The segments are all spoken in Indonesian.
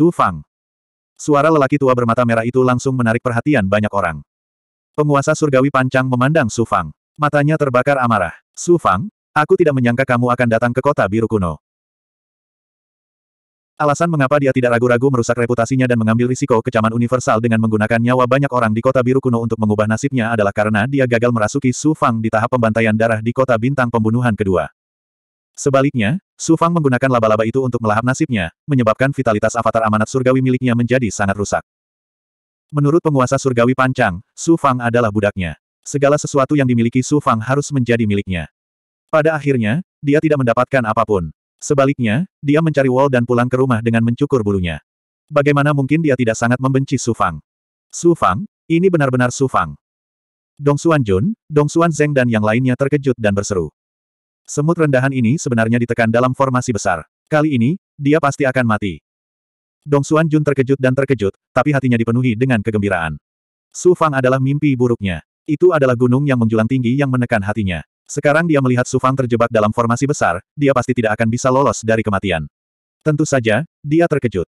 Su Fang. Suara lelaki tua bermata merah itu langsung menarik perhatian banyak orang. Penguasa surgawi pancang memandang Su Fang. Matanya terbakar amarah. Su Fang, aku tidak menyangka kamu akan datang ke kota biru kuno. Alasan mengapa dia tidak ragu-ragu merusak reputasinya dan mengambil risiko kecaman universal dengan menggunakan nyawa banyak orang di kota biru kuno untuk mengubah nasibnya adalah karena dia gagal merasuki Su Fang di tahap pembantaian darah di kota bintang pembunuhan kedua. Sebaliknya, Su Fang menggunakan laba-laba itu untuk melahap nasibnya, menyebabkan vitalitas avatar amanat surgawi miliknya menjadi sangat rusak. Menurut penguasa surgawi Pancang, Su Fang adalah budaknya. Segala sesuatu yang dimiliki Su Fang harus menjadi miliknya. Pada akhirnya, dia tidak mendapatkan apapun. Sebaliknya, dia mencari Wall dan pulang ke rumah dengan mencukur bulunya. Bagaimana mungkin dia tidak sangat membenci Su Fang? Su Fang, ini benar-benar Su Fang. Dong Xuan Jun, Dong Xuan Zeng dan yang lainnya terkejut dan berseru. Semut rendahan ini sebenarnya ditekan dalam formasi besar. Kali ini, dia pasti akan mati. Dong Xuan Jun terkejut dan terkejut, tapi hatinya dipenuhi dengan kegembiraan. Su Fang adalah mimpi buruknya. Itu adalah gunung yang menjulang tinggi yang menekan hatinya. Sekarang dia melihat Su Fang terjebak dalam formasi besar, dia pasti tidak akan bisa lolos dari kematian. Tentu saja, dia terkejut.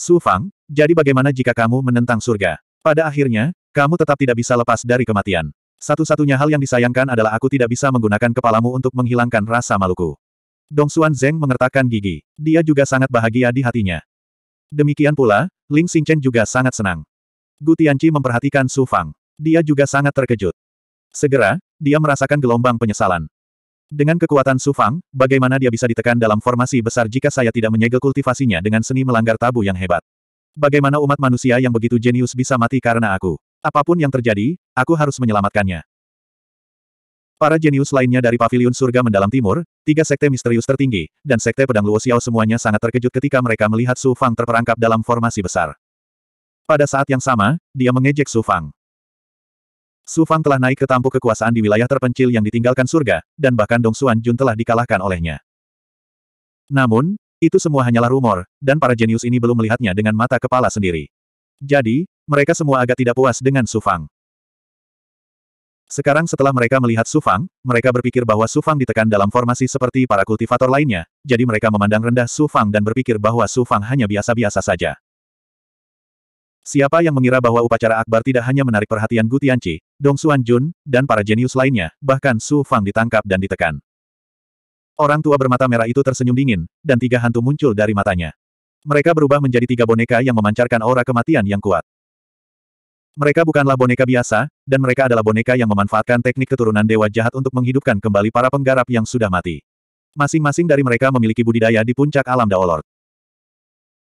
Su Fang, jadi bagaimana jika kamu menentang surga? Pada akhirnya, kamu tetap tidak bisa lepas dari kematian. Satu-satunya hal yang disayangkan adalah aku tidak bisa menggunakan kepalamu untuk menghilangkan rasa maluku. Dong Xuan Zeng mengertakkan gigi. Dia juga sangat bahagia di hatinya. Demikian pula, Ling Xingchen juga sangat senang. Gu Tianqi memperhatikan Su Fang. Dia juga sangat terkejut. Segera, dia merasakan gelombang penyesalan. Dengan kekuatan Su Fang, bagaimana dia bisa ditekan dalam formasi besar jika saya tidak menyegel kultivasinya dengan seni melanggar tabu yang hebat? Bagaimana umat manusia yang begitu jenius bisa mati karena aku? Apapun yang terjadi, aku harus menyelamatkannya. Para jenius lainnya dari paviliun surga mendalam timur, tiga sekte misterius tertinggi, dan sekte pedang Luo Xiao semuanya sangat terkejut ketika mereka melihat Su Fang terperangkap dalam formasi besar. Pada saat yang sama, dia mengejek Su Fang. Su Fang telah naik ke tampu kekuasaan di wilayah terpencil yang ditinggalkan surga, dan bahkan Dong Xuan Jun telah dikalahkan olehnya. Namun, itu semua hanyalah rumor, dan para jenius ini belum melihatnya dengan mata kepala sendiri. Jadi, mereka semua agak tidak puas dengan Sufang. Sekarang setelah mereka melihat Sufang, mereka berpikir bahwa Sufang ditekan dalam formasi seperti para kultivator lainnya, jadi mereka memandang rendah Sufang dan berpikir bahwa Sufang hanya biasa-biasa saja. Siapa yang mengira bahwa upacara akbar tidak hanya menarik perhatian Gu Tianci, Dong Xuan Jun, dan para jenius lainnya, bahkan Su Fang ditangkap dan ditekan. Orang tua bermata merah itu tersenyum dingin, dan tiga hantu muncul dari matanya. Mereka berubah menjadi tiga boneka yang memancarkan aura kematian yang kuat. Mereka bukanlah boneka biasa, dan mereka adalah boneka yang memanfaatkan teknik keturunan dewa jahat untuk menghidupkan kembali para penggarap yang sudah mati. Masing-masing dari mereka memiliki budidaya di puncak alam Daolord.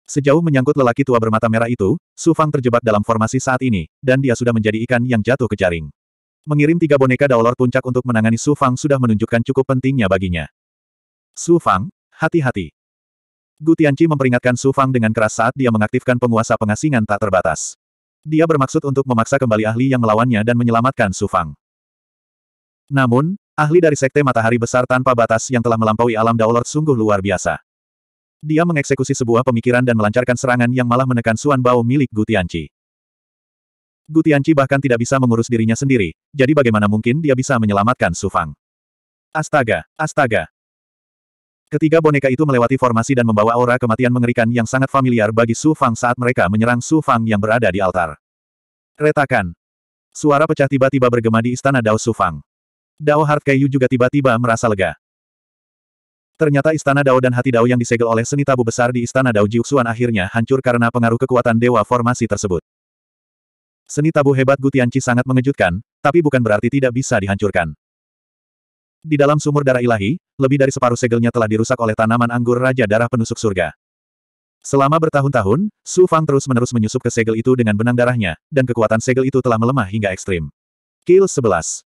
Sejauh menyangkut lelaki tua bermata merah itu, Su Fang terjebak dalam formasi saat ini, dan dia sudah menjadi ikan yang jatuh ke jaring. Mengirim tiga boneka Daolord puncak untuk menangani Su Fang sudah menunjukkan cukup pentingnya baginya. Su Fang, hati-hati. Gu Tianqi memperingatkan Su Fang dengan keras saat dia mengaktifkan penguasa pengasingan tak terbatas. Dia bermaksud untuk memaksa kembali ahli yang melawannya dan menyelamatkan Su Fang. Namun, ahli dari Sekte Matahari Besar Tanpa Batas yang telah melampaui alam Daolord sungguh luar biasa. Dia mengeksekusi sebuah pemikiran dan melancarkan serangan yang malah menekan Suan Bao milik Gu Tianqi. Gu Tianqi bahkan tidak bisa mengurus dirinya sendiri, jadi bagaimana mungkin dia bisa menyelamatkan Su Fang? Astaga, astaga, Ketiga boneka itu melewati formasi dan membawa aura kematian mengerikan yang sangat familiar bagi Su Fang saat mereka menyerang Su Fang yang berada di altar. Retakan. Suara pecah tiba-tiba bergema di istana Dao Su Fang. Dao Hart Kayu juga tiba-tiba merasa lega. Ternyata istana Dao dan hati Dao yang disegel oleh seni tabu besar di istana Dao Jiuxuan akhirnya hancur karena pengaruh kekuatan dewa formasi tersebut. Seni tabu hebat Gutianci sangat mengejutkan, tapi bukan berarti tidak bisa dihancurkan. Di dalam sumur darah ilahi, lebih dari separuh segelnya telah dirusak oleh tanaman anggur Raja Darah Penusuk Surga. Selama bertahun-tahun, Su Fang terus-menerus menyusup ke segel itu dengan benang darahnya, dan kekuatan segel itu telah melemah hingga ekstrim. Kill 11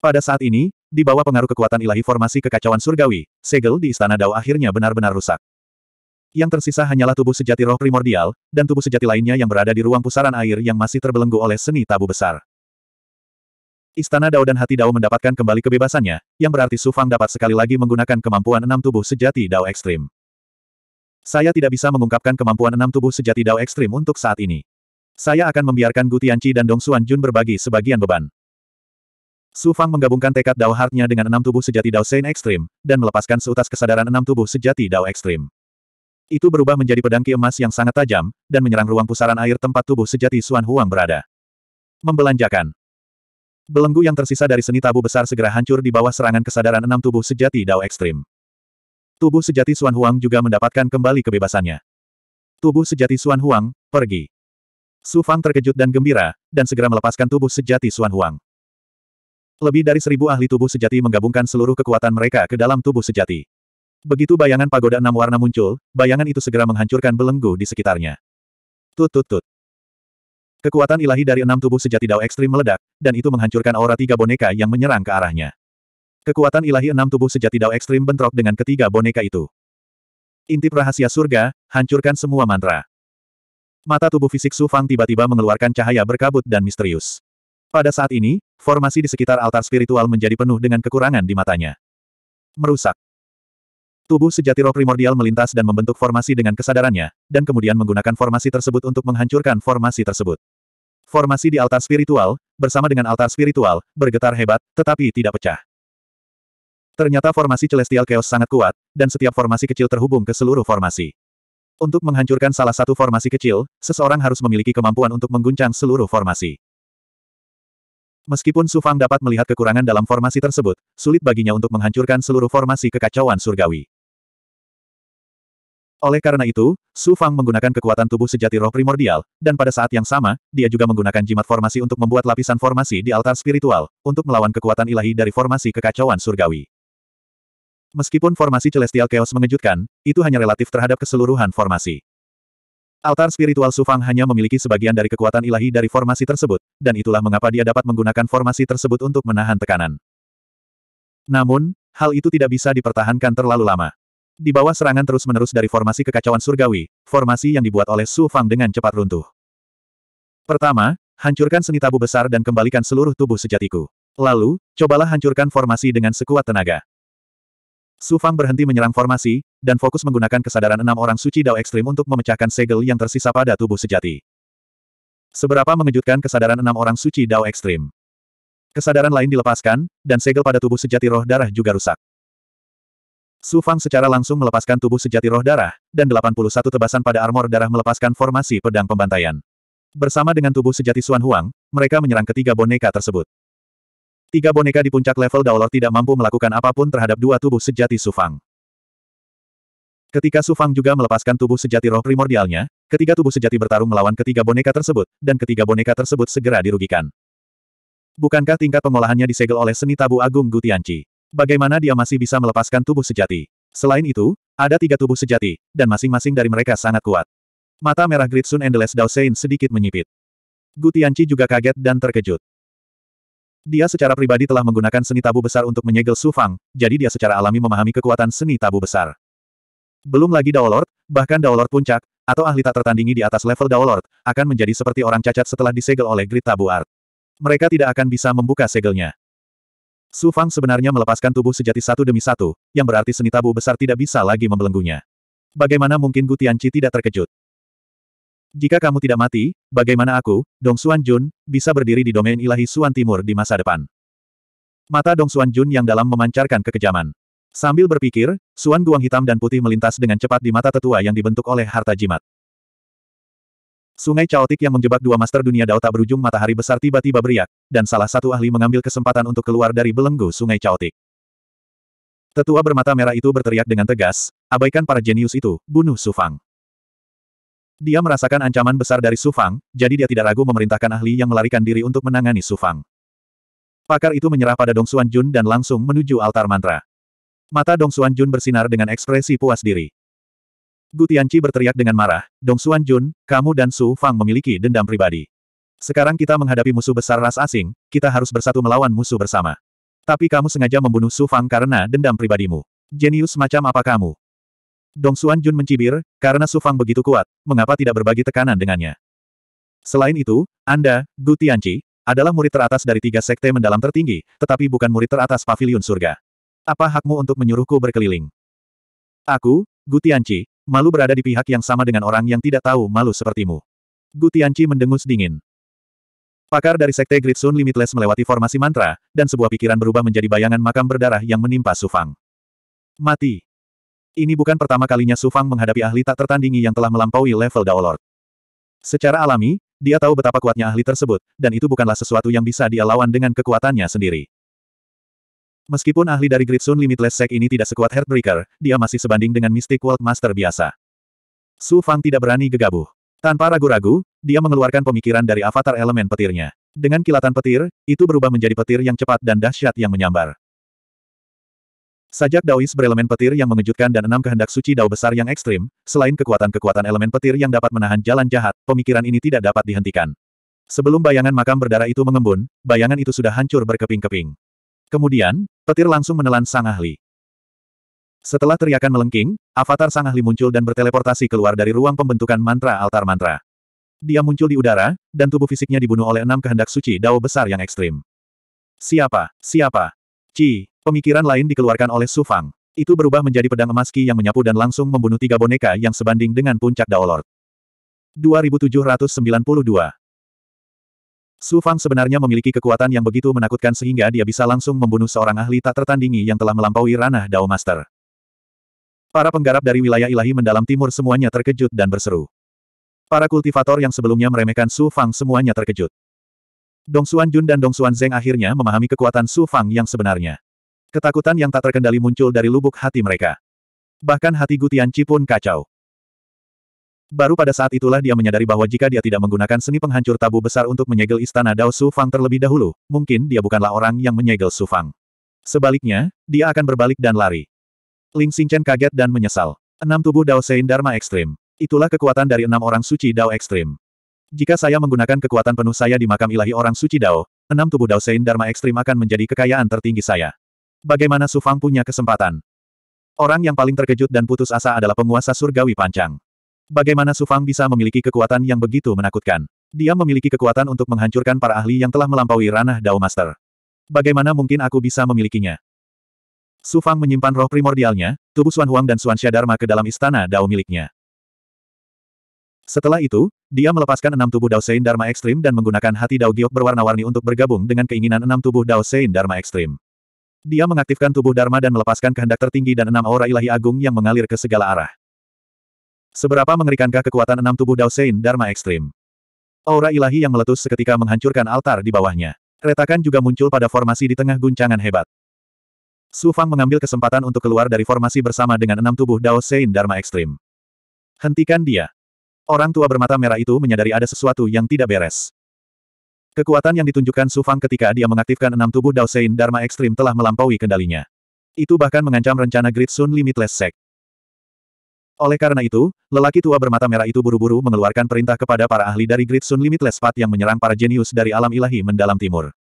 Pada saat ini, di bawah pengaruh kekuatan ilahi formasi kekacauan surgawi, segel di Istana Dao akhirnya benar-benar rusak. Yang tersisa hanyalah tubuh sejati roh primordial, dan tubuh sejati lainnya yang berada di ruang pusaran air yang masih terbelenggu oleh seni tabu besar. Istana Dao dan hati Dao mendapatkan kembali kebebasannya, yang berarti Su Fang dapat sekali lagi menggunakan kemampuan enam tubuh sejati Dao Ekstrim. Saya tidak bisa mengungkapkan kemampuan enam tubuh sejati Dao Ekstrim untuk saat ini. Saya akan membiarkan Gu Tianqi dan Dong Xuan Jun berbagi sebagian beban. Su Fang menggabungkan tekad Dao Heart-nya dengan enam tubuh sejati Dao Sein Ekstrim, dan melepaskan seutas kesadaran enam tubuh sejati Dao Ekstrim. Itu berubah menjadi pedang ki emas yang sangat tajam, dan menyerang ruang pusaran air tempat tubuh sejati Xuan Huang berada. Membelanjakan. Belenggu yang tersisa dari seni tabu besar segera hancur di bawah serangan kesadaran enam tubuh sejati Dao Ekstrim. Tubuh sejati Xuan Huang juga mendapatkan kembali kebebasannya. Tubuh sejati Xuan Huang, pergi. Su Fang terkejut dan gembira, dan segera melepaskan tubuh sejati Xuan Huang. Lebih dari seribu ahli tubuh sejati menggabungkan seluruh kekuatan mereka ke dalam tubuh sejati. Begitu bayangan pagoda enam warna muncul, bayangan itu segera menghancurkan belenggu di sekitarnya. Tut tut tut. Kekuatan ilahi dari enam tubuh sejati Dao ekstrim meledak, dan itu menghancurkan aura tiga boneka yang menyerang ke arahnya. Kekuatan ilahi enam tubuh sejati Dao ekstrim bentrok dengan ketiga boneka itu. Intip rahasia surga, hancurkan semua mantra. Mata tubuh fisik Su Fang tiba-tiba mengeluarkan cahaya berkabut dan misterius. Pada saat ini, formasi di sekitar altar spiritual menjadi penuh dengan kekurangan di matanya. Merusak. Tubuh sejati roh primordial melintas dan membentuk formasi dengan kesadarannya, dan kemudian menggunakan formasi tersebut untuk menghancurkan formasi tersebut. Formasi di altar spiritual, bersama dengan altar spiritual, bergetar hebat, tetapi tidak pecah. Ternyata formasi Celestial Chaos sangat kuat, dan setiap formasi kecil terhubung ke seluruh formasi. Untuk menghancurkan salah satu formasi kecil, seseorang harus memiliki kemampuan untuk mengguncang seluruh formasi. Meskipun Sufang dapat melihat kekurangan dalam formasi tersebut, sulit baginya untuk menghancurkan seluruh formasi kekacauan surgawi. Oleh karena itu, Su Fang menggunakan kekuatan tubuh sejati roh primordial, dan pada saat yang sama, dia juga menggunakan jimat formasi untuk membuat lapisan formasi di altar spiritual, untuk melawan kekuatan ilahi dari formasi kekacauan surgawi. Meskipun formasi Celestial Chaos mengejutkan, itu hanya relatif terhadap keseluruhan formasi. Altar spiritual Su Fang hanya memiliki sebagian dari kekuatan ilahi dari formasi tersebut, dan itulah mengapa dia dapat menggunakan formasi tersebut untuk menahan tekanan. Namun, hal itu tidak bisa dipertahankan terlalu lama. Di bawah serangan terus-menerus dari formasi kekacauan surgawi, formasi yang dibuat oleh Su Fang dengan cepat runtuh. Pertama, hancurkan seni tabu besar dan kembalikan seluruh tubuh sejatiku. Lalu, cobalah hancurkan formasi dengan sekuat tenaga. Su Fang berhenti menyerang formasi, dan fokus menggunakan kesadaran enam orang suci Dao Ekstrim untuk memecahkan segel yang tersisa pada tubuh sejati. Seberapa mengejutkan kesadaran enam orang suci Dao Ekstrim. Kesadaran lain dilepaskan, dan segel pada tubuh sejati roh darah juga rusak. Su Fang secara langsung melepaskan tubuh sejati roh darah, dan 81 tebasan pada armor darah melepaskan formasi pedang pembantaian. Bersama dengan tubuh sejati Xuan Huang, mereka menyerang ketiga boneka tersebut. Tiga boneka di puncak level Daolor tidak mampu melakukan apapun terhadap dua tubuh sejati Su Fang. Ketika Su Fang juga melepaskan tubuh sejati roh primordialnya, ketiga tubuh sejati bertarung melawan ketiga boneka tersebut, dan ketiga boneka tersebut segera dirugikan. Bukankah tingkat pengolahannya disegel oleh seni tabu agung Gutianci? Bagaimana dia masih bisa melepaskan tubuh sejati? Selain itu, ada tiga tubuh sejati, dan masing-masing dari mereka sangat kuat. Mata merah Gritsun Endless Daosein sedikit menyipit. Gutianci juga kaget dan terkejut. Dia secara pribadi telah menggunakan seni tabu besar untuk menyegel Sufang, jadi dia secara alami memahami kekuatan seni tabu besar. Belum lagi Daolord, bahkan Daolord puncak, atau ahli tak tertandingi di atas level Daolord, akan menjadi seperti orang cacat setelah disegel oleh grit tabu art. Mereka tidak akan bisa membuka segelnya. Su Fang sebenarnya melepaskan tubuh sejati satu demi satu, yang berarti seni tabu besar tidak bisa lagi membelenggunya. Bagaimana mungkin Gu Tianqi tidak terkejut? Jika kamu tidak mati, bagaimana aku, Dong Xuan Jun, bisa berdiri di domain ilahi Xuan Timur di masa depan? Mata Dong Xuan Jun yang dalam memancarkan kekejaman. Sambil berpikir, Xuan Guang hitam dan putih melintas dengan cepat di mata tetua yang dibentuk oleh harta jimat. Sungai chaotik yang menjebak dua master dunia Dao tak berujung matahari besar tiba-tiba beriak, dan salah satu ahli mengambil kesempatan untuk keluar dari belenggu sungai chaotik. Tetua bermata merah itu berteriak dengan tegas, abaikan para jenius itu, bunuh Sufang. Dia merasakan ancaman besar dari Sufang, jadi dia tidak ragu memerintahkan ahli yang melarikan diri untuk menangani Sufang. Pakar itu menyerah pada Dong Xuan Jun dan langsung menuju altar mantra. Mata Dong Xuan Jun bersinar dengan ekspresi puas diri. Gu Tianqi berteriak dengan marah, Dong Xuan Jun, kamu dan Su Fang memiliki dendam pribadi. Sekarang kita menghadapi musuh besar ras asing, kita harus bersatu melawan musuh bersama. Tapi kamu sengaja membunuh Su Fang karena dendam pribadimu. Jenius macam apa kamu? Dong Xuan Jun mencibir, karena Su Fang begitu kuat, mengapa tidak berbagi tekanan dengannya? Selain itu, Anda, Gu Tianqi, adalah murid teratas dari tiga sekte mendalam tertinggi, tetapi bukan murid teratas pavilion surga. Apa hakmu untuk menyuruhku berkeliling? Aku, Gu Tianqi, Malu berada di pihak yang sama dengan orang yang tidak tahu malu sepertimu. Gutianci mendengus dingin. Pakar dari Sekte Great Sun Limitless melewati formasi mantra, dan sebuah pikiran berubah menjadi bayangan makam berdarah yang menimpa Sufang. Mati. Ini bukan pertama kalinya Sufang menghadapi ahli tak tertandingi yang telah melampaui level Daolord. Secara alami, dia tahu betapa kuatnya ahli tersebut, dan itu bukanlah sesuatu yang bisa dia lawan dengan kekuatannya sendiri. Meskipun ahli dari Great Sun Limitless Sek ini tidak sekuat Heartbreaker, dia masih sebanding dengan Mystic World Master biasa. Su Fang tidak berani gegabah. Tanpa ragu-ragu, dia mengeluarkan pemikiran dari avatar elemen petirnya. Dengan kilatan petir, itu berubah menjadi petir yang cepat dan dahsyat yang menyambar. Sajak Daois berelemen petir yang mengejutkan dan enam kehendak suci Dao besar yang ekstrim, selain kekuatan-kekuatan elemen petir yang dapat menahan jalan jahat, pemikiran ini tidak dapat dihentikan. Sebelum bayangan makam berdarah itu mengembun, bayangan itu sudah hancur berkeping-keping. Kemudian, petir langsung menelan sang ahli. Setelah teriakan melengking, avatar sang ahli muncul dan berteleportasi keluar dari ruang pembentukan mantra altar mantra. Dia muncul di udara, dan tubuh fisiknya dibunuh oleh enam kehendak suci dao besar yang ekstrim. Siapa? Siapa? Ci, pemikiran lain dikeluarkan oleh Su Fang. Itu berubah menjadi pedang emas Ki yang menyapu dan langsung membunuh tiga boneka yang sebanding dengan puncak Dao Lord. 2792 Su Fang sebenarnya memiliki kekuatan yang begitu menakutkan sehingga dia bisa langsung membunuh seorang ahli tak tertandingi yang telah melampaui ranah Dao Master. Para penggarap dari wilayah ilahi mendalam timur semuanya terkejut dan berseru. Para kultivator yang sebelumnya meremehkan Su Fang semuanya terkejut. Dong Xuan Jun dan Dong Xuan Zeng akhirnya memahami kekuatan Su Fang yang sebenarnya. Ketakutan yang tak terkendali muncul dari lubuk hati mereka. Bahkan hati Gutian Ci pun kacau. Baru pada saat itulah dia menyadari bahwa jika dia tidak menggunakan seni penghancur tabu besar untuk menyegel istana Dao Su Fang terlebih dahulu, mungkin dia bukanlah orang yang menyegel Su Fang. Sebaliknya, dia akan berbalik dan lari. Ling Xingchen kaget dan menyesal. Enam tubuh Dao Sein Dharma Ekstrim. Itulah kekuatan dari enam orang suci Dao Ekstrim. Jika saya menggunakan kekuatan penuh saya di makam ilahi orang suci Dao, enam tubuh Dao Sein Dharma Ekstrim akan menjadi kekayaan tertinggi saya. Bagaimana Su Fang punya kesempatan? Orang yang paling terkejut dan putus asa adalah penguasa surgawi Panjang. Bagaimana Su Fang bisa memiliki kekuatan yang begitu menakutkan? Dia memiliki kekuatan untuk menghancurkan para ahli yang telah melampaui ranah Dao Master. Bagaimana mungkin aku bisa memilikinya? Su Fang menyimpan roh primordialnya, tubuh Suan Huang dan Xuan Dharma ke dalam istana Dao miliknya. Setelah itu, dia melepaskan enam tubuh Dao Sein Dharma Ekstrim dan menggunakan hati Dao Giok berwarna-warni untuk bergabung dengan keinginan enam tubuh Dao Sein Dharma Ekstrim. Dia mengaktifkan tubuh Dharma dan melepaskan kehendak tertinggi dan enam aura ilahi agung yang mengalir ke segala arah. Seberapa mengerikankah kekuatan enam tubuh Dao Daosein Dharma Ekstrim? Aura ilahi yang meletus seketika menghancurkan altar di bawahnya. Retakan juga muncul pada formasi di tengah guncangan hebat. Su Fang mengambil kesempatan untuk keluar dari formasi bersama dengan enam tubuh Dao Daosein Dharma Ekstrim. Hentikan dia. Orang tua bermata merah itu menyadari ada sesuatu yang tidak beres. Kekuatan yang ditunjukkan Su Fang ketika dia mengaktifkan enam tubuh Dao Daosein Dharma Ekstrim telah melampaui kendalinya. Itu bahkan mengancam rencana Great Sun Limitless Sect. Oleh karena itu, lelaki tua bermata merah itu buru-buru mengeluarkan perintah kepada para ahli dari Great Sun Limitless Path yang menyerang para jenius dari alam ilahi mendalam timur.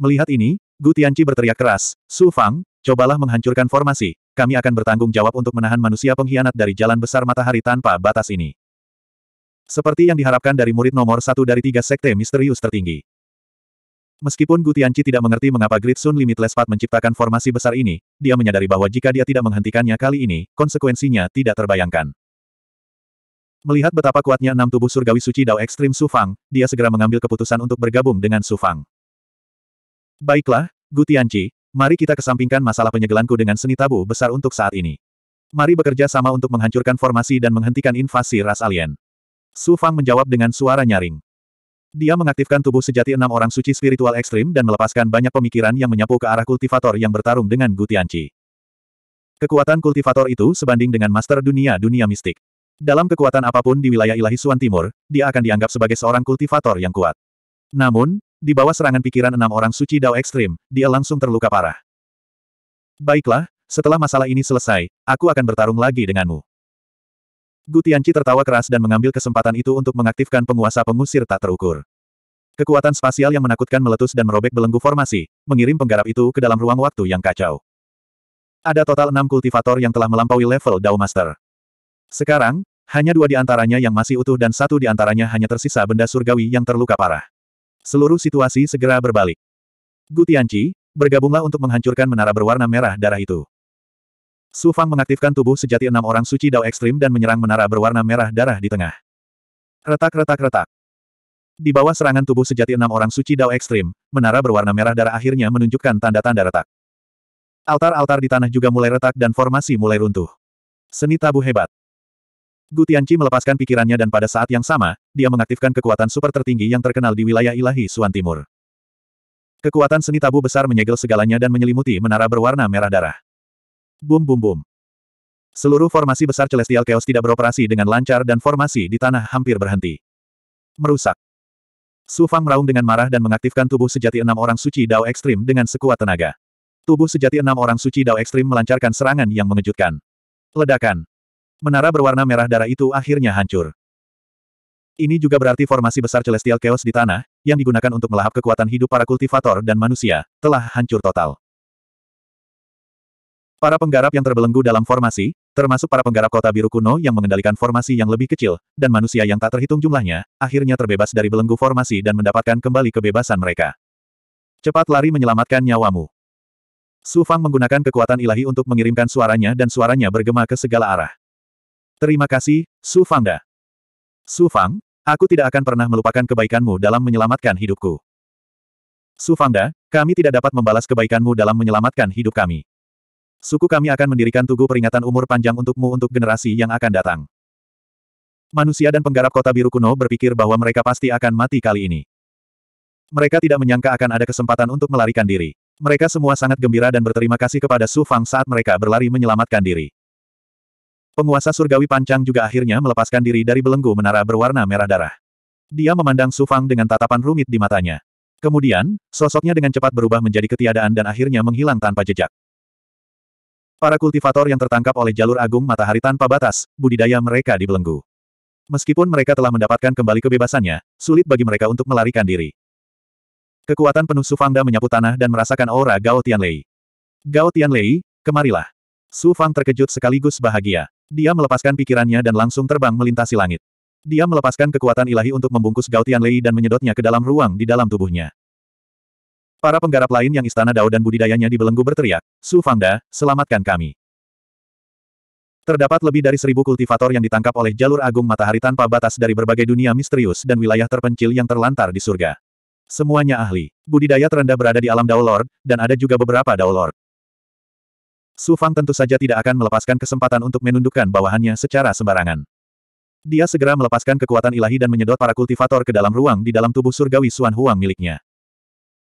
Melihat ini, Gu Tianqi berteriak keras, Su Fang, cobalah menghancurkan formasi, kami akan bertanggung jawab untuk menahan manusia pengkhianat dari jalan besar matahari tanpa batas ini. Seperti yang diharapkan dari murid nomor satu dari tiga sekte misterius tertinggi. Meskipun Gu tidak mengerti mengapa Great Sun Limitless Path menciptakan formasi besar ini, dia menyadari bahwa jika dia tidak menghentikannya kali ini, konsekuensinya tidak terbayangkan. Melihat betapa kuatnya enam tubuh surgawi suci Dao Ekstrim Su Fang, dia segera mengambil keputusan untuk bergabung dengan Su Fang. Baiklah, Gu mari kita kesampingkan masalah penyegelanku dengan seni tabu besar untuk saat ini. Mari bekerja sama untuk menghancurkan formasi dan menghentikan invasi ras alien. Su Fang menjawab dengan suara nyaring. Dia mengaktifkan tubuh sejati enam orang suci spiritual ekstrim dan melepaskan banyak pemikiran yang menyapu ke arah kultivator yang bertarung dengan Gutianci. Kekuatan kultivator itu sebanding dengan master dunia-dunia mistik. Dalam kekuatan apapun di wilayah ilahi Suan Timur, dia akan dianggap sebagai seorang kultivator yang kuat. Namun, di bawah serangan pikiran enam orang suci Dao ekstrim, dia langsung terluka parah. Baiklah, setelah masalah ini selesai, aku akan bertarung lagi denganmu. Gu Tianqi tertawa keras dan mengambil kesempatan itu untuk mengaktifkan penguasa pengusir tak terukur. Kekuatan spasial yang menakutkan meletus dan merobek belenggu formasi, mengirim penggarap itu ke dalam ruang waktu yang kacau. Ada total enam kultivator yang telah melampaui level Dao Master. Sekarang, hanya dua di antaranya yang masih utuh dan satu di antaranya hanya tersisa benda surgawi yang terluka parah. Seluruh situasi segera berbalik. Gu Tianqi, bergabunglah untuk menghancurkan menara berwarna merah darah itu. Su Fang mengaktifkan tubuh sejati enam orang suci Dao ekstrim dan menyerang menara berwarna merah darah di tengah. Retak-retak-retak. Di bawah serangan tubuh sejati enam orang suci Dao ekstrim, menara berwarna merah darah akhirnya menunjukkan tanda-tanda retak. Altar-altar di tanah juga mulai retak dan formasi mulai runtuh. Seni tabu hebat. Gu Tianqi melepaskan pikirannya dan pada saat yang sama, dia mengaktifkan kekuatan super tertinggi yang terkenal di wilayah ilahi Suan Timur. Kekuatan seni tabu besar menyegel segalanya dan menyelimuti menara berwarna merah darah. Bum bum bum. Seluruh formasi besar Celestial Chaos tidak beroperasi dengan lancar dan formasi di tanah hampir berhenti. Merusak. Su Fang meraung dengan marah dan mengaktifkan tubuh sejati enam orang suci Dao Ekstrim dengan sekuat tenaga. Tubuh sejati enam orang suci Dao Ekstrim melancarkan serangan yang mengejutkan. Ledakan. Menara berwarna merah darah itu akhirnya hancur. Ini juga berarti formasi besar Celestial Chaos di tanah, yang digunakan untuk melahap kekuatan hidup para kultivator dan manusia, telah hancur total. Para penggarap yang terbelenggu dalam formasi, termasuk para penggarap kota biru kuno yang mengendalikan formasi yang lebih kecil, dan manusia yang tak terhitung jumlahnya, akhirnya terbebas dari belenggu formasi dan mendapatkan kembali kebebasan mereka. Cepat lari menyelamatkan nyawamu. Su Fang menggunakan kekuatan ilahi untuk mengirimkan suaranya dan suaranya bergema ke segala arah. Terima kasih, Su Fangda. Su Fang, aku tidak akan pernah melupakan kebaikanmu dalam menyelamatkan hidupku. Su Fangda, kami tidak dapat membalas kebaikanmu dalam menyelamatkan hidup kami. Suku kami akan mendirikan tugu peringatan umur panjang untukmu untuk generasi yang akan datang. Manusia dan penggarap kota biru kuno berpikir bahwa mereka pasti akan mati kali ini. Mereka tidak menyangka akan ada kesempatan untuk melarikan diri. Mereka semua sangat gembira dan berterima kasih kepada Su Fang saat mereka berlari menyelamatkan diri. Penguasa surgawi pancang juga akhirnya melepaskan diri dari belenggu menara berwarna merah darah. Dia memandang Su Fang dengan tatapan rumit di matanya. Kemudian, sosoknya dengan cepat berubah menjadi ketiadaan dan akhirnya menghilang tanpa jejak. Para kultivator yang tertangkap oleh jalur agung matahari tanpa batas, budidaya mereka dibelenggu. Meskipun mereka telah mendapatkan kembali kebebasannya, sulit bagi mereka untuk melarikan diri. Kekuatan penuh Su Fangda menyapu tanah dan merasakan aura Gao Tianlei. Gao Tianlei, kemarilah. Su Fang terkejut sekaligus bahagia. Dia melepaskan pikirannya dan langsung terbang melintasi langit. Dia melepaskan kekuatan ilahi untuk membungkus Gao Tianlei dan menyedotnya ke dalam ruang di dalam tubuhnya. Para penggarap lain yang istana Dao dan budidayanya dibelenggu berteriak, Su Fangda, selamatkan kami. Terdapat lebih dari seribu kultivator yang ditangkap oleh jalur agung matahari tanpa batas dari berbagai dunia misterius dan wilayah terpencil yang terlantar di surga. Semuanya ahli. Budidaya terendah berada di alam Dao Lord, dan ada juga beberapa Dao Lord. Su Fang tentu saja tidak akan melepaskan kesempatan untuk menundukkan bawahannya secara sembarangan. Dia segera melepaskan kekuatan ilahi dan menyedot para kultivator ke dalam ruang di dalam tubuh surgawi Suan Huang miliknya.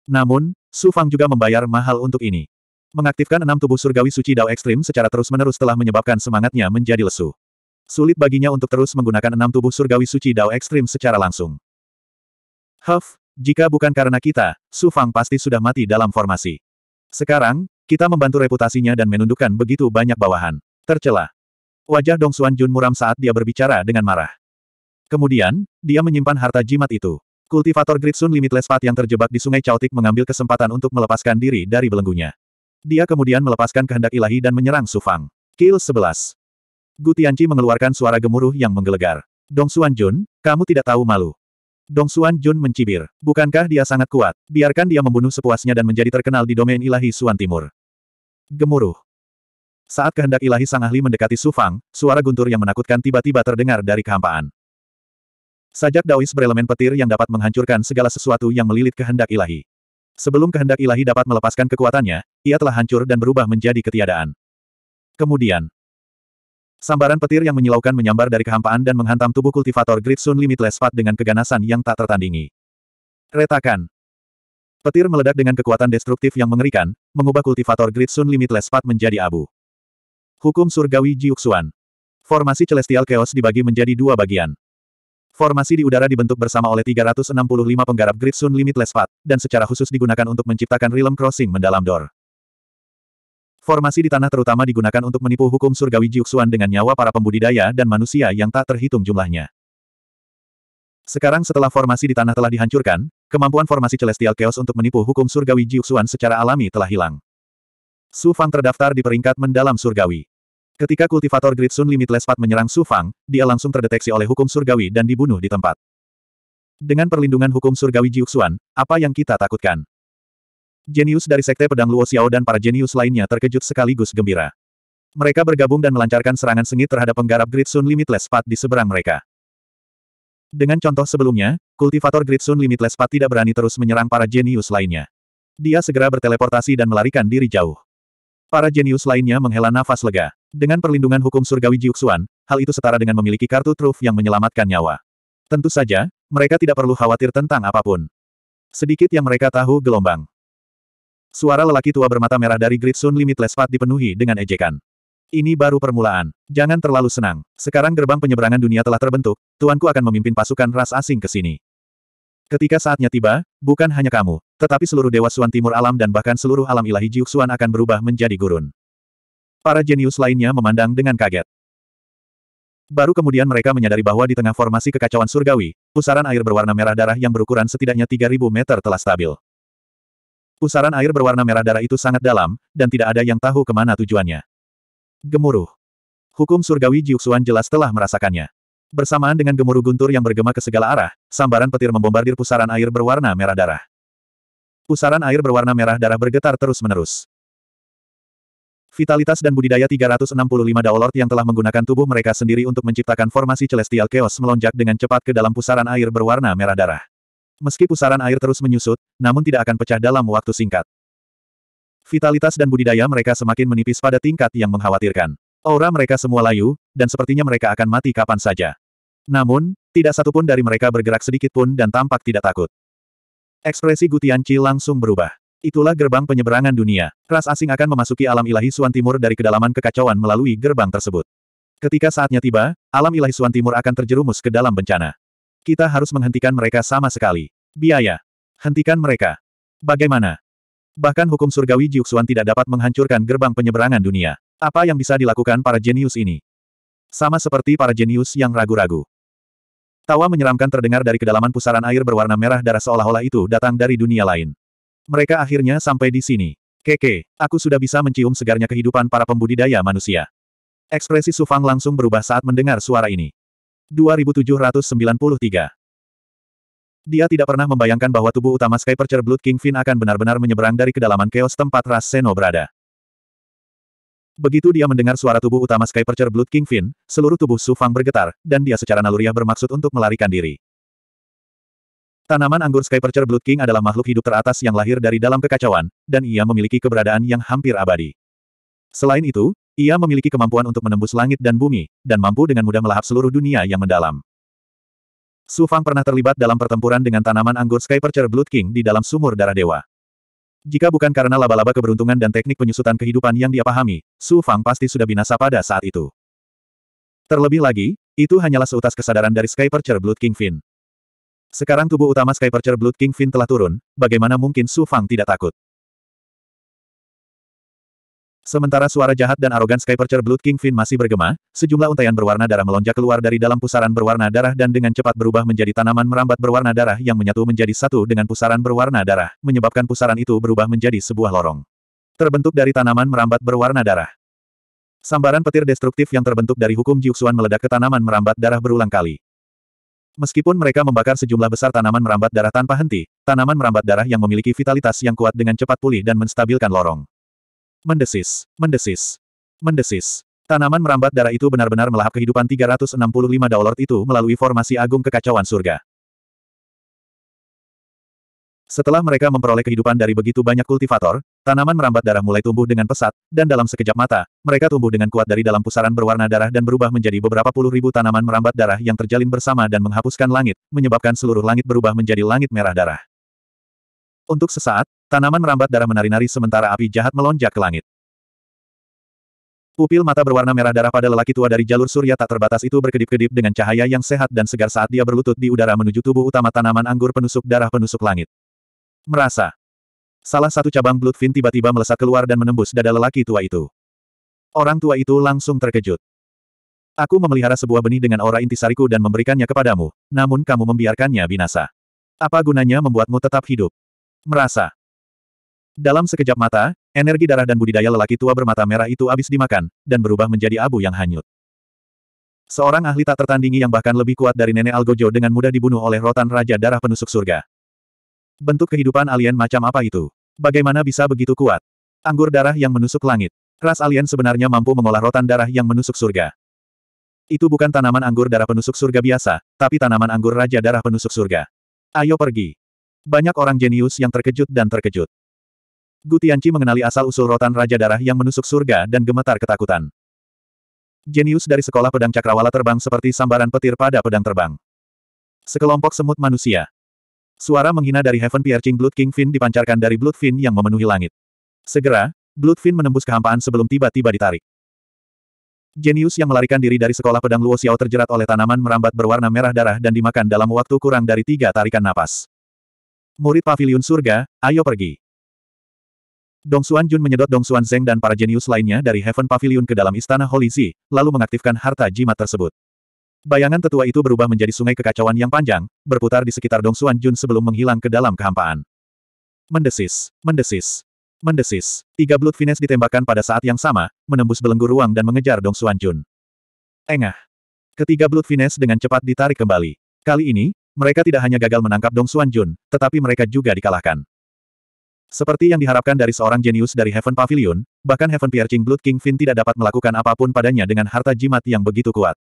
Namun, Su Fang juga membayar mahal untuk ini. Mengaktifkan enam tubuh surgawi suci Dao Ekstrim secara terus-menerus telah menyebabkan semangatnya menjadi lesu. Sulit baginya untuk terus menggunakan enam tubuh surgawi suci Dao Ekstrim secara langsung. Huff, jika bukan karena kita, Su Fang pasti sudah mati dalam formasi. Sekarang, kita membantu reputasinya dan menundukkan begitu banyak bawahan. Tercela. Wajah Dong Xuan Jun muram saat dia berbicara dengan marah. Kemudian, dia menyimpan harta jimat itu. Kultivator Gritsun Limitless Path yang terjebak di sungai Chaotic mengambil kesempatan untuk melepaskan diri dari belenggunya. Dia kemudian melepaskan kehendak ilahi dan menyerang Sufang. Kill 11. Gu Tianci mengeluarkan suara gemuruh yang menggelegar. Dong Xuan Jun, kamu tidak tahu malu. Dong Xuan Jun mencibir. Bukankah dia sangat kuat? Biarkan dia membunuh sepuasnya dan menjadi terkenal di domain ilahi Suan Timur. Gemuruh. Saat kehendak ilahi Sang Ahli mendekati Sufang, suara guntur yang menakutkan tiba-tiba terdengar dari kehampaan. Sajak Daois berelemen petir yang dapat menghancurkan segala sesuatu yang melilit kehendak ilahi. Sebelum kehendak ilahi dapat melepaskan kekuatannya, ia telah hancur dan berubah menjadi ketiadaan. Kemudian, sambaran petir yang menyilaukan menyambar dari kehampaan dan menghantam tubuh kultivator Gritsun Limitless Fat dengan keganasan yang tak tertandingi. Retakan. Petir meledak dengan kekuatan destruktif yang mengerikan, mengubah kultivator Gritsun Limitless Fat menjadi abu. Hukum Surgawi Jiuxuan. Formasi Celestial Chaos dibagi menjadi dua bagian. Formasi di udara dibentuk bersama oleh 365 penggarap Grid Sun Limitless Path, dan secara khusus digunakan untuk menciptakan realm crossing mendalam door. Formasi di tanah terutama digunakan untuk menipu hukum surgawi Jiuxuan dengan nyawa para pembudidaya dan manusia yang tak terhitung jumlahnya. Sekarang setelah formasi di tanah telah dihancurkan, kemampuan formasi Celestial Chaos untuk menipu hukum surgawi Jiuxuan secara alami telah hilang. Su Fang terdaftar di peringkat mendalam surgawi. Ketika kultivator Great Sun Limitless Path menyerang Su Fang, dia langsung terdeteksi oleh hukum surgawi dan dibunuh di tempat. Dengan perlindungan hukum surgawi Jiuxuan, apa yang kita takutkan? Jenius dari Sekte Pedang Luo Xiao dan para jenius lainnya terkejut sekaligus gembira. Mereka bergabung dan melancarkan serangan sengit terhadap penggarap Great Sun Limitless Path di seberang mereka. Dengan contoh sebelumnya, kultivator Great Sun Limitless Path tidak berani terus menyerang para jenius lainnya. Dia segera berteleportasi dan melarikan diri jauh. Para jenius lainnya menghela nafas lega. Dengan perlindungan hukum surgawi Jiuxuan, hal itu setara dengan memiliki kartu truf yang menyelamatkan nyawa. Tentu saja, mereka tidak perlu khawatir tentang apapun. Sedikit yang mereka tahu gelombang. Suara lelaki tua bermata merah dari Great Sun Limitless Path dipenuhi dengan ejekan. Ini baru permulaan. Jangan terlalu senang. Sekarang gerbang penyeberangan dunia telah terbentuk, tuanku akan memimpin pasukan ras asing ke sini. Ketika saatnya tiba, bukan hanya kamu, tetapi seluruh Dewa Suan Timur Alam dan bahkan seluruh alam ilahi Jiuxuan akan berubah menjadi gurun. Para jenius lainnya memandang dengan kaget. Baru kemudian mereka menyadari bahwa di tengah formasi kekacauan surgawi, pusaran air berwarna merah darah yang berukuran setidaknya 3.000 meter telah stabil. Pusaran air berwarna merah darah itu sangat dalam, dan tidak ada yang tahu kemana tujuannya. Gemuruh. Hukum surgawi Jiuxuan jelas telah merasakannya. Bersamaan dengan gemuruh guntur yang bergema ke segala arah, sambaran petir membombardir pusaran air berwarna merah darah. Pusaran air berwarna merah darah bergetar terus-menerus. Vitalitas dan budidaya 365 Daolord yang telah menggunakan tubuh mereka sendiri untuk menciptakan formasi Celestial Chaos melonjak dengan cepat ke dalam pusaran air berwarna merah darah. Meski pusaran air terus menyusut, namun tidak akan pecah dalam waktu singkat. Vitalitas dan budidaya mereka semakin menipis pada tingkat yang mengkhawatirkan. Aura mereka semua layu, dan sepertinya mereka akan mati kapan saja. Namun, tidak satupun dari mereka bergerak sedikit pun dan tampak tidak takut. Ekspresi Gutianci langsung berubah. Itulah gerbang penyeberangan dunia. Ras asing akan memasuki alam ilahi Suan Timur dari kedalaman kekacauan melalui gerbang tersebut. Ketika saatnya tiba, alam ilahi Suan Timur akan terjerumus ke dalam bencana. Kita harus menghentikan mereka sama sekali. Biaya. Hentikan mereka. Bagaimana? Bahkan hukum surgawi Jiuxuan tidak dapat menghancurkan gerbang penyeberangan dunia. Apa yang bisa dilakukan para jenius ini? Sama seperti para jenius yang ragu-ragu. Tawa menyeramkan terdengar dari kedalaman pusaran air berwarna merah darah seolah-olah itu datang dari dunia lain. Mereka akhirnya sampai di sini. Keke, aku sudah bisa mencium segarnya kehidupan para pembudidaya manusia. Ekspresi Sufang langsung berubah saat mendengar suara ini. 2793 Dia tidak pernah membayangkan bahwa tubuh utama Sky Percher Blood Kingfin akan benar-benar menyeberang dari kedalaman keos tempat ras Seno berada. Begitu dia mendengar suara tubuh utama Sky Percher Blood Kingfin, seluruh tubuh Sufang bergetar, dan dia secara naluriah bermaksud untuk melarikan diri. Tanaman anggur Skypercher Blood King adalah makhluk hidup teratas yang lahir dari dalam kekacauan, dan ia memiliki keberadaan yang hampir abadi. Selain itu, ia memiliki kemampuan untuk menembus langit dan bumi, dan mampu dengan mudah melahap seluruh dunia yang mendalam. Su Fang pernah terlibat dalam pertempuran dengan tanaman anggur Skypercher Blood King di dalam sumur darah dewa. Jika bukan karena laba-laba keberuntungan dan teknik penyusutan kehidupan yang dia pahami, Su Fang pasti sudah binasa pada saat itu. Terlebih lagi, itu hanyalah seutas kesadaran dari Skypercher Blood King Fin. Sekarang tubuh utama Skypercher Blood King Fin telah turun, bagaimana mungkin Su Fang tidak takut? Sementara suara jahat dan arogan Skypercher Blood King Fin masih bergema, sejumlah untaian berwarna darah melonjak keluar dari dalam pusaran berwarna darah dan dengan cepat berubah menjadi tanaman merambat berwarna darah yang menyatu menjadi satu dengan pusaran berwarna darah, menyebabkan pusaran itu berubah menjadi sebuah lorong. Terbentuk dari tanaman merambat berwarna darah. Sambaran petir destruktif yang terbentuk dari hukum Jiuxuan meledak ke tanaman merambat darah berulang kali. Meskipun mereka membakar sejumlah besar tanaman merambat darah tanpa henti, tanaman merambat darah yang memiliki vitalitas yang kuat dengan cepat pulih dan menstabilkan lorong. Mendesis, mendesis, mendesis. Tanaman merambat darah itu benar-benar melahap kehidupan 365 daulord itu melalui formasi agung kekacauan surga. Setelah mereka memperoleh kehidupan dari begitu banyak kultivator, tanaman merambat darah mulai tumbuh dengan pesat, dan dalam sekejap mata, mereka tumbuh dengan kuat dari dalam pusaran berwarna darah dan berubah menjadi beberapa puluh ribu tanaman merambat darah yang terjalin bersama dan menghapuskan langit, menyebabkan seluruh langit berubah menjadi langit merah darah. Untuk sesaat, tanaman merambat darah menari-nari sementara api jahat melonjak ke langit. Pupil mata berwarna merah darah pada lelaki tua dari jalur surya tak terbatas itu berkedip-kedip dengan cahaya yang sehat dan segar saat dia berlutut di udara menuju tubuh utama tanaman anggur penusuk darah penusuk langit. Merasa. Salah satu cabang Blood tiba-tiba melesat keluar dan menembus dada lelaki tua itu. Orang tua itu langsung terkejut. Aku memelihara sebuah benih dengan aura intisariku dan memberikannya kepadamu, namun kamu membiarkannya binasa. Apa gunanya membuatmu tetap hidup? Merasa. Dalam sekejap mata, energi darah dan budidaya lelaki tua bermata merah itu habis dimakan, dan berubah menjadi abu yang hanyut. Seorang ahli tak tertandingi yang bahkan lebih kuat dari nenek Algojo dengan mudah dibunuh oleh rotan Raja Darah Penusuk Surga. Bentuk kehidupan alien macam apa itu? Bagaimana bisa begitu kuat? Anggur darah yang menusuk langit. Ras alien sebenarnya mampu mengolah rotan darah yang menusuk surga. Itu bukan tanaman anggur darah penusuk surga biasa, tapi tanaman anggur raja darah penusuk surga. Ayo pergi. Banyak orang jenius yang terkejut dan terkejut. Gutianci mengenali asal-usul rotan raja darah yang menusuk surga dan gemetar ketakutan. Jenius dari sekolah pedang cakrawala terbang seperti sambaran petir pada pedang terbang. Sekelompok semut manusia. Suara menghina dari Heaven Piercing Blood King Finn dipancarkan dari Blood Finn yang memenuhi langit. Segera, Blood Finn menembus kehampaan sebelum tiba-tiba ditarik. Genius yang melarikan diri dari sekolah pedang Luo Xiao terjerat oleh tanaman merambat berwarna merah darah dan dimakan dalam waktu kurang dari tiga tarikan napas. Murid pavilion surga, ayo pergi. Dong Xuan Jun menyedot Dong Xuan Zeng dan para jenius lainnya dari Heaven Pavilion ke dalam istana Holy Z, lalu mengaktifkan harta jimat tersebut. Bayangan tetua itu berubah menjadi sungai kekacauan yang panjang, berputar di sekitar Dong Xuan Jun sebelum menghilang ke dalam kehampaan. Mendesis, mendesis, mendesis. Tiga Blood Finesse ditembakkan pada saat yang sama, menembus belenggu ruang dan mengejar Dong Xuan Jun. Engah. Ketiga Blood Finesse dengan cepat ditarik kembali. Kali ini, mereka tidak hanya gagal menangkap Dong Xuan Jun, tetapi mereka juga dikalahkan. Seperti yang diharapkan dari seorang jenius dari Heaven Pavilion, bahkan Heaven Piercing Blood King Fin tidak dapat melakukan apapun padanya dengan harta jimat yang begitu kuat.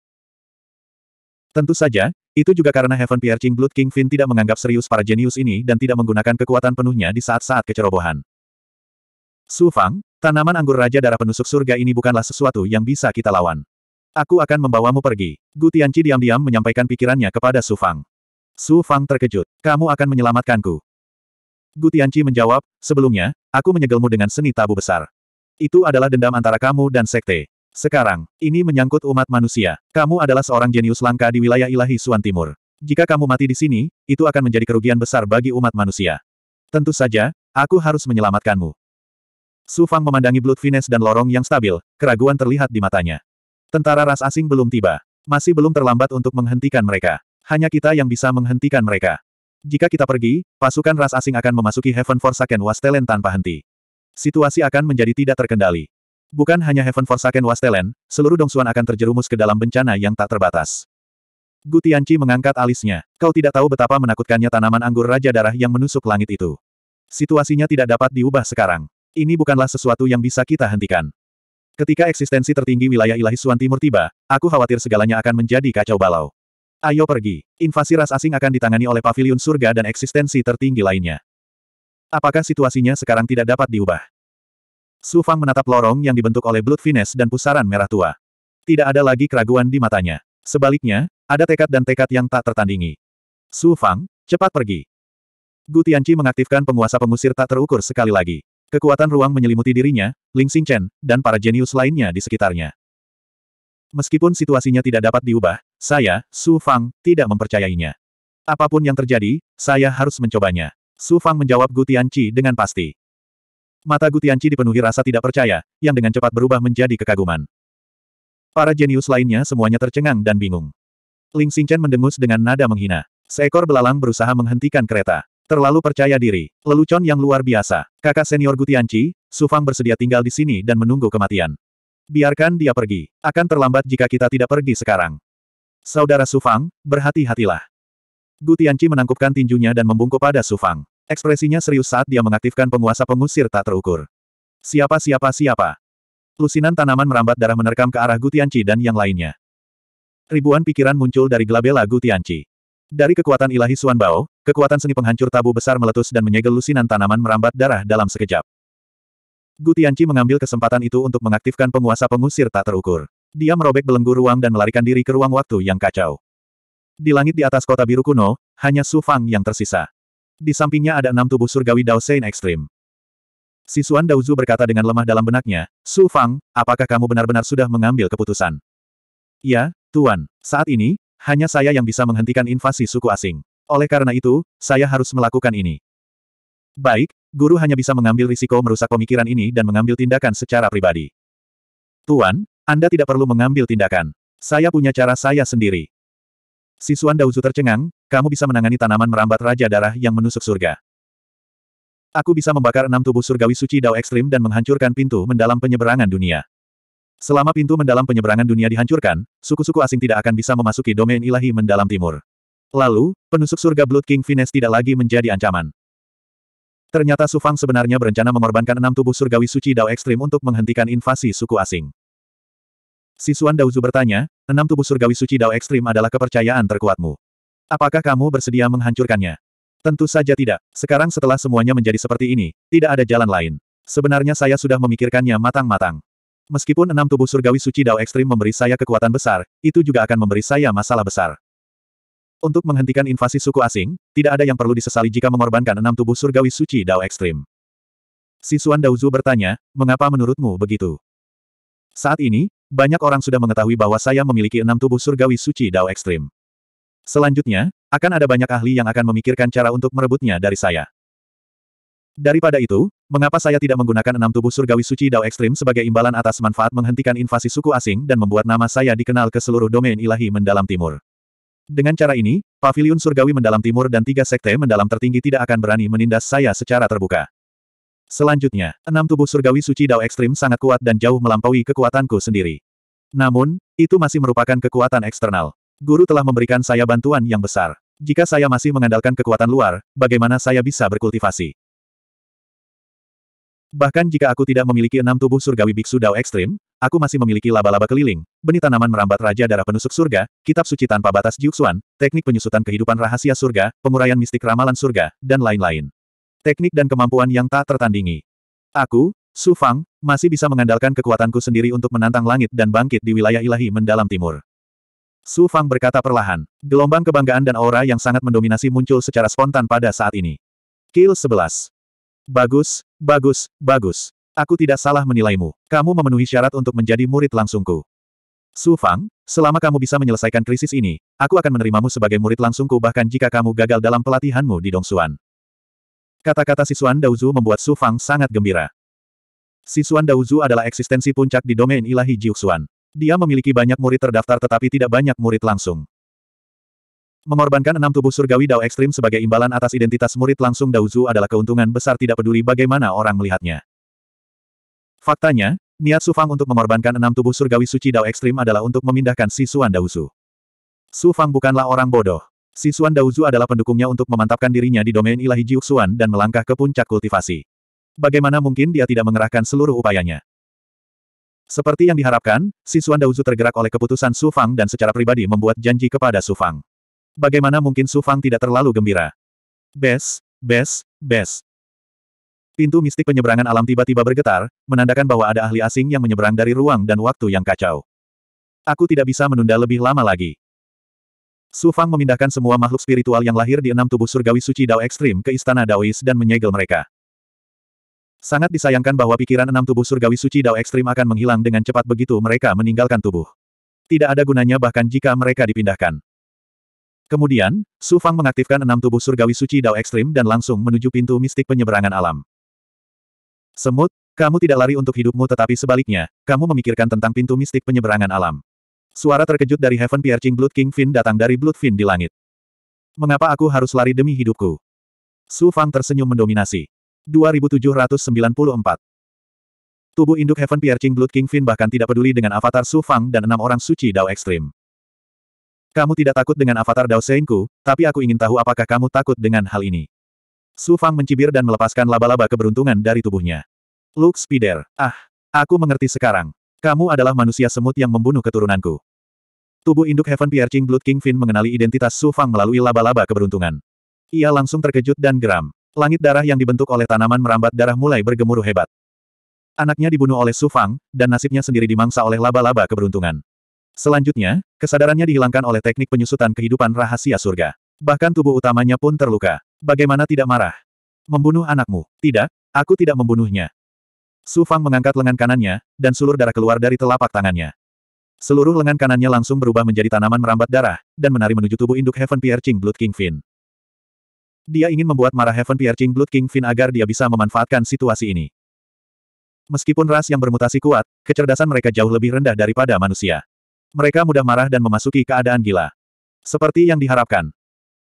Tentu saja, itu juga karena Heaven Piercing Blood King Finn tidak menganggap serius para jenius ini dan tidak menggunakan kekuatan penuhnya di saat-saat kecerobohan. Su Fang, tanaman anggur Raja Darah Penusuk Surga ini bukanlah sesuatu yang bisa kita lawan. Aku akan membawamu pergi. Gu Tianqi diam-diam menyampaikan pikirannya kepada Su Fang. Su Fang terkejut. Kamu akan menyelamatkanku. Gu Tianqi menjawab, sebelumnya, aku menyegelmu dengan seni tabu besar. Itu adalah dendam antara kamu dan sekte. Sekarang, ini menyangkut umat manusia. Kamu adalah seorang jenius langka di wilayah ilahi Suan Timur. Jika kamu mati di sini, itu akan menjadi kerugian besar bagi umat manusia. Tentu saja, aku harus menyelamatkanmu. Su Fang memandangi Blood Vines dan lorong yang stabil, keraguan terlihat di matanya. Tentara ras asing belum tiba. Masih belum terlambat untuk menghentikan mereka. Hanya kita yang bisa menghentikan mereka. Jika kita pergi, pasukan ras asing akan memasuki Heaven Forsaken Wastelen tanpa henti. Situasi akan menjadi tidak terkendali. Bukan hanya Heaven Forsaken Wastelen, seluruh Dong Dongsuan akan terjerumus ke dalam bencana yang tak terbatas. Gu Tianqi mengangkat alisnya. Kau tidak tahu betapa menakutkannya tanaman anggur Raja Darah yang menusuk langit itu. Situasinya tidak dapat diubah sekarang. Ini bukanlah sesuatu yang bisa kita hentikan. Ketika eksistensi tertinggi wilayah ilahi Suan Timur tiba, aku khawatir segalanya akan menjadi kacau balau. Ayo pergi. Invasi ras asing akan ditangani oleh Paviliun surga dan eksistensi tertinggi lainnya. Apakah situasinya sekarang tidak dapat diubah? Su Fang menatap lorong yang dibentuk oleh Blood Vines dan pusaran merah tua. Tidak ada lagi keraguan di matanya. Sebaliknya, ada tekad dan tekad yang tak tertandingi. Su Fang, cepat pergi. Gu Tianqi mengaktifkan penguasa pengusir tak terukur sekali lagi. Kekuatan ruang menyelimuti dirinya, Ling Chen dan para jenius lainnya di sekitarnya. Meskipun situasinya tidak dapat diubah, saya, Su Fang, tidak mempercayainya. Apapun yang terjadi, saya harus mencobanya. Su Fang menjawab Gu Tianqi dengan pasti. Mata Gutianci dipenuhi rasa tidak percaya, yang dengan cepat berubah menjadi kekaguman. Para jenius lainnya semuanya tercengang dan bingung. Ling Xingchen mendengus dengan nada menghina. Seekor belalang berusaha menghentikan kereta. Terlalu percaya diri, lelucon yang luar biasa. Kakak senior Gutianci, Sufang bersedia tinggal di sini dan menunggu kematian. Biarkan dia pergi, akan terlambat jika kita tidak pergi sekarang. Saudara Sufang, berhati-hatilah. Gutianci menangkupkan tinjunya dan membungkuk pada Sufang. Ekspresinya serius saat dia mengaktifkan penguasa pengusir tak terukur. Siapa siapa siapa? Lusinan tanaman merambat darah menerkam ke arah Gutianci dan yang lainnya. Ribuan pikiran muncul dari gelabela Gutianci. Dari kekuatan ilahi Suan Bao, kekuatan seni penghancur tabu besar meletus dan menyegel lusinan tanaman merambat darah dalam sekejap. Gutianci mengambil kesempatan itu untuk mengaktifkan penguasa pengusir tak terukur. Dia merobek belenggu ruang dan melarikan diri ke ruang waktu yang kacau. Di langit di atas kota biru kuno, hanya Su Fang yang tersisa. Di sampingnya ada enam tubuh surgawi Dao Sein ekstrim. Sisuan Daozu berkata dengan lemah dalam benaknya, Su Fang, apakah kamu benar-benar sudah mengambil keputusan? Ya, Tuan, saat ini, hanya saya yang bisa menghentikan invasi suku asing. Oleh karena itu, saya harus melakukan ini. Baik, guru hanya bisa mengambil risiko merusak pemikiran ini dan mengambil tindakan secara pribadi. Tuan, Anda tidak perlu mengambil tindakan. Saya punya cara saya sendiri. Sisuan Daozu tercengang, kamu bisa menangani tanaman merambat Raja Darah yang menusuk surga. Aku bisa membakar enam tubuh surgawi suci Dao Ekstrim dan menghancurkan pintu mendalam penyeberangan dunia. Selama pintu mendalam penyeberangan dunia dihancurkan, suku-suku asing tidak akan bisa memasuki domain ilahi mendalam timur. Lalu, penusuk surga Blood King Vines tidak lagi menjadi ancaman. Ternyata Su Fang sebenarnya berencana mengorbankan enam tubuh surgawi suci Dao Ekstrim untuk menghentikan invasi suku asing. Sisuan Daozu bertanya, enam tubuh surgawi suci Dao Ekstrim adalah kepercayaan terkuatmu. Apakah kamu bersedia menghancurkannya? Tentu saja tidak. Sekarang setelah semuanya menjadi seperti ini, tidak ada jalan lain. Sebenarnya saya sudah memikirkannya matang-matang. Meskipun enam tubuh surgawi suci Dao Ekstrim memberi saya kekuatan besar, itu juga akan memberi saya masalah besar. Untuk menghentikan invasi suku asing, tidak ada yang perlu disesali jika mengorbankan enam tubuh surgawi suci Dao Ekstrim. Sisuan Daozu bertanya, mengapa menurutmu begitu? Saat ini, banyak orang sudah mengetahui bahwa saya memiliki enam tubuh surgawi suci Dao Ekstrim. Selanjutnya, akan ada banyak ahli yang akan memikirkan cara untuk merebutnya dari saya. Daripada itu, mengapa saya tidak menggunakan enam tubuh surgawi suci Dao Ekstrim sebagai imbalan atas manfaat menghentikan invasi suku asing dan membuat nama saya dikenal ke seluruh domain ilahi mendalam timur? Dengan cara ini, paviliun surgawi mendalam timur dan tiga sekte mendalam tertinggi tidak akan berani menindas saya secara terbuka. Selanjutnya, enam tubuh surgawi suci Dao Ekstrim sangat kuat dan jauh melampaui kekuatanku sendiri. Namun, itu masih merupakan kekuatan eksternal. Guru telah memberikan saya bantuan yang besar. Jika saya masih mengandalkan kekuatan luar, bagaimana saya bisa berkultivasi? Bahkan jika aku tidak memiliki enam tubuh surgawi biksu Dao ekstrim, aku masih memiliki laba-laba keliling, benih tanaman merambat Raja Darah Penusuk Surga, Kitab Suci Tanpa Batas Jiuxuan, Teknik Penyusutan Kehidupan Rahasia Surga, Penguraian Mistik Ramalan Surga, dan lain-lain. Teknik dan kemampuan yang tak tertandingi. Aku, Su Fang, masih bisa mengandalkan kekuatanku sendiri untuk menantang langit dan bangkit di wilayah ilahi mendalam timur. Su Fang berkata perlahan. Gelombang kebanggaan dan aura yang sangat mendominasi muncul secara spontan pada saat ini. Kill 11. Bagus, bagus, bagus. Aku tidak salah menilaimu. Kamu memenuhi syarat untuk menjadi murid langsungku. Su Fang, selama kamu bisa menyelesaikan krisis ini, aku akan menerimamu sebagai murid langsungku bahkan jika kamu gagal dalam pelatihanmu di Dong Suan. Kata-kata Sisuan Daozu membuat Su Fang sangat gembira. Sisuan Daozu adalah eksistensi puncak di domain ilahi Jiuxuan. Dia memiliki banyak murid terdaftar tetapi tidak banyak murid langsung. Mengorbankan enam tubuh surgawi Dao ekstrim sebagai imbalan atas identitas murid langsung Daozu adalah keuntungan besar tidak peduli bagaimana orang melihatnya. Faktanya, niat Su Fang untuk mengorbankan enam tubuh surgawi suci Dao ekstrim adalah untuk memindahkan Sisuan Daozu. Su Fang bukanlah orang bodoh. Si Sisuan Daozu adalah pendukungnya untuk memantapkan dirinya di domain ilahi Jiuxuan dan melangkah ke puncak kultivasi. Bagaimana mungkin dia tidak mengerahkan seluruh upayanya? Seperti yang diharapkan, si Suan Daozu tergerak oleh keputusan Su Fang dan secara pribadi membuat janji kepada Su Fang. Bagaimana mungkin Su Fang tidak terlalu gembira? Bes, bes, bes. Pintu mistik penyeberangan alam tiba-tiba bergetar, menandakan bahwa ada ahli asing yang menyeberang dari ruang dan waktu yang kacau. Aku tidak bisa menunda lebih lama lagi. Su Fang memindahkan semua makhluk spiritual yang lahir di enam tubuh surgawi suci Dao Ekstrim ke istana Daois dan menyegel mereka. Sangat disayangkan bahwa pikiran enam tubuh surgawi suci Dao Ekstrim akan menghilang dengan cepat begitu mereka meninggalkan tubuh. Tidak ada gunanya bahkan jika mereka dipindahkan. Kemudian, Su Fang mengaktifkan enam tubuh surgawi suci Dao Ekstrim dan langsung menuju pintu mistik penyeberangan alam. Semut, kamu tidak lari untuk hidupmu tetapi sebaliknya, kamu memikirkan tentang pintu mistik penyeberangan alam. Suara terkejut dari Heaven Piercing Blood King Fin datang dari Blood Fin di langit. Mengapa aku harus lari demi hidupku? Su Fang tersenyum mendominasi. 2794. Tubuh induk Heaven Piercing Blood King Finn bahkan tidak peduli dengan avatar Su Fang dan enam orang suci Dao Ekstrim. Kamu tidak takut dengan avatar Dao Seinku, tapi aku ingin tahu apakah kamu takut dengan hal ini. Su Fang mencibir dan melepaskan laba-laba keberuntungan dari tubuhnya. Luke Spider, ah, aku mengerti sekarang. Kamu adalah manusia semut yang membunuh keturunanku. Tubuh induk Heaven Piercing Blood King Finn mengenali identitas Su Fang melalui laba-laba keberuntungan. Ia langsung terkejut dan geram. Langit darah yang dibentuk oleh tanaman merambat darah mulai bergemuruh hebat. Anaknya dibunuh oleh Sufang, dan nasibnya sendiri dimangsa oleh laba-laba keberuntungan. Selanjutnya, kesadarannya dihilangkan oleh teknik penyusutan kehidupan rahasia surga. Bahkan tubuh utamanya pun terluka. Bagaimana tidak marah? Membunuh anakmu? Tidak, aku tidak membunuhnya. Sufang mengangkat lengan kanannya, dan sulur darah keluar dari telapak tangannya. Seluruh lengan kanannya langsung berubah menjadi tanaman merambat darah, dan menari menuju tubuh induk Heaven Piercing Blood King Finn. Dia ingin membuat marah Heaven Piercing Blood King Finn agar dia bisa memanfaatkan situasi ini. Meskipun ras yang bermutasi kuat, kecerdasan mereka jauh lebih rendah daripada manusia. Mereka mudah marah dan memasuki keadaan gila. Seperti yang diharapkan.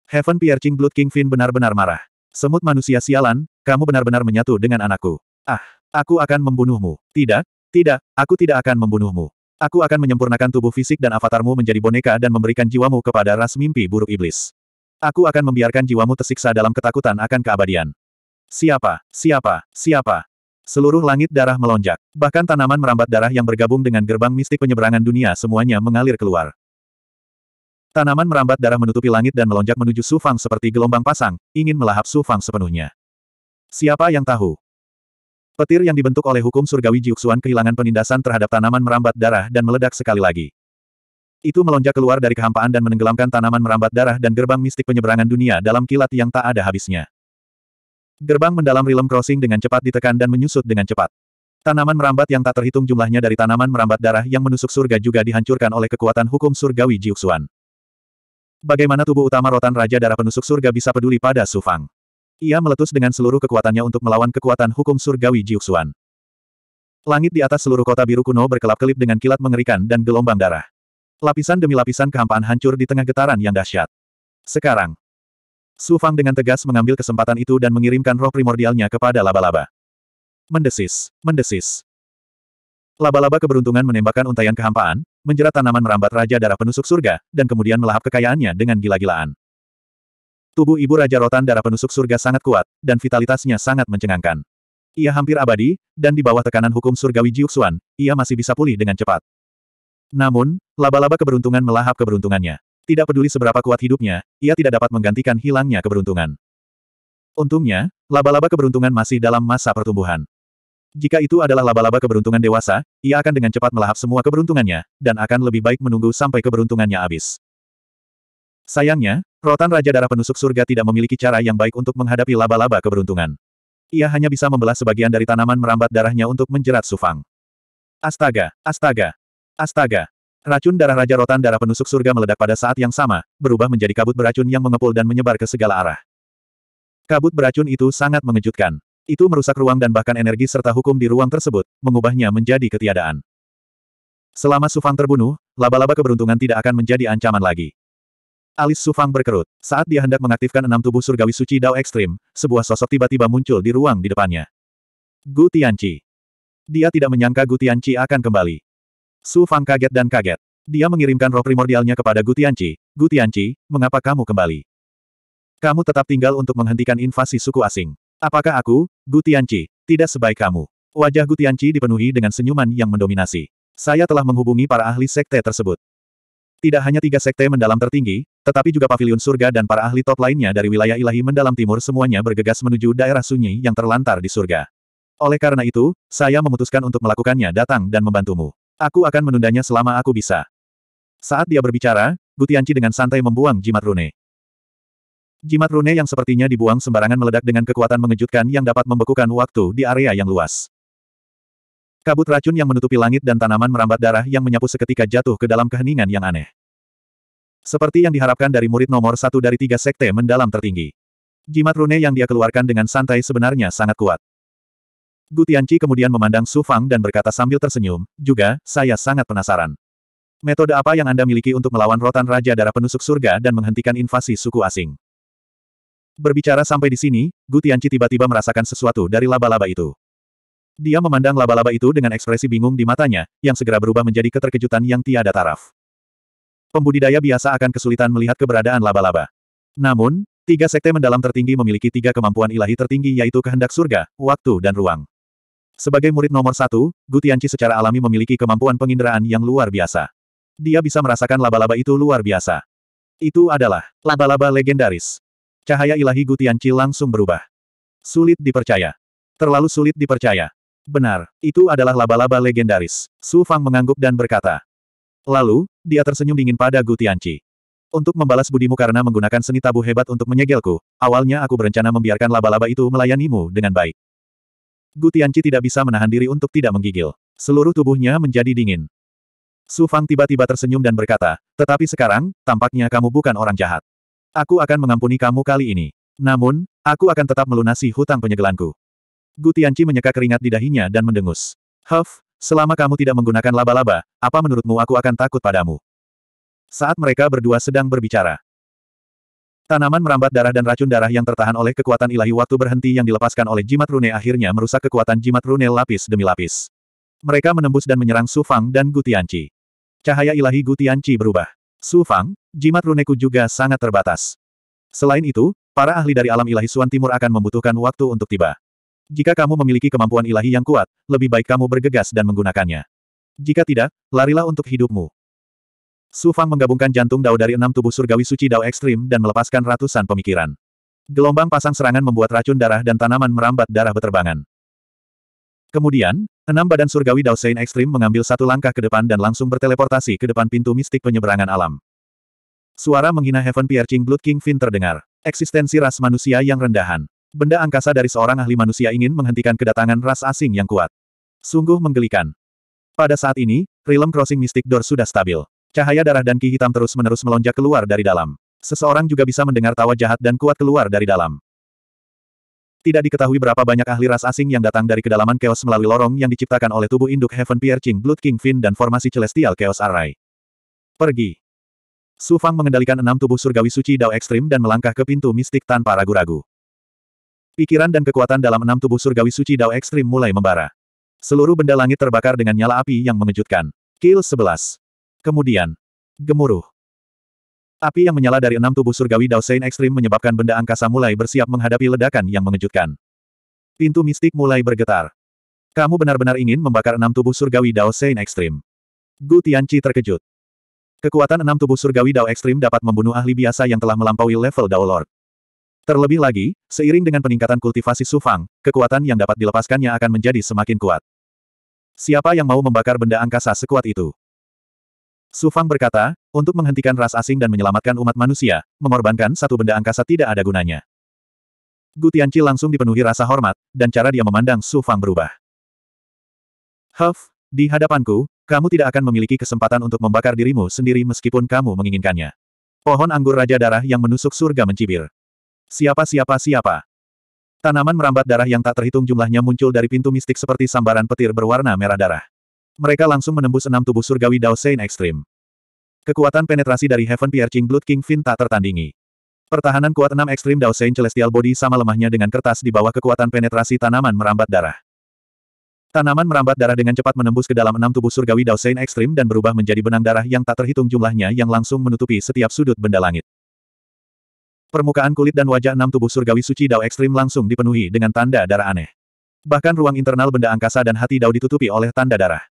Heaven Piercing Blood King Finn benar-benar marah. Semut manusia sialan, kamu benar-benar menyatu dengan anakku. Ah, aku akan membunuhmu. Tidak, tidak, aku tidak akan membunuhmu. Aku akan menyempurnakan tubuh fisik dan avatarmu menjadi boneka dan memberikan jiwamu kepada ras mimpi buruk iblis. Aku akan membiarkan jiwamu tersiksa dalam ketakutan akan keabadian. Siapa, siapa, siapa? Seluruh langit darah melonjak. Bahkan tanaman merambat darah yang bergabung dengan gerbang mistik penyeberangan dunia semuanya mengalir keluar. Tanaman merambat darah menutupi langit dan melonjak menuju Su Fang seperti gelombang pasang, ingin melahap Su Fang sepenuhnya. Siapa yang tahu? Petir yang dibentuk oleh hukum surgawi Jiuxuan kehilangan penindasan terhadap tanaman merambat darah dan meledak sekali lagi. Itu melonjak keluar dari kehampaan dan menenggelamkan tanaman merambat darah dan gerbang mistik penyeberangan dunia dalam kilat yang tak ada habisnya. Gerbang mendalam Realm Crossing dengan cepat ditekan dan menyusut dengan cepat. Tanaman merambat yang tak terhitung jumlahnya dari tanaman merambat darah yang menusuk surga juga dihancurkan oleh kekuatan hukum surgawi Jiuxuan. Bagaimana tubuh utama rotan Raja Darah Penusuk Surga bisa peduli pada Su Fang? Ia meletus dengan seluruh kekuatannya untuk melawan kekuatan hukum surgawi Jiuxuan. Langit di atas seluruh kota biru kuno berkelap-kelip dengan kilat mengerikan dan gelombang darah. Lapisan demi lapisan kehampaan hancur di tengah getaran yang dahsyat. Sekarang. Su Fang dengan tegas mengambil kesempatan itu dan mengirimkan roh primordialnya kepada laba-laba. Mendesis, mendesis. Laba-laba keberuntungan menembakkan untaian kehampaan, menjerat tanaman merambat Raja Darah Penusuk Surga, dan kemudian melahap kekayaannya dengan gila-gilaan. Tubuh Ibu Raja Rotan Darah Penusuk Surga sangat kuat, dan vitalitasnya sangat mencengangkan. Ia hampir abadi, dan di bawah tekanan hukum surgawi Jiuxuan, ia masih bisa pulih dengan cepat. Namun, laba-laba keberuntungan melahap keberuntungannya. Tidak peduli seberapa kuat hidupnya, ia tidak dapat menggantikan hilangnya keberuntungan. Untungnya, laba-laba keberuntungan masih dalam masa pertumbuhan. Jika itu adalah laba-laba keberuntungan dewasa, ia akan dengan cepat melahap semua keberuntungannya, dan akan lebih baik menunggu sampai keberuntungannya habis. Sayangnya, rotan Raja Darah Penusuk Surga tidak memiliki cara yang baik untuk menghadapi laba-laba keberuntungan. Ia hanya bisa membelah sebagian dari tanaman merambat darahnya untuk menjerat Sufang. Astaga, astaga, Astaga! Racun darah Raja Rotan darah penusuk surga meledak pada saat yang sama, berubah menjadi kabut beracun yang mengepul dan menyebar ke segala arah. Kabut beracun itu sangat mengejutkan. Itu merusak ruang dan bahkan energi serta hukum di ruang tersebut, mengubahnya menjadi ketiadaan. Selama Sufang terbunuh, laba-laba keberuntungan tidak akan menjadi ancaman lagi. Alis Sufang berkerut. Saat dia hendak mengaktifkan enam tubuh surgawi suci Dao Ekstrim, sebuah sosok tiba-tiba muncul di ruang di depannya. Gu Tianqi. Dia tidak menyangka Gu Tianqi akan kembali. Su Fang kaget dan kaget. Dia mengirimkan roh primordialnya kepada Gutianci. Gutianci, mengapa kamu kembali? Kamu tetap tinggal untuk menghentikan invasi suku asing. Apakah aku, Gutianci, tidak sebaik kamu? Wajah Gutianci dipenuhi dengan senyuman yang mendominasi. Saya telah menghubungi para ahli sekte tersebut. Tidak hanya tiga sekte mendalam tertinggi, tetapi juga pavilion surga dan para ahli top lainnya dari wilayah ilahi mendalam timur semuanya bergegas menuju daerah sunyi yang terlantar di surga. Oleh karena itu, saya memutuskan untuk melakukannya datang dan membantumu. Aku akan menundanya selama aku bisa. Saat dia berbicara, Gutianci dengan santai membuang jimat rune. Jimat rune yang sepertinya dibuang sembarangan meledak dengan kekuatan mengejutkan yang dapat membekukan waktu di area yang luas. Kabut racun yang menutupi langit dan tanaman merambat darah yang menyapu seketika jatuh ke dalam keheningan yang aneh. Seperti yang diharapkan dari murid nomor satu dari tiga sekte mendalam tertinggi. Jimat rune yang dia keluarkan dengan santai sebenarnya sangat kuat. Gu Tianqi kemudian memandang Su Fang dan berkata sambil tersenyum, juga, saya sangat penasaran. Metode apa yang Anda miliki untuk melawan rotan Raja Darah Penusuk Surga dan menghentikan invasi suku asing? Berbicara sampai di sini, Gu Tianqi tiba-tiba merasakan sesuatu dari laba-laba itu. Dia memandang laba-laba itu dengan ekspresi bingung di matanya, yang segera berubah menjadi keterkejutan yang tiada taraf. Pembudidaya biasa akan kesulitan melihat keberadaan laba-laba. Namun, tiga sekte mendalam tertinggi memiliki tiga kemampuan ilahi tertinggi yaitu kehendak surga, waktu dan ruang. Sebagai murid nomor satu, Gutianci secara alami memiliki kemampuan penginderaan yang luar biasa. Dia bisa merasakan laba-laba itu luar biasa. Itu adalah laba-laba legendaris. Cahaya ilahi Gutianci langsung berubah. Sulit dipercaya. Terlalu sulit dipercaya. Benar, itu adalah laba-laba legendaris. Su Fang mengangguk dan berkata. Lalu, dia tersenyum dingin pada Gutianci. Untuk membalas budimu karena menggunakan seni tabu hebat untuk menyegelku, awalnya aku berencana membiarkan laba-laba itu melayanimu dengan baik. Gu Tianqi tidak bisa menahan diri untuk tidak menggigil. Seluruh tubuhnya menjadi dingin. Su Fang tiba-tiba tersenyum dan berkata, tetapi sekarang, tampaknya kamu bukan orang jahat. Aku akan mengampuni kamu kali ini. Namun, aku akan tetap melunasi hutang penyegelanku. Gu Tianqi menyeka keringat di dahinya dan mendengus. Huff, selama kamu tidak menggunakan laba-laba, apa menurutmu aku akan takut padamu? Saat mereka berdua sedang berbicara, Tanaman merambat darah dan racun darah yang tertahan oleh kekuatan ilahi waktu berhenti yang dilepaskan oleh jimat rune akhirnya merusak kekuatan jimat rune lapis demi lapis. Mereka menembus dan menyerang Su Fang dan Gutianci. Cahaya ilahi Gutianci berubah. Su Fang, jimat runeku juga sangat terbatas. Selain itu, para ahli dari alam ilahi Suan Timur akan membutuhkan waktu untuk tiba. Jika kamu memiliki kemampuan ilahi yang kuat, lebih baik kamu bergegas dan menggunakannya. Jika tidak, larilah untuk hidupmu. Su Fang menggabungkan jantung Dao dari enam tubuh surgawi suci Dao ekstrim dan melepaskan ratusan pemikiran. Gelombang pasang serangan membuat racun darah dan tanaman merambat darah beterbangan. Kemudian, enam badan surgawi Dao Sein ekstrim mengambil satu langkah ke depan dan langsung berteleportasi ke depan pintu mistik penyeberangan alam. Suara menghina Heaven Piercing Blood King Fin terdengar. Eksistensi ras manusia yang rendahan. Benda angkasa dari seorang ahli manusia ingin menghentikan kedatangan ras asing yang kuat. Sungguh menggelikan. Pada saat ini, Realm Crossing Mystic Door sudah stabil. Cahaya darah dan ki hitam terus-menerus melonjak keluar dari dalam. Seseorang juga bisa mendengar tawa jahat dan kuat keluar dari dalam. Tidak diketahui berapa banyak ahli ras asing yang datang dari kedalaman chaos melalui lorong yang diciptakan oleh tubuh induk Heaven Piercing Blood King Finn dan formasi Celestial Chaos Array. Pergi. Su Fang mengendalikan enam tubuh surgawi suci Dao Ekstrim dan melangkah ke pintu mistik tanpa ragu-ragu. Pikiran dan kekuatan dalam enam tubuh surgawi suci Dao Ekstrim mulai membara. Seluruh benda langit terbakar dengan nyala api yang mengejutkan. Kill 11. Kemudian, gemuruh. Api yang menyala dari enam tubuh surgawi Dao Daosein ekstrim menyebabkan benda angkasa mulai bersiap menghadapi ledakan yang mengejutkan. Pintu mistik mulai bergetar. Kamu benar-benar ingin membakar enam tubuh surgawi Dao Daosein ekstrim. Gu Tianci terkejut. Kekuatan enam tubuh surgawi Dao ekstrim dapat membunuh ahli biasa yang telah melampaui level Dao Lord. Terlebih lagi, seiring dengan peningkatan kultivasi Sufang, kekuatan yang dapat dilepaskannya akan menjadi semakin kuat. Siapa yang mau membakar benda angkasa sekuat itu? Sufang berkata, untuk menghentikan ras asing dan menyelamatkan umat manusia, mengorbankan satu benda angkasa tidak ada gunanya. Gu Tianqi langsung dipenuhi rasa hormat, dan cara dia memandang Su Fang berubah. Huff, di hadapanku, kamu tidak akan memiliki kesempatan untuk membakar dirimu sendiri meskipun kamu menginginkannya. Pohon anggur Raja Darah yang menusuk surga mencibir. Siapa siapa siapa. Tanaman merambat darah yang tak terhitung jumlahnya muncul dari pintu mistik seperti sambaran petir berwarna merah darah. Mereka langsung menembus enam tubuh surgawi Dao Sein Ekstrim. Kekuatan penetrasi dari Heaven Piercing Blood King Fin tak tertandingi. Pertahanan kuat enam ekstrim Dao Sein Celestial Body sama lemahnya dengan kertas di bawah kekuatan penetrasi tanaman merambat darah. Tanaman merambat darah dengan cepat menembus ke dalam enam tubuh surgawi Dao Sein Ekstrim dan berubah menjadi benang darah yang tak terhitung jumlahnya yang langsung menutupi setiap sudut benda langit. Permukaan kulit dan wajah enam tubuh surgawi suci Dao Ekstrim langsung dipenuhi dengan tanda darah aneh. Bahkan ruang internal benda angkasa dan hati Dao ditutupi oleh tanda darah.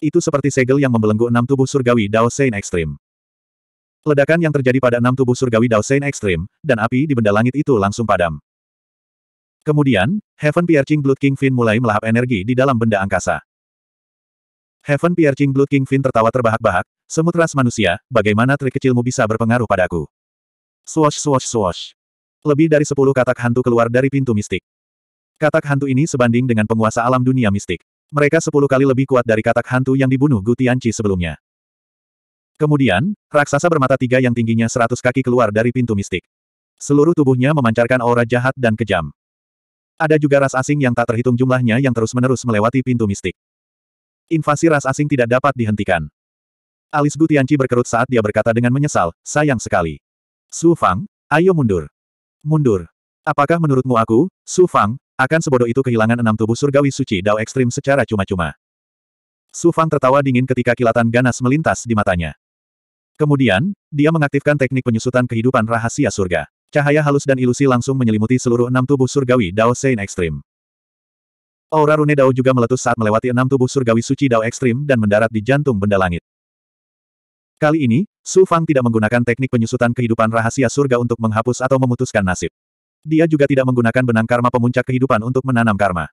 Itu seperti segel yang membelenggu enam tubuh surgawi Dao Sein Ekstrim. Ledakan yang terjadi pada enam tubuh surgawi Dao Sein Ekstrim, dan api di benda langit itu langsung padam. Kemudian, Heaven Piercing Blood King Fin mulai melahap energi di dalam benda angkasa. Heaven Piercing Blood King Fin tertawa terbahak-bahak, semut ras manusia, bagaimana trik kecilmu bisa berpengaruh padaku? Swash swash swash. Lebih dari sepuluh katak hantu keluar dari pintu mistik. Katak hantu ini sebanding dengan penguasa alam dunia mistik. Mereka sepuluh kali lebih kuat dari katak hantu yang dibunuh Gu sebelumnya. Kemudian, raksasa bermata tiga yang tingginya seratus kaki keluar dari pintu mistik. Seluruh tubuhnya memancarkan aura jahat dan kejam. Ada juga ras asing yang tak terhitung jumlahnya yang terus-menerus melewati pintu mistik. Invasi ras asing tidak dapat dihentikan. Alis Gu berkerut saat dia berkata dengan menyesal, sayang sekali. Su Fang, ayo mundur. Mundur. Apakah menurutmu aku, Su Fang, akan sebodoh itu kehilangan enam tubuh surgawi suci Dao ekstrim secara cuma-cuma. Su Fang tertawa dingin ketika kilatan ganas melintas di matanya. Kemudian, dia mengaktifkan teknik penyusutan kehidupan rahasia surga. Cahaya halus dan ilusi langsung menyelimuti seluruh enam tubuh surgawi Dao Sein ekstrim. Aura rune Dao juga meletus saat melewati enam tubuh surgawi suci Dao ekstrim dan mendarat di jantung benda langit. Kali ini, Su Fang tidak menggunakan teknik penyusutan kehidupan rahasia surga untuk menghapus atau memutuskan nasib. Dia juga tidak menggunakan benang karma pemuncak kehidupan untuk menanam karma.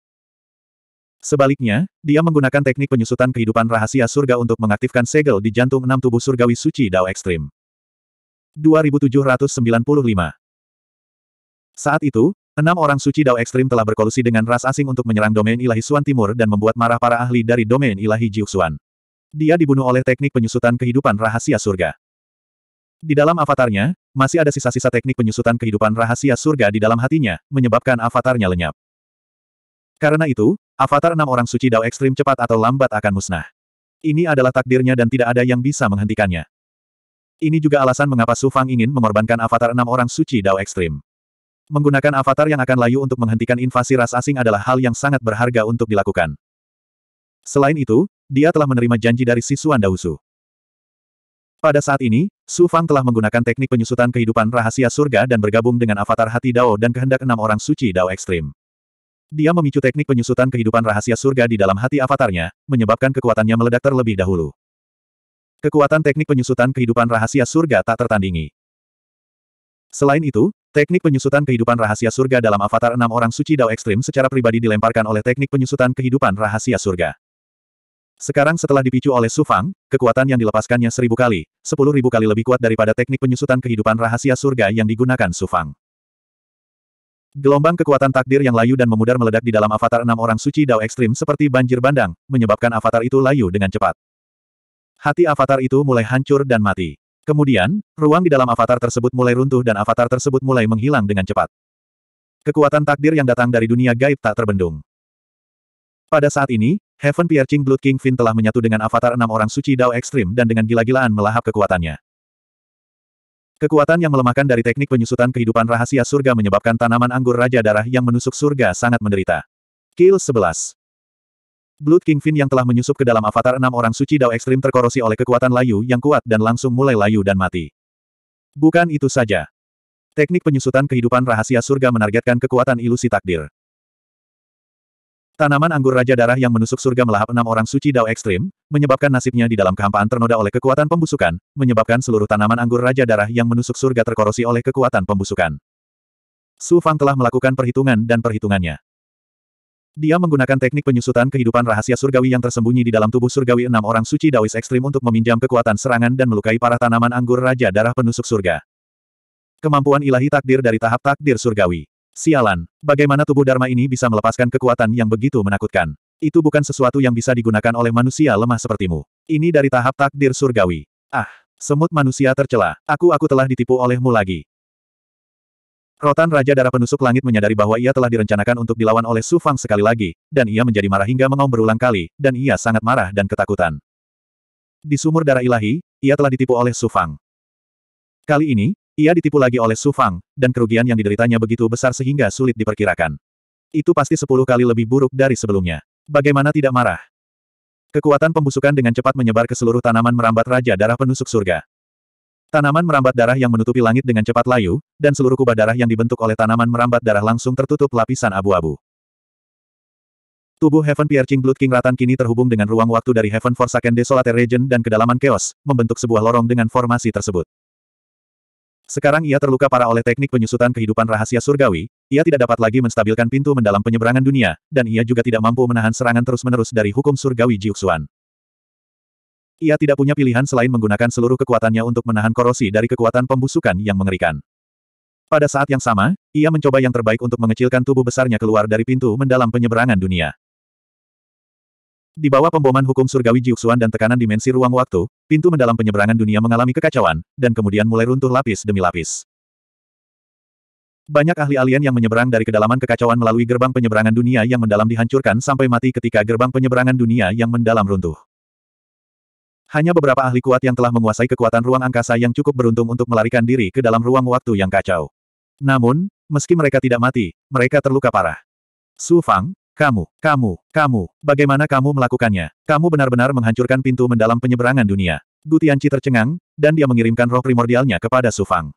Sebaliknya, dia menggunakan teknik penyusutan kehidupan rahasia surga untuk mengaktifkan segel di jantung enam tubuh surgawi suci Dao Ekstrim. 2795 Saat itu, enam orang suci Dao Ekstrim telah berkolusi dengan ras asing untuk menyerang domain ilahi Suan Timur dan membuat marah para ahli dari domain ilahi Jiuxuan. Dia dibunuh oleh teknik penyusutan kehidupan rahasia surga. Di dalam avatarnya, masih ada sisa-sisa teknik penyusutan kehidupan rahasia surga di dalam hatinya, menyebabkan avatarnya lenyap. Karena itu, avatar enam orang suci Dao ekstrim cepat atau lambat akan musnah. Ini adalah takdirnya dan tidak ada yang bisa menghentikannya. Ini juga alasan mengapa Su Fang ingin mengorbankan avatar enam orang suci Dao ekstrim. Menggunakan avatar yang akan layu untuk menghentikan invasi ras asing adalah hal yang sangat berharga untuk dilakukan. Selain itu, dia telah menerima janji dari Sisuan Dausu. Pada saat ini, Su Fang telah menggunakan teknik penyusutan kehidupan rahasia surga dan bergabung dengan avatar hati Dao dan kehendak enam orang suci Dao ekstrim. Dia memicu teknik penyusutan kehidupan rahasia surga di dalam hati avatarnya, menyebabkan kekuatannya meledak terlebih dahulu. Kekuatan teknik penyusutan kehidupan rahasia surga tak tertandingi. Selain itu, teknik penyusutan kehidupan rahasia surga dalam avatar enam orang suci Dao ekstrim secara pribadi dilemparkan oleh teknik penyusutan kehidupan rahasia surga. Sekarang setelah dipicu oleh Su Fang, kekuatan yang dilepaskannya seribu kali, sepuluh ribu kali lebih kuat daripada teknik penyusutan kehidupan rahasia surga yang digunakan Su Fang. Gelombang kekuatan takdir yang layu dan memudar meledak di dalam avatar enam orang suci Dao ekstrim seperti banjir bandang, menyebabkan avatar itu layu dengan cepat. Hati avatar itu mulai hancur dan mati. Kemudian, ruang di dalam avatar tersebut mulai runtuh dan avatar tersebut mulai menghilang dengan cepat. Kekuatan takdir yang datang dari dunia gaib tak terbendung. Pada saat ini, Heaven Piercing Blood King Fin telah menyatu dengan avatar enam orang suci Dao Ekstrim dan dengan gila-gilaan melahap kekuatannya. Kekuatan yang melemahkan dari teknik penyusutan kehidupan rahasia surga menyebabkan tanaman anggur Raja Darah yang menusuk surga sangat menderita. Kill 11 Blood King Fin yang telah menyusup ke dalam avatar enam orang suci Dao Ekstrim terkorosi oleh kekuatan layu yang kuat dan langsung mulai layu dan mati. Bukan itu saja. Teknik penyusutan kehidupan rahasia surga menargetkan kekuatan ilusi takdir. Tanaman anggur Raja Darah yang menusuk surga melahap enam orang suci Dao ekstrim, menyebabkan nasibnya di dalam kehampaan ternoda oleh kekuatan pembusukan, menyebabkan seluruh tanaman anggur Raja Darah yang menusuk surga terkorosi oleh kekuatan pembusukan. Su Fang telah melakukan perhitungan dan perhitungannya. Dia menggunakan teknik penyusutan kehidupan rahasia surgawi yang tersembunyi di dalam tubuh surgawi enam orang suci Daois ekstrim untuk meminjam kekuatan serangan dan melukai para tanaman anggur Raja Darah penusuk surga. Kemampuan ilahi takdir dari tahap takdir surgawi. Sialan, bagaimana tubuh Dharma ini bisa melepaskan kekuatan yang begitu menakutkan? Itu bukan sesuatu yang bisa digunakan oleh manusia lemah sepertimu. Ini dari tahap takdir surgawi. Ah, semut manusia tercela. Aku-aku telah ditipu olehmu lagi. Rotan Raja Darah Penusuk Langit menyadari bahwa ia telah direncanakan untuk dilawan oleh Su Fang sekali lagi, dan ia menjadi marah hingga mengaum berulang kali, dan ia sangat marah dan ketakutan. Di sumur darah ilahi, ia telah ditipu oleh Su Fang. Kali ini, ia ditipu lagi oleh Su Fang, dan kerugian yang dideritanya begitu besar sehingga sulit diperkirakan. Itu pasti sepuluh kali lebih buruk dari sebelumnya. Bagaimana tidak marah? Kekuatan pembusukan dengan cepat menyebar ke seluruh tanaman merambat Raja Darah Penusuk Surga. Tanaman merambat darah yang menutupi langit dengan cepat layu, dan seluruh kubah darah yang dibentuk oleh tanaman merambat darah langsung tertutup lapisan abu-abu. Tubuh Heaven Piercing Blood King Ratan kini terhubung dengan ruang waktu dari Heaven Forsaken Desolate Region dan kedalaman Chaos, membentuk sebuah lorong dengan formasi tersebut. Sekarang ia terluka parah oleh teknik penyusutan kehidupan rahasia surgawi, ia tidak dapat lagi menstabilkan pintu mendalam penyeberangan dunia, dan ia juga tidak mampu menahan serangan terus-menerus dari hukum surgawi Jiuxuan. Ia tidak punya pilihan selain menggunakan seluruh kekuatannya untuk menahan korosi dari kekuatan pembusukan yang mengerikan. Pada saat yang sama, ia mencoba yang terbaik untuk mengecilkan tubuh besarnya keluar dari pintu mendalam penyeberangan dunia. Di bawah pemboman hukum surgawi Jiuxuan dan tekanan dimensi ruang waktu, pintu mendalam penyeberangan dunia mengalami kekacauan, dan kemudian mulai runtuh lapis demi lapis. Banyak ahli alien yang menyeberang dari kedalaman kekacauan melalui gerbang penyeberangan dunia yang mendalam dihancurkan sampai mati ketika gerbang penyeberangan dunia yang mendalam runtuh. Hanya beberapa ahli kuat yang telah menguasai kekuatan ruang angkasa yang cukup beruntung untuk melarikan diri ke dalam ruang waktu yang kacau. Namun, meski mereka tidak mati, mereka terluka parah. Su Fang, kamu, kamu, kamu, bagaimana kamu melakukannya? Kamu benar-benar menghancurkan pintu mendalam penyeberangan dunia. Gutianci tercengang, dan dia mengirimkan roh primordialnya kepada Sufang.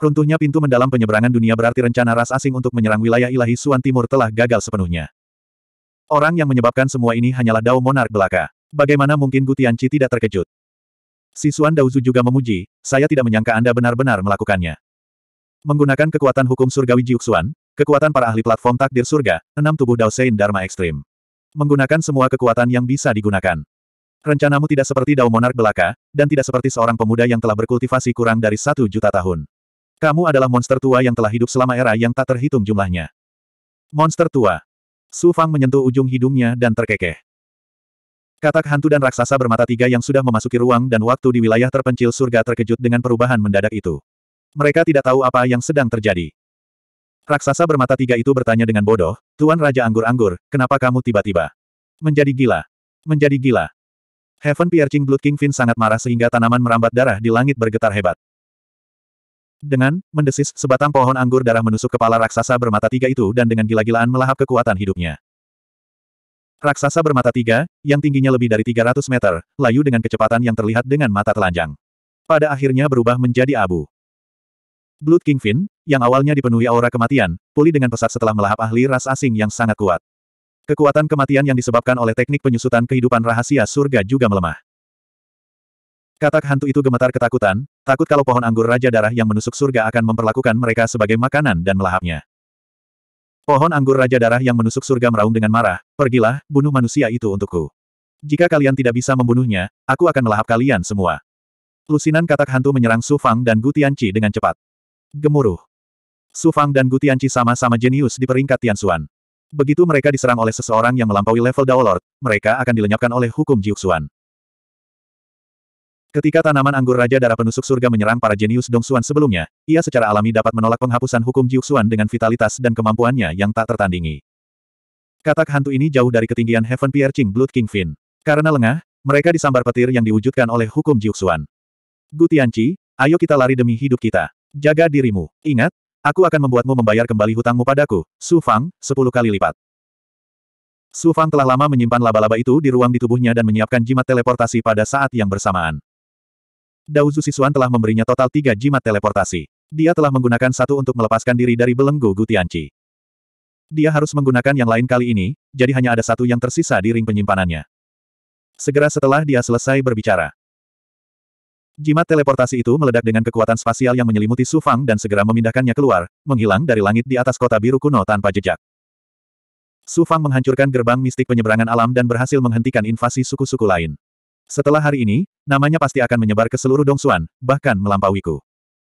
Runtuhnya pintu mendalam penyeberangan dunia berarti rencana ras asing untuk menyerang wilayah ilahi Suan Timur telah gagal sepenuhnya. Orang yang menyebabkan semua ini hanyalah Dao Monark belaka. Bagaimana mungkin Gutianci tidak terkejut? Si Suan Daozu juga memuji, saya tidak menyangka Anda benar-benar melakukannya. Menggunakan kekuatan hukum surgawi Jiuxuan. Kekuatan para ahli platform takdir surga, enam tubuh Dao Daosein Dharma Ekstrim. Menggunakan semua kekuatan yang bisa digunakan. Rencanamu tidak seperti Dao Monark belaka, dan tidak seperti seorang pemuda yang telah berkultivasi kurang dari satu juta tahun. Kamu adalah monster tua yang telah hidup selama era yang tak terhitung jumlahnya. Monster tua. Su Fang menyentuh ujung hidungnya dan terkekeh. Katak hantu dan raksasa bermata tiga yang sudah memasuki ruang dan waktu di wilayah terpencil surga terkejut dengan perubahan mendadak itu. Mereka tidak tahu apa yang sedang terjadi. Raksasa bermata tiga itu bertanya dengan bodoh, Tuan Raja Anggur-Anggur, kenapa kamu tiba-tiba menjadi gila? Menjadi gila. Heaven Piercing Blood King Fin sangat marah sehingga tanaman merambat darah di langit bergetar hebat. Dengan mendesis, sebatang pohon anggur darah menusuk kepala raksasa bermata tiga itu dan dengan gila-gilaan melahap kekuatan hidupnya. Raksasa bermata tiga, yang tingginya lebih dari 300 meter, layu dengan kecepatan yang terlihat dengan mata telanjang. Pada akhirnya berubah menjadi abu. Blood Kingfin, yang awalnya dipenuhi aura kematian, pulih dengan pesat setelah melahap ahli ras asing yang sangat kuat. Kekuatan kematian yang disebabkan oleh teknik penyusutan kehidupan rahasia surga juga melemah. Katak hantu itu gemetar ketakutan, takut kalau pohon anggur Raja Darah yang menusuk surga akan memperlakukan mereka sebagai makanan dan melahapnya. Pohon anggur Raja Darah yang menusuk surga meraung dengan marah, pergilah, bunuh manusia itu untukku. Jika kalian tidak bisa membunuhnya, aku akan melahap kalian semua. Lusinan katak hantu menyerang Su Fang dan Gu Tianqi dengan cepat gemuruh. Su Fang dan Gu Tianqi sama-sama jenius di peringkat Tianxuan. Begitu mereka diserang oleh seseorang yang melampaui level Dao Lord, mereka akan dilenyapkan oleh hukum Jiuxuan. Ketika tanaman anggur Raja Darah Penusuk Surga menyerang para jenius Dong Dongxuan sebelumnya, ia secara alami dapat menolak penghapusan hukum Jiuxuan dengan vitalitas dan kemampuannya yang tak tertandingi. Katak hantu ini jauh dari ketinggian Heaven Piercing Blood King Fin. Karena lengah, mereka disambar petir yang diwujudkan oleh hukum Jiuxuan. Gu Tianqi, ayo kita lari demi hidup kita. Jaga dirimu. Ingat, aku akan membuatmu membayar kembali hutangmu padaku, Su Fang, sepuluh kali lipat. Su Fang telah lama menyimpan laba-laba itu di ruang di tubuhnya dan menyiapkan jimat teleportasi pada saat yang bersamaan. Dauzu Sisuan telah memberinya total tiga jimat teleportasi. Dia telah menggunakan satu untuk melepaskan diri dari belenggu Gutianci. Dia harus menggunakan yang lain kali ini, jadi hanya ada satu yang tersisa di ring penyimpanannya. Segera setelah dia selesai berbicara, Jimat teleportasi itu meledak dengan kekuatan spasial yang menyelimuti Su Fang dan segera memindahkannya keluar, menghilang dari langit di atas kota biru kuno tanpa jejak. Su Fang menghancurkan gerbang mistik penyeberangan alam dan berhasil menghentikan invasi suku-suku lain. Setelah hari ini, namanya pasti akan menyebar ke seluruh Dong Dongsuan, bahkan melampauiku.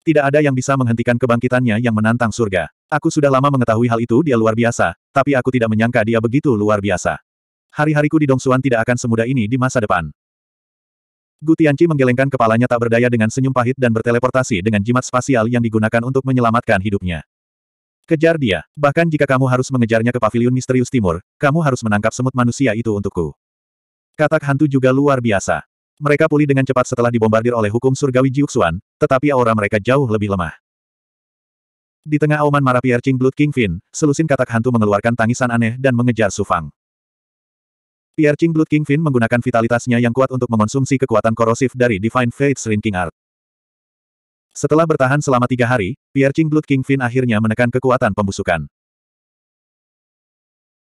Tidak ada yang bisa menghentikan kebangkitannya yang menantang surga. Aku sudah lama mengetahui hal itu dia luar biasa, tapi aku tidak menyangka dia begitu luar biasa. Hari-hariku di Dong Dongsuan tidak akan semudah ini di masa depan. Gu Tianqi menggelengkan kepalanya tak berdaya dengan senyum pahit dan berteleportasi dengan jimat spasial yang digunakan untuk menyelamatkan hidupnya. Kejar dia, bahkan jika kamu harus mengejarnya ke paviliun misterius timur, kamu harus menangkap semut manusia itu untukku. Katak hantu juga luar biasa. Mereka pulih dengan cepat setelah dibombardir oleh hukum surgawi Jiuxuan, tetapi aura mereka jauh lebih lemah. Di tengah auman marah Pierre Blood King Fin, selusin katak hantu mengeluarkan tangisan aneh dan mengejar Sufang. Fang. Pierre Ching Blood Kingfin menggunakan vitalitasnya yang kuat untuk mengonsumsi kekuatan korosif dari Divine Fates King Art. Setelah bertahan selama tiga hari, Pierre Ching Blood Kingfin akhirnya menekan kekuatan pembusukan.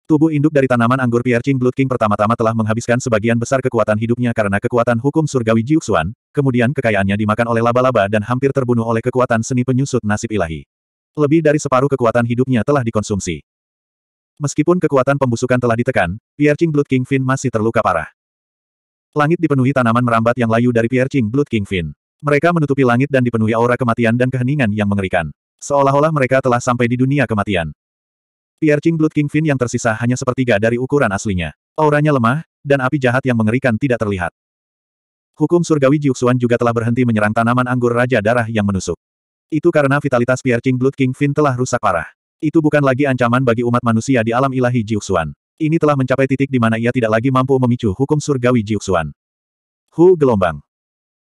Tubuh induk dari tanaman anggur Pierre Ching Blood King pertama-tama telah menghabiskan sebagian besar kekuatan hidupnya karena kekuatan hukum surgawi Jiuxuan, kemudian kekayaannya dimakan oleh laba-laba dan hampir terbunuh oleh kekuatan seni penyusut nasib ilahi. Lebih dari separuh kekuatan hidupnya telah dikonsumsi. Meskipun kekuatan pembusukan telah ditekan, Piercing Blood King Kingfin masih terluka parah. Langit dipenuhi tanaman merambat yang layu dari Piercing Blood King Kingfin. Mereka menutupi langit dan dipenuhi aura kematian dan keheningan yang mengerikan. Seolah-olah mereka telah sampai di dunia kematian. Piercing Blood King Kingfin yang tersisa hanya sepertiga dari ukuran aslinya. Auranya lemah, dan api jahat yang mengerikan tidak terlihat. Hukum surgawi Jiuxuan juga telah berhenti menyerang tanaman anggur Raja Darah yang menusuk. Itu karena vitalitas Piercing Blood King Kingfin telah rusak parah. Itu bukan lagi ancaman bagi umat manusia di alam ilahi Jiuxuan. Ini telah mencapai titik di mana ia tidak lagi mampu memicu hukum surgawi Jiuxuan. Hu gelombang.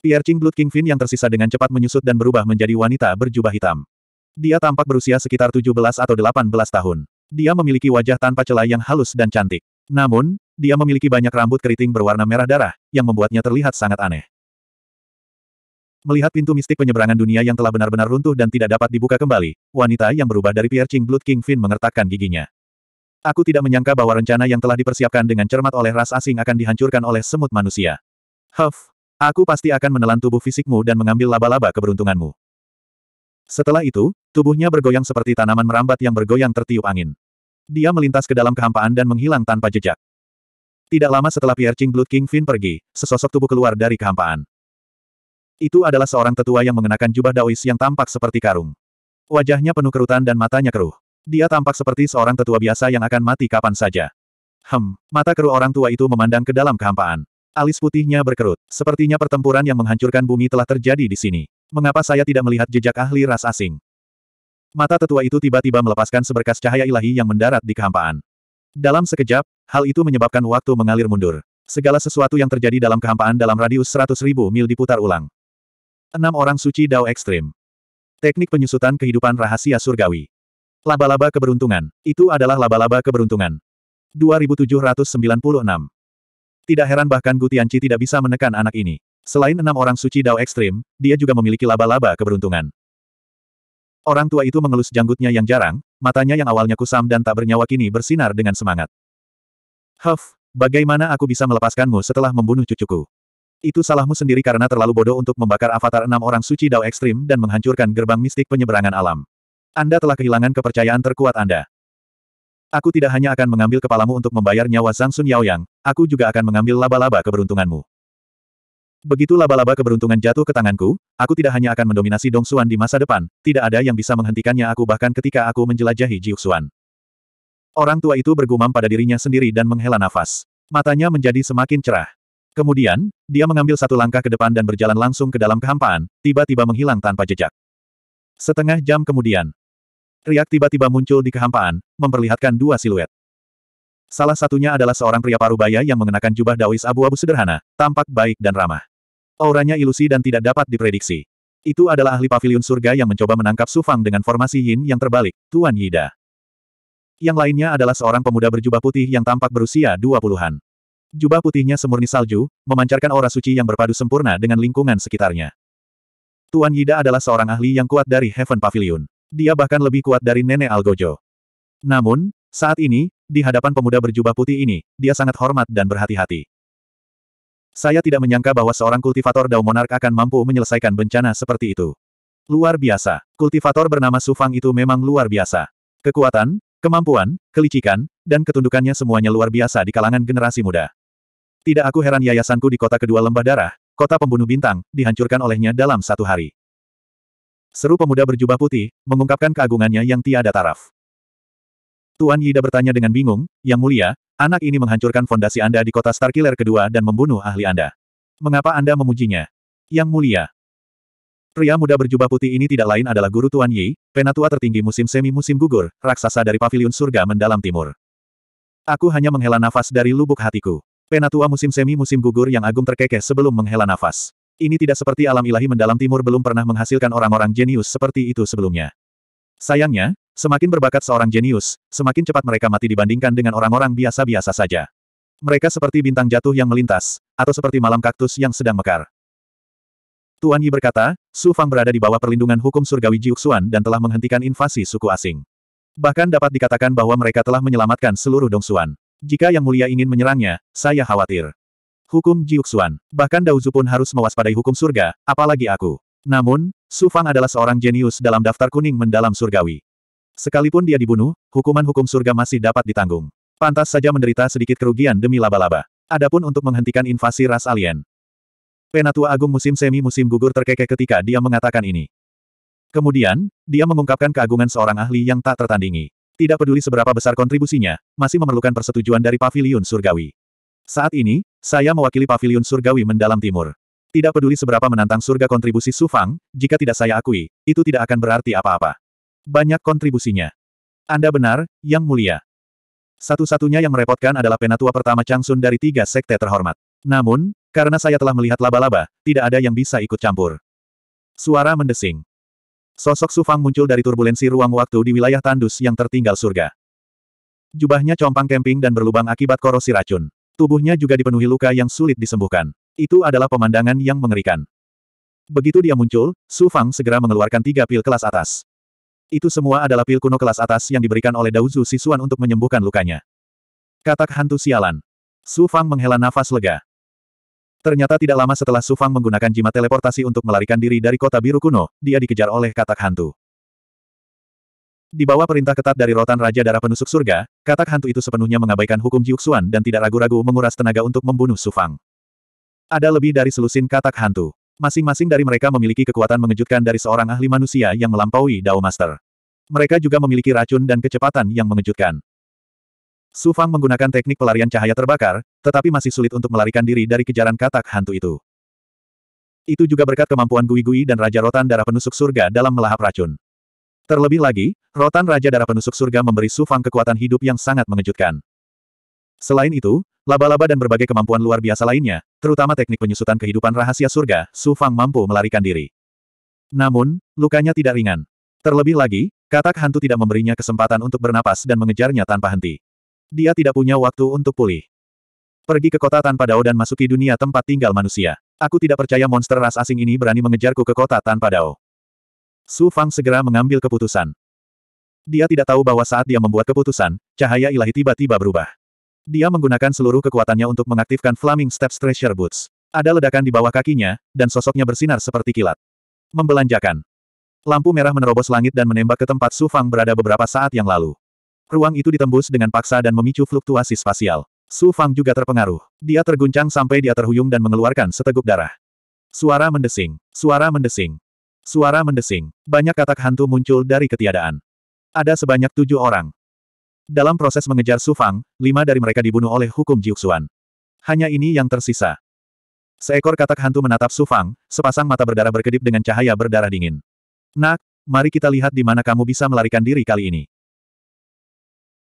Piercing Blood King Fin yang tersisa dengan cepat menyusut dan berubah menjadi wanita berjubah hitam. Dia tampak berusia sekitar 17 atau 18 tahun. Dia memiliki wajah tanpa celah yang halus dan cantik. Namun, dia memiliki banyak rambut keriting berwarna merah darah, yang membuatnya terlihat sangat aneh. Melihat pintu mistik penyeberangan dunia yang telah benar-benar runtuh dan tidak dapat dibuka kembali, wanita yang berubah dari piercing Blood King Finn mengertakkan giginya. Aku tidak menyangka bahwa rencana yang telah dipersiapkan dengan cermat oleh ras asing akan dihancurkan oleh semut manusia. Huff, aku pasti akan menelan tubuh fisikmu dan mengambil laba-laba keberuntunganmu. Setelah itu, tubuhnya bergoyang seperti tanaman merambat yang bergoyang tertiup angin. Dia melintas ke dalam kehampaan dan menghilang tanpa jejak. Tidak lama setelah Piercing Blood King Finn pergi, sesosok tubuh keluar dari kehampaan. Itu adalah seorang tetua yang mengenakan jubah daois yang tampak seperti karung. Wajahnya penuh kerutan dan matanya keruh. Dia tampak seperti seorang tetua biasa yang akan mati kapan saja. Hem, mata keruh orang tua itu memandang ke dalam kehampaan. Alis putihnya berkerut. Sepertinya pertempuran yang menghancurkan bumi telah terjadi di sini. Mengapa saya tidak melihat jejak ahli ras asing? Mata tetua itu tiba-tiba melepaskan seberkas cahaya ilahi yang mendarat di kehampaan. Dalam sekejap, hal itu menyebabkan waktu mengalir mundur. Segala sesuatu yang terjadi dalam kehampaan dalam radius 100.000 mil diputar ulang. Enam orang suci Dao Ekstrim. Teknik penyusutan kehidupan rahasia surgawi. Laba-laba keberuntungan. Itu adalah laba-laba keberuntungan. 2796. Tidak heran bahkan Gutianci tidak bisa menekan anak ini. Selain enam orang suci Dao Ekstrim, dia juga memiliki laba-laba keberuntungan. Orang tua itu mengelus janggutnya yang jarang, matanya yang awalnya kusam dan tak bernyawa kini bersinar dengan semangat. Huff, bagaimana aku bisa melepaskanmu setelah membunuh cucuku? Itu salahmu sendiri karena terlalu bodoh untuk membakar avatar enam orang suci Dao Ekstrim dan menghancurkan gerbang mistik penyeberangan alam. Anda telah kehilangan kepercayaan terkuat Anda. Aku tidak hanya akan mengambil kepalamu untuk membayar nyawa Zhang Sun Yaoyang, aku juga akan mengambil laba-laba keberuntunganmu. Begitu laba-laba keberuntungan jatuh ke tanganku, aku tidak hanya akan mendominasi Dong Xuan di masa depan, tidak ada yang bisa menghentikannya aku bahkan ketika aku menjelajahi Jiuxuan. Orang tua itu bergumam pada dirinya sendiri dan menghela nafas. Matanya menjadi semakin cerah. Kemudian, dia mengambil satu langkah ke depan dan berjalan langsung ke dalam kehampaan, tiba-tiba menghilang tanpa jejak. Setengah jam kemudian, Riak tiba-tiba muncul di kehampaan, memperlihatkan dua siluet. Salah satunya adalah seorang pria parubaya yang mengenakan jubah dawis abu-abu sederhana, tampak baik dan ramah. Auranya ilusi dan tidak dapat diprediksi. Itu adalah ahli pavilion surga yang mencoba menangkap Sufang dengan formasi Yin yang terbalik, Tuan Yida. Yang lainnya adalah seorang pemuda berjubah putih yang tampak berusia dua puluhan. Jubah putihnya semurni salju, memancarkan aura suci yang berpadu sempurna dengan lingkungan sekitarnya. Tuan Yida adalah seorang ahli yang kuat dari Heaven Pavilion. Dia bahkan lebih kuat dari Nenek Algojo. Namun, saat ini, di hadapan pemuda berjubah putih ini, dia sangat hormat dan berhati-hati. Saya tidak menyangka bahwa seorang kultivator Dao Monark akan mampu menyelesaikan bencana seperti itu. Luar biasa. Kultivator bernama Sufang itu memang luar biasa. Kekuatan, kemampuan, kelicikan, dan ketundukannya semuanya luar biasa di kalangan generasi muda. Tidak aku heran yayasanku di kota kedua lembah darah, kota pembunuh bintang, dihancurkan olehnya dalam satu hari. Seru pemuda berjubah putih, mengungkapkan keagungannya yang tiada taraf. Tuan Yida bertanya dengan bingung, Yang Mulia, anak ini menghancurkan fondasi Anda di kota Starkiller kedua dan membunuh ahli Anda. Mengapa Anda memujinya? Yang Mulia. Pria muda berjubah putih ini tidak lain adalah guru Tuan Yi, penatua tertinggi musim semi-musim gugur, raksasa dari pavilion surga mendalam timur. Aku hanya menghela nafas dari lubuk hatiku. Penatua musim semi musim gugur yang agung terkekeh sebelum menghela nafas. Ini tidak seperti alam ilahi mendalam timur belum pernah menghasilkan orang-orang jenius seperti itu sebelumnya. Sayangnya, semakin berbakat seorang jenius, semakin cepat mereka mati dibandingkan dengan orang-orang biasa-biasa saja. Mereka seperti bintang jatuh yang melintas, atau seperti malam kaktus yang sedang mekar. Tuan Yi berkata, Su Fang berada di bawah perlindungan hukum surgawi Jiuxuan dan telah menghentikan invasi suku asing. Bahkan dapat dikatakan bahwa mereka telah menyelamatkan seluruh Dongsuan. Jika Yang Mulia ingin menyerangnya, saya khawatir. Hukum Jiuxuan. Bahkan Dauzu pun harus mewaspadai hukum surga, apalagi aku. Namun, Su Fang adalah seorang jenius dalam daftar kuning mendalam surgawi. Sekalipun dia dibunuh, hukuman hukum surga masih dapat ditanggung. Pantas saja menderita sedikit kerugian demi laba-laba. Adapun untuk menghentikan invasi ras alien. Penatua Agung musim semi musim gugur terkekeh ketika dia mengatakan ini. Kemudian, dia mengungkapkan keagungan seorang ahli yang tak tertandingi. Tidak peduli seberapa besar kontribusinya, masih memerlukan persetujuan dari Paviliun surgawi. Saat ini, saya mewakili Paviliun surgawi mendalam timur. Tidak peduli seberapa menantang surga kontribusi Sufang, jika tidak saya akui, itu tidak akan berarti apa-apa. Banyak kontribusinya. Anda benar, Yang Mulia. Satu-satunya yang merepotkan adalah penatua pertama Changsun dari tiga sekte terhormat. Namun, karena saya telah melihat laba-laba, tidak ada yang bisa ikut campur. Suara mendesing. Sosok Sufang muncul dari turbulensi ruang waktu di wilayah tandus yang tertinggal surga. Jubahnya compang kemping dan berlubang akibat korosi racun. Tubuhnya juga dipenuhi luka yang sulit disembuhkan. Itu adalah pemandangan yang mengerikan. Begitu dia muncul, Su Fang segera mengeluarkan tiga pil kelas atas. Itu semua adalah pil kuno kelas atas yang diberikan oleh Daozu Sisuan untuk menyembuhkan lukanya. Katak hantu sialan. Su Fang menghela nafas lega. Ternyata tidak lama setelah Sufang menggunakan jimat teleportasi untuk melarikan diri dari kota biru kuno, dia dikejar oleh katak hantu. Di bawah perintah ketat dari rotan Raja Darah Penusuk Surga, katak hantu itu sepenuhnya mengabaikan hukum Jiuxuan dan tidak ragu-ragu menguras tenaga untuk membunuh Sufang. Ada lebih dari selusin katak hantu. Masing-masing dari mereka memiliki kekuatan mengejutkan dari seorang ahli manusia yang melampaui Dao Master. Mereka juga memiliki racun dan kecepatan yang mengejutkan. Su Fang menggunakan teknik pelarian cahaya terbakar, tetapi masih sulit untuk melarikan diri dari kejaran katak hantu itu. Itu juga berkat kemampuan Gui-Gui dan Raja Rotan Darah Penusuk Surga dalam melahap racun. Terlebih lagi, Rotan Raja Darah Penusuk Surga memberi Su Fang kekuatan hidup yang sangat mengejutkan. Selain itu, laba-laba dan berbagai kemampuan luar biasa lainnya, terutama teknik penyusutan kehidupan rahasia surga, Su Fang mampu melarikan diri. Namun, lukanya tidak ringan. Terlebih lagi, katak hantu tidak memberinya kesempatan untuk bernapas dan mengejarnya tanpa henti. Dia tidak punya waktu untuk pulih. Pergi ke kota tanpa dao dan masuki dunia tempat tinggal manusia. Aku tidak percaya monster ras asing ini berani mengejarku ke kota tanpa dao. Su Fang segera mengambil keputusan. Dia tidak tahu bahwa saat dia membuat keputusan, cahaya ilahi tiba-tiba berubah. Dia menggunakan seluruh kekuatannya untuk mengaktifkan Flaming Steps Treasure Boots. Ada ledakan di bawah kakinya, dan sosoknya bersinar seperti kilat. Membelanjakan. Lampu merah menerobos langit dan menembak ke tempat Su Fang berada beberapa saat yang lalu. Ruang itu ditembus dengan paksa dan memicu fluktuasi spasial. Su Fang juga terpengaruh. Dia terguncang sampai dia terhuyung dan mengeluarkan seteguk darah. Suara mendesing. Suara mendesing. Suara mendesing. Banyak katak hantu muncul dari ketiadaan. Ada sebanyak tujuh orang. Dalam proses mengejar Su Fang, lima dari mereka dibunuh oleh hukum Jiuxuan. Hanya ini yang tersisa. Seekor katak hantu menatap Su Fang, sepasang mata berdarah berkedip dengan cahaya berdarah dingin. Nak, mari kita lihat di mana kamu bisa melarikan diri kali ini.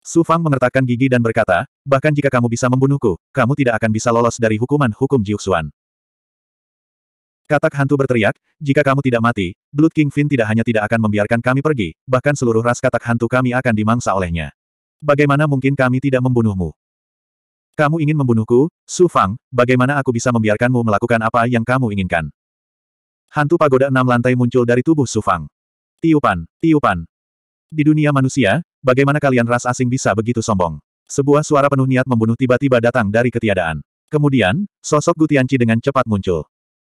Su Fang mengertakkan gigi dan berkata, bahkan jika kamu bisa membunuhku, kamu tidak akan bisa lolos dari hukuman hukum Jiuxuan. Katak hantu berteriak, jika kamu tidak mati, Blood King Fin tidak hanya tidak akan membiarkan kami pergi, bahkan seluruh ras katak hantu kami akan dimangsa olehnya. Bagaimana mungkin kami tidak membunuhmu? Kamu ingin membunuhku, Su Fang, bagaimana aku bisa membiarkanmu melakukan apa yang kamu inginkan? Hantu pagoda enam lantai muncul dari tubuh Su Fang. Tiupan, tiupan, di dunia manusia, bagaimana kalian ras asing bisa begitu sombong? Sebuah suara penuh niat membunuh tiba-tiba datang dari ketiadaan. Kemudian, sosok Gutianci dengan cepat muncul.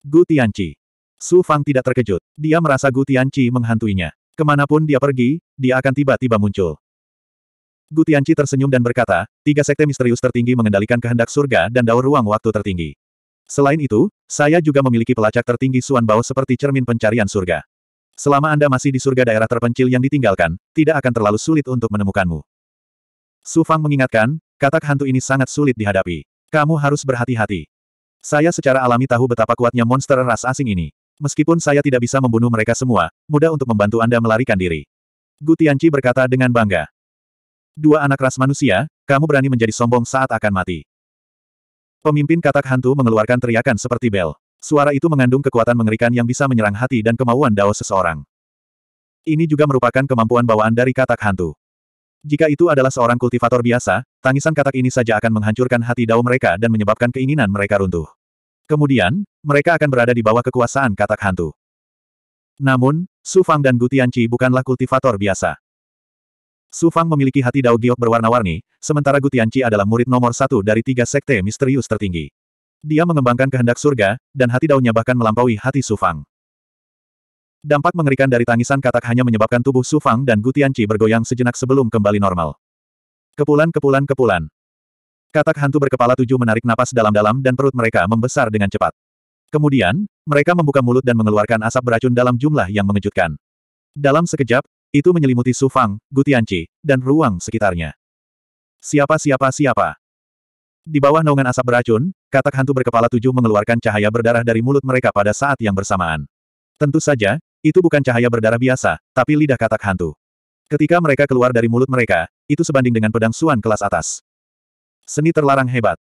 Gutianci. Su Fang tidak terkejut. Dia merasa Gutianci menghantuinya. Kemanapun dia pergi, dia akan tiba-tiba muncul. Gutianci tersenyum dan berkata, tiga sekte misterius tertinggi mengendalikan kehendak surga dan daur ruang waktu tertinggi. Selain itu, saya juga memiliki pelacak tertinggi Suan Bao seperti cermin pencarian surga. Selama Anda masih di surga daerah terpencil yang ditinggalkan, tidak akan terlalu sulit untuk menemukanmu. Su Fang mengingatkan, katak hantu ini sangat sulit dihadapi. Kamu harus berhati-hati. Saya secara alami tahu betapa kuatnya monster ras asing ini. Meskipun saya tidak bisa membunuh mereka semua, mudah untuk membantu Anda melarikan diri. Gu Tianqi berkata dengan bangga. Dua anak ras manusia, kamu berani menjadi sombong saat akan mati. Pemimpin katak hantu mengeluarkan teriakan seperti bel. Suara itu mengandung kekuatan mengerikan yang bisa menyerang hati dan kemauan dao seseorang. Ini juga merupakan kemampuan bawaan dari katak hantu. Jika itu adalah seorang kultivator biasa, tangisan katak ini saja akan menghancurkan hati dao mereka dan menyebabkan keinginan mereka runtuh. Kemudian, mereka akan berada di bawah kekuasaan katak hantu. Namun, Su Fang dan Gu Gutianci bukanlah kultivator biasa. Su Fang memiliki hati Dao Giok berwarna-warni, sementara Gu Gutianci adalah murid nomor satu dari tiga sekte misterius tertinggi. Dia mengembangkan kehendak surga, dan hati daunnya bahkan melampaui hati Sufang. Dampak mengerikan dari tangisan katak hanya menyebabkan tubuh Sufang dan Gutianci bergoyang sejenak sebelum kembali normal. Kepulan kepulan kepulan. Katak hantu berkepala tujuh menarik napas dalam-dalam dan perut mereka membesar dengan cepat. Kemudian, mereka membuka mulut dan mengeluarkan asap beracun dalam jumlah yang mengejutkan. Dalam sekejap, itu menyelimuti Sufang, Gutianci, dan ruang sekitarnya. Siapa siapa siapa? Di bawah naungan asap beracun, katak hantu berkepala tujuh mengeluarkan cahaya berdarah dari mulut mereka pada saat yang bersamaan. Tentu saja, itu bukan cahaya berdarah biasa, tapi lidah katak hantu. Ketika mereka keluar dari mulut mereka, itu sebanding dengan pedang suan kelas atas. Seni terlarang hebat.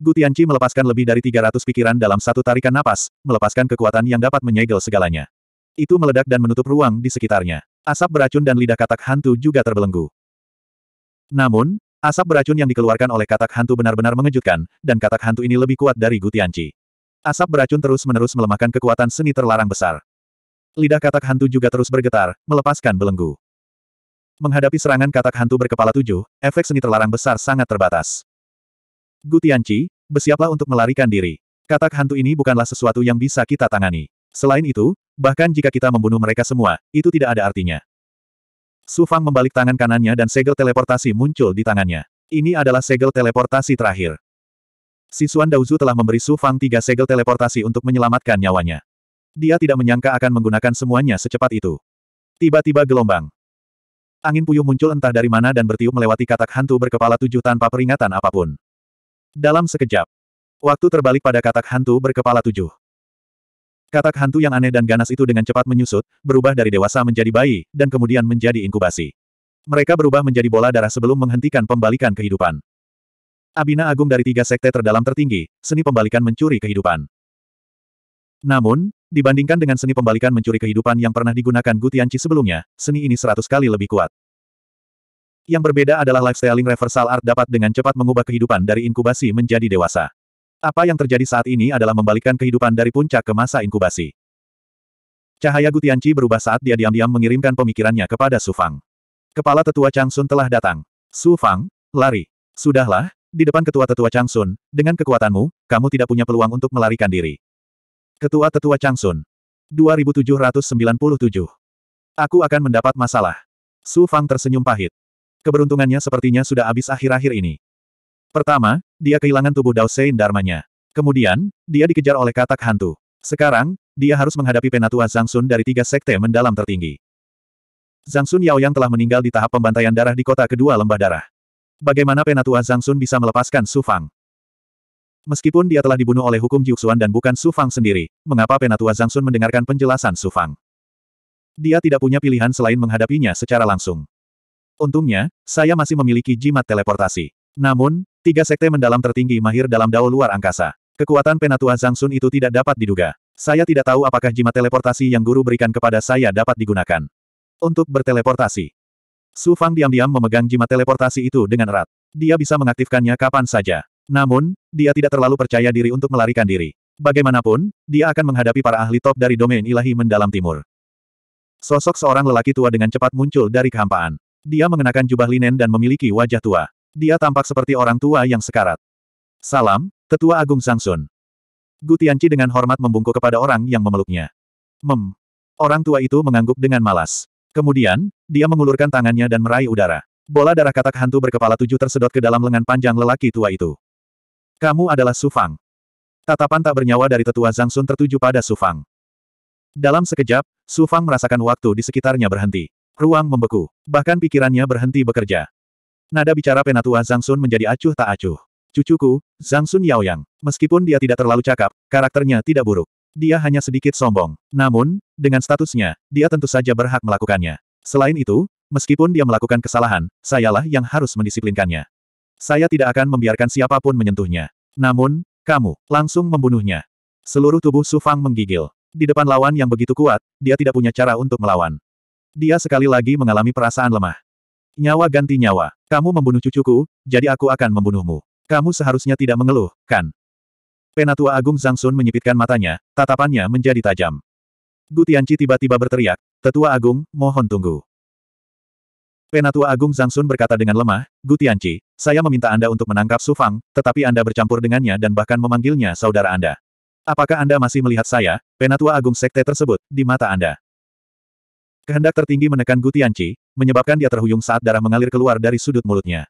Gutianci melepaskan lebih dari 300 pikiran dalam satu tarikan napas, melepaskan kekuatan yang dapat menyegel segalanya. Itu meledak dan menutup ruang di sekitarnya. Asap beracun dan lidah katak hantu juga terbelenggu. Namun, Asap beracun yang dikeluarkan oleh katak hantu benar-benar mengejutkan, dan katak hantu ini lebih kuat dari Gutianci. Asap beracun terus-menerus melemahkan kekuatan seni terlarang besar. Lidah katak hantu juga terus bergetar, melepaskan belenggu. Menghadapi serangan katak hantu berkepala tujuh, efek seni terlarang besar sangat terbatas. Gutianci, bersiaplah untuk melarikan diri. Katak hantu ini bukanlah sesuatu yang bisa kita tangani. Selain itu, bahkan jika kita membunuh mereka semua, itu tidak ada artinya. Su Fang membalik tangan kanannya dan segel teleportasi muncul di tangannya. Ini adalah segel teleportasi terakhir. Sisuan Daozu telah memberi Su Fang tiga segel teleportasi untuk menyelamatkan nyawanya. Dia tidak menyangka akan menggunakan semuanya secepat itu. Tiba-tiba gelombang. Angin puyuh muncul entah dari mana dan bertiup melewati katak hantu berkepala tujuh tanpa peringatan apapun. Dalam sekejap, waktu terbalik pada katak hantu berkepala tujuh. Katak hantu yang aneh dan ganas itu dengan cepat menyusut, berubah dari dewasa menjadi bayi, dan kemudian menjadi inkubasi. Mereka berubah menjadi bola darah sebelum menghentikan pembalikan kehidupan. Abina Agung dari tiga sekte terdalam tertinggi, seni pembalikan mencuri kehidupan. Namun, dibandingkan dengan seni pembalikan mencuri kehidupan yang pernah digunakan Gutianci sebelumnya, seni ini seratus kali lebih kuat. Yang berbeda adalah lifestyling reversal art dapat dengan cepat mengubah kehidupan dari inkubasi menjadi dewasa. Apa yang terjadi saat ini adalah membalikkan kehidupan dari puncak ke masa inkubasi. Cahaya Gutianci berubah saat dia diam-diam mengirimkan pemikirannya kepada Su Fang. Kepala tetua Chang Sun telah datang. Su Fang, lari. Sudahlah, di depan ketua tetua Chang Sun, dengan kekuatanmu, kamu tidak punya peluang untuk melarikan diri. Ketua tetua Chang Sun. 2797. Aku akan mendapat masalah. Su Fang tersenyum pahit. Keberuntungannya sepertinya sudah habis akhir-akhir ini. Pertama, dia kehilangan tubuh Dao Sein Darmanya. Kemudian, dia dikejar oleh katak hantu. Sekarang, dia harus menghadapi penatua Zhang Sun dari tiga sekte mendalam tertinggi. Zhang Sun yang telah meninggal di tahap pembantaian darah di kota kedua lembah darah. Bagaimana penatua Zhang Sun bisa melepaskan Su Fang? Meskipun dia telah dibunuh oleh hukum Jiuxuan dan bukan Su Fang sendiri, mengapa penatua Zhang Sun mendengarkan penjelasan Su Fang? Dia tidak punya pilihan selain menghadapinya secara langsung. Untungnya, saya masih memiliki jimat teleportasi. Namun, Tiga sekte mendalam tertinggi mahir dalam dao luar angkasa. Kekuatan Penatua Zhang Sun itu tidak dapat diduga. Saya tidak tahu apakah jimat teleportasi yang guru berikan kepada saya dapat digunakan. Untuk berteleportasi. Su Fang diam-diam memegang jimat teleportasi itu dengan erat. Dia bisa mengaktifkannya kapan saja. Namun, dia tidak terlalu percaya diri untuk melarikan diri. Bagaimanapun, dia akan menghadapi para ahli top dari domain ilahi mendalam timur. Sosok seorang lelaki tua dengan cepat muncul dari kehampaan. Dia mengenakan jubah linen dan memiliki wajah tua. Dia tampak seperti orang tua yang sekarat. Salam, Tetua Agung Sangsun. Gu Tianci dengan hormat membungkuk kepada orang yang memeluknya. Mem. Orang tua itu mengangguk dengan malas. Kemudian, dia mengulurkan tangannya dan meraih udara. Bola darah katak hantu berkepala tujuh tersedot ke dalam lengan panjang lelaki tua itu. Kamu adalah Sufang. Tatapan tak bernyawa dari tetua Zhangsun tertuju pada Sufang. Dalam sekejap, Sufang merasakan waktu di sekitarnya berhenti. Ruang membeku. Bahkan pikirannya berhenti bekerja. Nada bicara penatua Zhang Sun menjadi acuh tak acuh. Cucuku, Zhang Sun Yaoyang. Meskipun dia tidak terlalu cakap, karakternya tidak buruk. Dia hanya sedikit sombong. Namun, dengan statusnya, dia tentu saja berhak melakukannya. Selain itu, meskipun dia melakukan kesalahan, sayalah yang harus mendisiplinkannya. Saya tidak akan membiarkan siapapun menyentuhnya. Namun, kamu, langsung membunuhnya. Seluruh tubuh Su Fang menggigil. Di depan lawan yang begitu kuat, dia tidak punya cara untuk melawan. Dia sekali lagi mengalami perasaan lemah. Nyawa ganti nyawa. Kamu membunuh cucuku, jadi aku akan membunuhmu. Kamu seharusnya tidak mengeluh, kan? Penatua Agung Zhang Sun menyipitkan matanya, tatapannya menjadi tajam. Gu tiba-tiba berteriak, Tetua Agung, mohon tunggu. Penatua Agung Zhang Sun berkata dengan lemah, Gu saya meminta Anda untuk menangkap Su Fang, tetapi Anda bercampur dengannya dan bahkan memanggilnya saudara Anda. Apakah Anda masih melihat saya, Penatua Agung Sekte tersebut, di mata Anda? Kehendak tertinggi menekan Gu menyebabkan dia terhuyung saat darah mengalir keluar dari sudut mulutnya.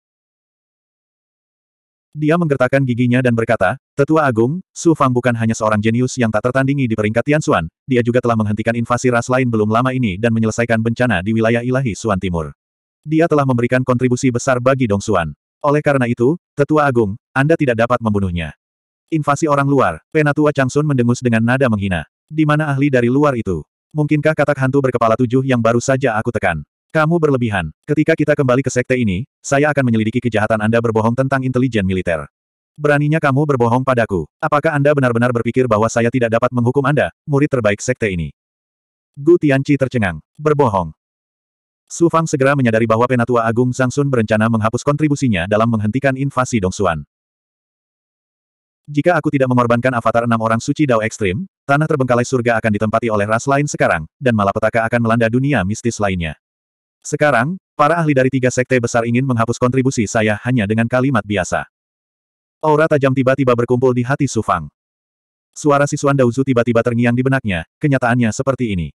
Dia menggertakkan giginya dan berkata, Tetua Agung, Su Fang bukan hanya seorang jenius yang tak tertandingi di peringkat Tian Xuan. dia juga telah menghentikan invasi ras lain belum lama ini dan menyelesaikan bencana di wilayah ilahi Suan Timur. Dia telah memberikan kontribusi besar bagi Dong Xuan. Oleh karena itu, Tetua Agung, Anda tidak dapat membunuhnya. Invasi orang luar, Penatua Changsun mendengus dengan nada menghina. Di mana ahli dari luar itu? Mungkinkah katak hantu berkepala tujuh yang baru saja aku tekan? Kamu berlebihan. Ketika kita kembali ke sekte ini, saya akan menyelidiki kejahatan Anda berbohong tentang intelijen militer. Beraninya kamu berbohong padaku. Apakah Anda benar-benar berpikir bahwa saya tidak dapat menghukum Anda, murid terbaik sekte ini? Gu Tianci tercengang. Berbohong. Su Fang segera menyadari bahwa Penatua Agung Sang Sun berencana menghapus kontribusinya dalam menghentikan invasi Dong Xuan. Jika aku tidak mengorbankan avatar enam orang suci Dao Ekstrim, tanah terbengkalai surga akan ditempati oleh ras lain sekarang, dan malapetaka akan melanda dunia mistis lainnya. Sekarang, para ahli dari tiga sekte besar ingin menghapus kontribusi saya hanya dengan kalimat biasa. Aura tajam tiba-tiba berkumpul di hati Sufang. Suara siswan Dauzu tiba-tiba terngiang di benaknya, kenyataannya seperti ini.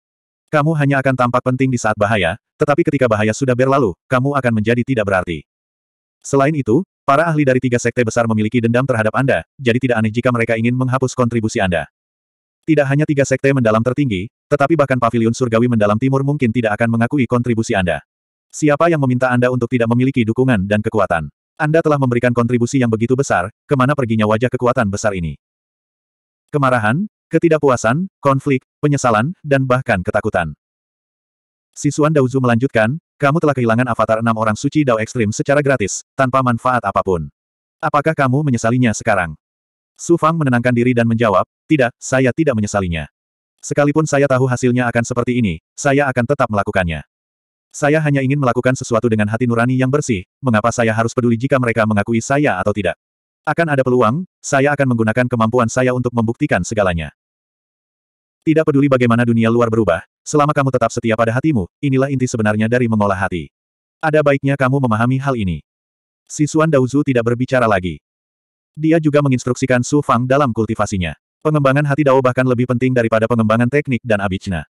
Kamu hanya akan tampak penting di saat bahaya, tetapi ketika bahaya sudah berlalu, kamu akan menjadi tidak berarti. Selain itu, para ahli dari tiga sekte besar memiliki dendam terhadap Anda, jadi tidak aneh jika mereka ingin menghapus kontribusi Anda. Tidak hanya tiga sekte mendalam tertinggi, tetapi bahkan pavilion surgawi mendalam timur mungkin tidak akan mengakui kontribusi Anda. Siapa yang meminta Anda untuk tidak memiliki dukungan dan kekuatan? Anda telah memberikan kontribusi yang begitu besar, kemana perginya wajah kekuatan besar ini? Kemarahan, ketidakpuasan, konflik, penyesalan, dan bahkan ketakutan. Sisuan Dauzu melanjutkan, kamu telah kehilangan avatar enam orang suci Dao Ekstrim secara gratis, tanpa manfaat apapun. Apakah kamu menyesalinya sekarang? Su Fang menenangkan diri dan menjawab, tidak, saya tidak menyesalinya. Sekalipun saya tahu hasilnya akan seperti ini, saya akan tetap melakukannya. Saya hanya ingin melakukan sesuatu dengan hati nurani yang bersih, mengapa saya harus peduli jika mereka mengakui saya atau tidak. Akan ada peluang, saya akan menggunakan kemampuan saya untuk membuktikan segalanya. Tidak peduli bagaimana dunia luar berubah, selama kamu tetap setia pada hatimu, inilah inti sebenarnya dari mengolah hati. Ada baiknya kamu memahami hal ini. Sisuan Dauzu tidak berbicara lagi. Dia juga menginstruksikan Su Fang dalam kultivasinya. Pengembangan hati Dao bahkan lebih penting daripada pengembangan teknik dan abicna.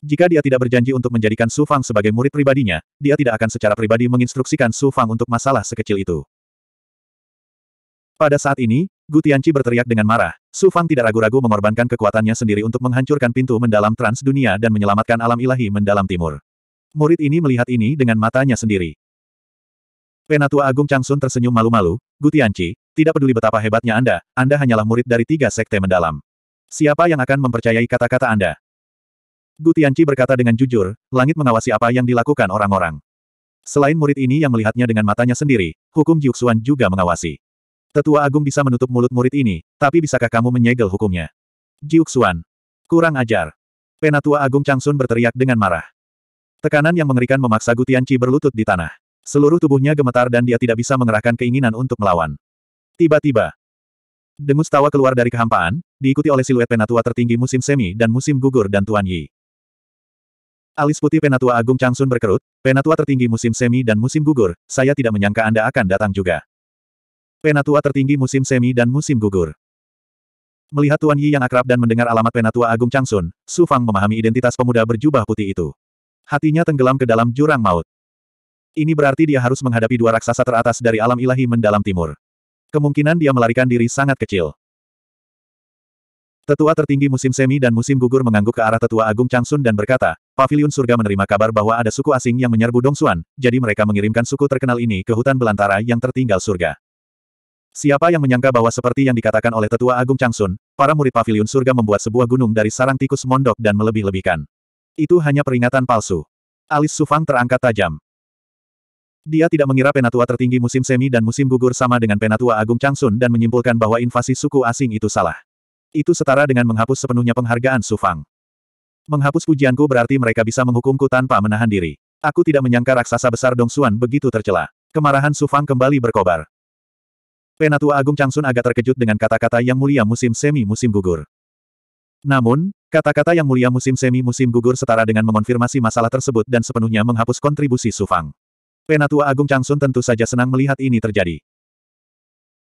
Jika dia tidak berjanji untuk menjadikan Su Fang sebagai murid pribadinya, dia tidak akan secara pribadi menginstruksikan Su Fang untuk masalah sekecil itu. Pada saat ini, Gu Tianqi berteriak dengan marah. Su Fang tidak ragu-ragu mengorbankan kekuatannya sendiri untuk menghancurkan pintu mendalam trans dunia dan menyelamatkan alam ilahi mendalam timur. Murid ini melihat ini dengan matanya sendiri. Penatua Agung Changsun tersenyum malu-malu, Gu Tianqi, tidak peduli betapa hebatnya Anda, Anda hanyalah murid dari tiga sekte mendalam. Siapa yang akan mempercayai kata-kata Anda? Gu Tianci berkata dengan jujur, langit mengawasi apa yang dilakukan orang-orang. Selain murid ini yang melihatnya dengan matanya sendiri, hukum Jiuxuan juga mengawasi. Tetua Agung bisa menutup mulut murid ini, tapi bisakah kamu menyegel hukumnya? Jiuxuan. Kurang ajar. Penatua Agung Changsun berteriak dengan marah. Tekanan yang mengerikan memaksa Gu Tianci berlutut di tanah. Seluruh tubuhnya gemetar dan dia tidak bisa mengerahkan keinginan untuk melawan. Tiba-tiba, dengus tawa keluar dari kehampaan, diikuti oleh siluet penatua tertinggi musim semi dan musim gugur dan Tuan Yi. Alis putih penatua agung Changsun berkerut, penatua tertinggi musim semi dan musim gugur, saya tidak menyangka Anda akan datang juga. Penatua tertinggi musim semi dan musim gugur. Melihat Tuan Yi yang akrab dan mendengar alamat penatua agung Changsun, Su Fang memahami identitas pemuda berjubah putih itu. Hatinya tenggelam ke dalam jurang maut. Ini berarti dia harus menghadapi dua raksasa teratas dari alam ilahi mendalam timur. Kemungkinan dia melarikan diri sangat kecil. Tetua tertinggi musim semi dan musim gugur mengangguk ke arah Tetua Agung Changsun dan berkata, Paviliun Surga menerima kabar bahwa ada suku asing yang menyerbu Dongsuan, jadi mereka mengirimkan suku terkenal ini ke hutan belantara yang tertinggal surga. Siapa yang menyangka bahwa seperti yang dikatakan oleh Tetua Agung Changsun, para murid Paviliun Surga membuat sebuah gunung dari sarang tikus mondok dan melebih-lebihkan. Itu hanya peringatan palsu. Alis Sufang terangkat tajam. Dia tidak mengira penatua tertinggi musim semi dan musim gugur sama dengan penatua Agung Changsun dan menyimpulkan bahwa invasi suku asing itu salah. Itu setara dengan menghapus sepenuhnya penghargaan Sufang. Menghapus pujianku berarti mereka bisa menghukumku tanpa menahan diri. Aku tidak menyangka raksasa besar Dong Xuan begitu tercela. Kemarahan Sufang kembali berkobar. Penatua Agung Changsun agak terkejut dengan kata-kata yang mulia musim semi musim gugur. Namun, kata-kata yang mulia musim semi musim gugur setara dengan mengonfirmasi masalah tersebut dan sepenuhnya menghapus kontribusi Sufang. Penatua Agung Changsun tentu saja senang melihat ini terjadi.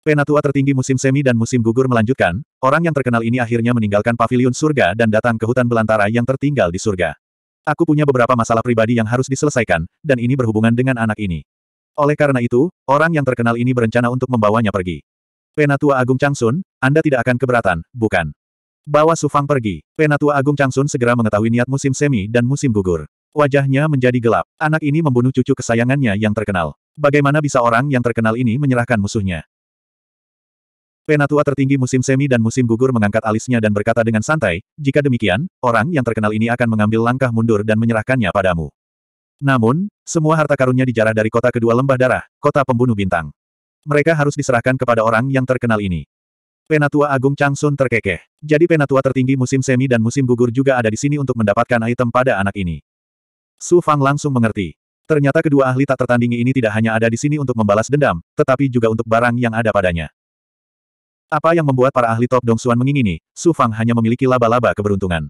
Penatua tertinggi musim semi dan musim gugur melanjutkan, orang yang terkenal ini akhirnya meninggalkan pavilion surga dan datang ke hutan belantara yang tertinggal di surga. Aku punya beberapa masalah pribadi yang harus diselesaikan, dan ini berhubungan dengan anak ini. Oleh karena itu, orang yang terkenal ini berencana untuk membawanya pergi. Penatua Agung Changsun, Anda tidak akan keberatan, bukan? Bawa Sufang pergi. Penatua Agung Changsun segera mengetahui niat musim semi dan musim gugur. Wajahnya menjadi gelap. Anak ini membunuh cucu kesayangannya yang terkenal. Bagaimana bisa orang yang terkenal ini menyerahkan musuhnya? Penatua tertinggi musim semi dan musim gugur mengangkat alisnya dan berkata dengan santai, jika demikian, orang yang terkenal ini akan mengambil langkah mundur dan menyerahkannya padamu. Namun, semua harta karunnya dijarah dari kota kedua lembah darah, kota pembunuh bintang. Mereka harus diserahkan kepada orang yang terkenal ini. Penatua Agung Changsun terkekeh. Jadi penatua tertinggi musim semi dan musim gugur juga ada di sini untuk mendapatkan item pada anak ini. Su Fang langsung mengerti. Ternyata kedua ahli tak tertandingi ini tidak hanya ada di sini untuk membalas dendam, tetapi juga untuk barang yang ada padanya. Apa yang membuat para ahli top Dongsuan mengingini, Su Fang hanya memiliki laba-laba keberuntungan.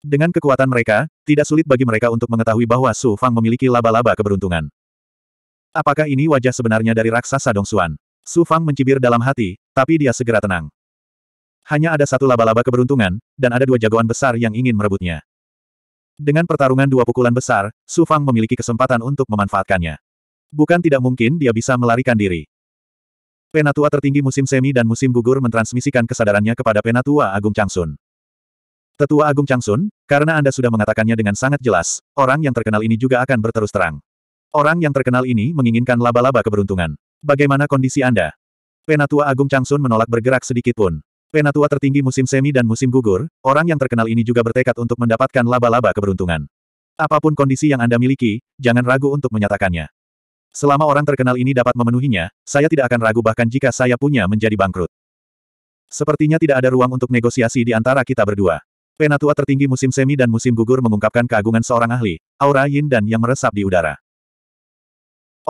Dengan kekuatan mereka, tidak sulit bagi mereka untuk mengetahui bahwa Su Fang memiliki laba-laba keberuntungan. Apakah ini wajah sebenarnya dari raksasa Dongsuan? Su Fang mencibir dalam hati, tapi dia segera tenang. Hanya ada satu laba-laba keberuntungan, dan ada dua jagoan besar yang ingin merebutnya. Dengan pertarungan dua pukulan besar, Su Fang memiliki kesempatan untuk memanfaatkannya. Bukan tidak mungkin dia bisa melarikan diri. Penatua tertinggi musim semi dan musim gugur mentransmisikan kesadarannya kepada Penatua Agung Changsun. Tetua Agung Changsun, karena Anda sudah mengatakannya dengan sangat jelas, orang yang terkenal ini juga akan berterus terang. Orang yang terkenal ini menginginkan laba-laba keberuntungan. Bagaimana kondisi Anda? Penatua Agung Changsun menolak bergerak sedikit pun penatua tertinggi musim semi dan musim gugur, orang yang terkenal ini juga bertekad untuk mendapatkan laba-laba keberuntungan. Apapun kondisi yang Anda miliki, jangan ragu untuk menyatakannya. Selama orang terkenal ini dapat memenuhinya, saya tidak akan ragu bahkan jika saya punya menjadi bangkrut. Sepertinya tidak ada ruang untuk negosiasi di antara kita berdua. Penatua tertinggi musim semi dan musim gugur mengungkapkan keagungan seorang ahli, aura yin dan yang meresap di udara.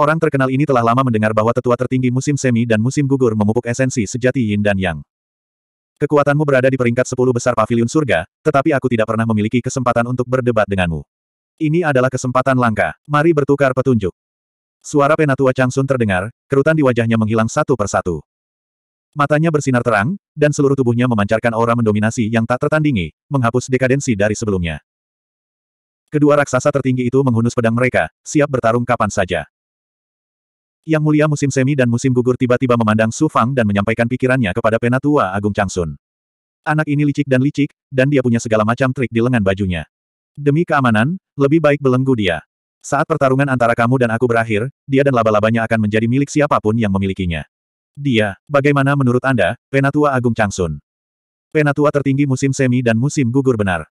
Orang terkenal ini telah lama mendengar bahwa tetua tertinggi musim semi dan musim gugur memupuk esensi sejati yin dan yang. Kekuatanmu berada di peringkat sepuluh besar pavilion surga, tetapi aku tidak pernah memiliki kesempatan untuk berdebat denganmu. Ini adalah kesempatan langka. Mari bertukar petunjuk. Suara penatua Changsun terdengar, kerutan di wajahnya menghilang satu persatu. Matanya bersinar terang, dan seluruh tubuhnya memancarkan aura mendominasi yang tak tertandingi, menghapus dekadensi dari sebelumnya. Kedua raksasa tertinggi itu menghunus pedang mereka, siap bertarung kapan saja. Yang mulia musim semi dan musim gugur tiba-tiba memandang Su Fang dan menyampaikan pikirannya kepada penatua Agung Changsun. Anak ini licik dan licik, dan dia punya segala macam trik di lengan bajunya. Demi keamanan, lebih baik belenggu dia. Saat pertarungan antara kamu dan aku berakhir, dia dan laba-labanya akan menjadi milik siapapun yang memilikinya. Dia, bagaimana menurut Anda, Penatua Agung Changsun? Penatua tertinggi musim semi dan musim gugur benar.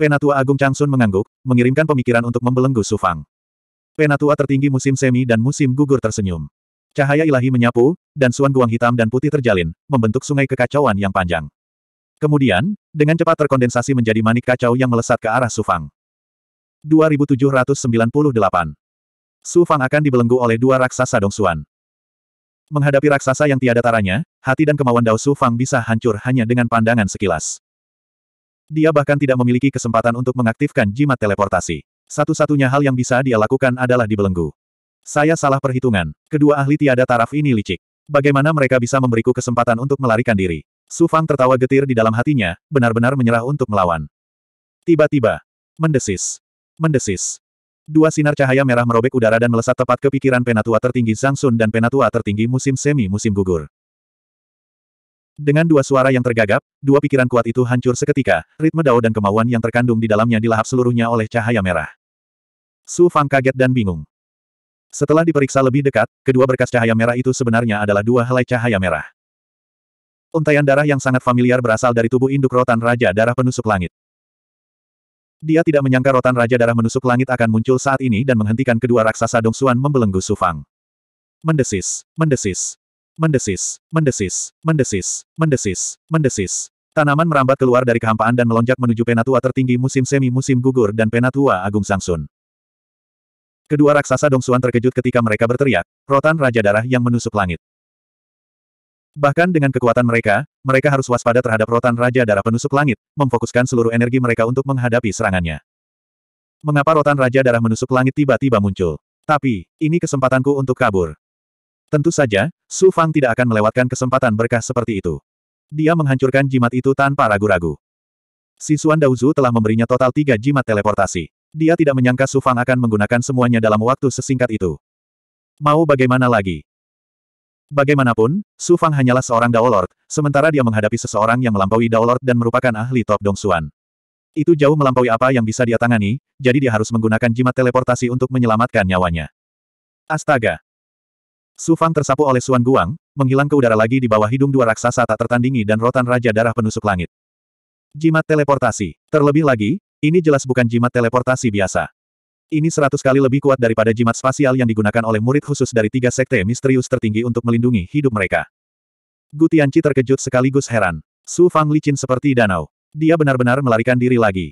Penatua Agung Changsun mengangguk, mengirimkan pemikiran untuk membelenggu Sufang. Penatua tertinggi musim semi dan musim gugur tersenyum. Cahaya ilahi menyapu, dan suan guang hitam dan putih terjalin, membentuk sungai kekacauan yang panjang. Kemudian, dengan cepat terkondensasi menjadi manik kacau yang melesat ke arah Sufang. 2798 Sufang akan dibelenggu oleh dua raksasa Dong Suan. Menghadapi raksasa yang tiada taranya, hati dan kemauan Dao Sufang bisa hancur hanya dengan pandangan sekilas. Dia bahkan tidak memiliki kesempatan untuk mengaktifkan jimat teleportasi. Satu-satunya hal yang bisa dia lakukan adalah dibelenggu. Saya salah perhitungan. Kedua ahli tiada taraf ini licik. Bagaimana mereka bisa memberiku kesempatan untuk melarikan diri? Su Fang tertawa getir di dalam hatinya, benar-benar menyerah untuk melawan. Tiba-tiba. Mendesis. Mendesis. Dua sinar cahaya merah merobek udara dan melesat tepat ke pikiran penatua tertinggi Zhang Sun dan penatua tertinggi musim semi musim gugur. Dengan dua suara yang tergagap, dua pikiran kuat itu hancur seketika, ritme dao dan kemauan yang terkandung di dalamnya dilahap seluruhnya oleh cahaya merah. Su Fang kaget dan bingung. Setelah diperiksa lebih dekat, kedua berkas cahaya merah itu sebenarnya adalah dua helai cahaya merah. Untaian darah yang sangat familiar berasal dari tubuh induk rotan Raja Darah Penusuk Langit. Dia tidak menyangka rotan Raja Darah Menusuk Langit akan muncul saat ini dan menghentikan kedua raksasa Dong Xuan membelenggu Su Fang. Mendesis, mendesis, Mendesis, mendesis, mendesis, mendesis, mendesis. Tanaman merambat keluar dari kehampaan dan melonjak menuju penatua tertinggi musim semi musim gugur dan penatua Agung Sangsun. Kedua raksasa Dongsuan terkejut ketika mereka berteriak, rotan Raja Darah yang menusuk langit. Bahkan dengan kekuatan mereka, mereka harus waspada terhadap rotan Raja Darah penusuk langit, memfokuskan seluruh energi mereka untuk menghadapi serangannya. Mengapa rotan Raja Darah menusuk langit tiba-tiba muncul? Tapi, ini kesempatanku untuk kabur. Tentu saja, Su Fang tidak akan melewatkan kesempatan berkah seperti itu. Dia menghancurkan jimat itu tanpa ragu-ragu. Si Suan Daozu telah memberinya total tiga jimat teleportasi. Dia tidak menyangka Su Fang akan menggunakan semuanya dalam waktu sesingkat itu. Mau bagaimana lagi? Bagaimanapun, Su Fang hanyalah seorang Dao Lord, sementara dia menghadapi seseorang yang melampaui Dao Lord dan merupakan ahli top Dong Suan. Itu jauh melampaui apa yang bisa dia tangani, jadi dia harus menggunakan jimat teleportasi untuk menyelamatkan nyawanya. Astaga! Su Fang tersapu oleh Suan Guang, menghilang ke udara lagi di bawah hidung dua raksasa tak tertandingi dan rotan Raja Darah Penusuk Langit. Jimat teleportasi. Terlebih lagi, ini jelas bukan jimat teleportasi biasa. Ini seratus kali lebih kuat daripada jimat spasial yang digunakan oleh murid khusus dari tiga sekte misterius tertinggi untuk melindungi hidup mereka. Gutianci terkejut sekaligus heran. Su Fang licin seperti danau. Dia benar-benar melarikan diri lagi.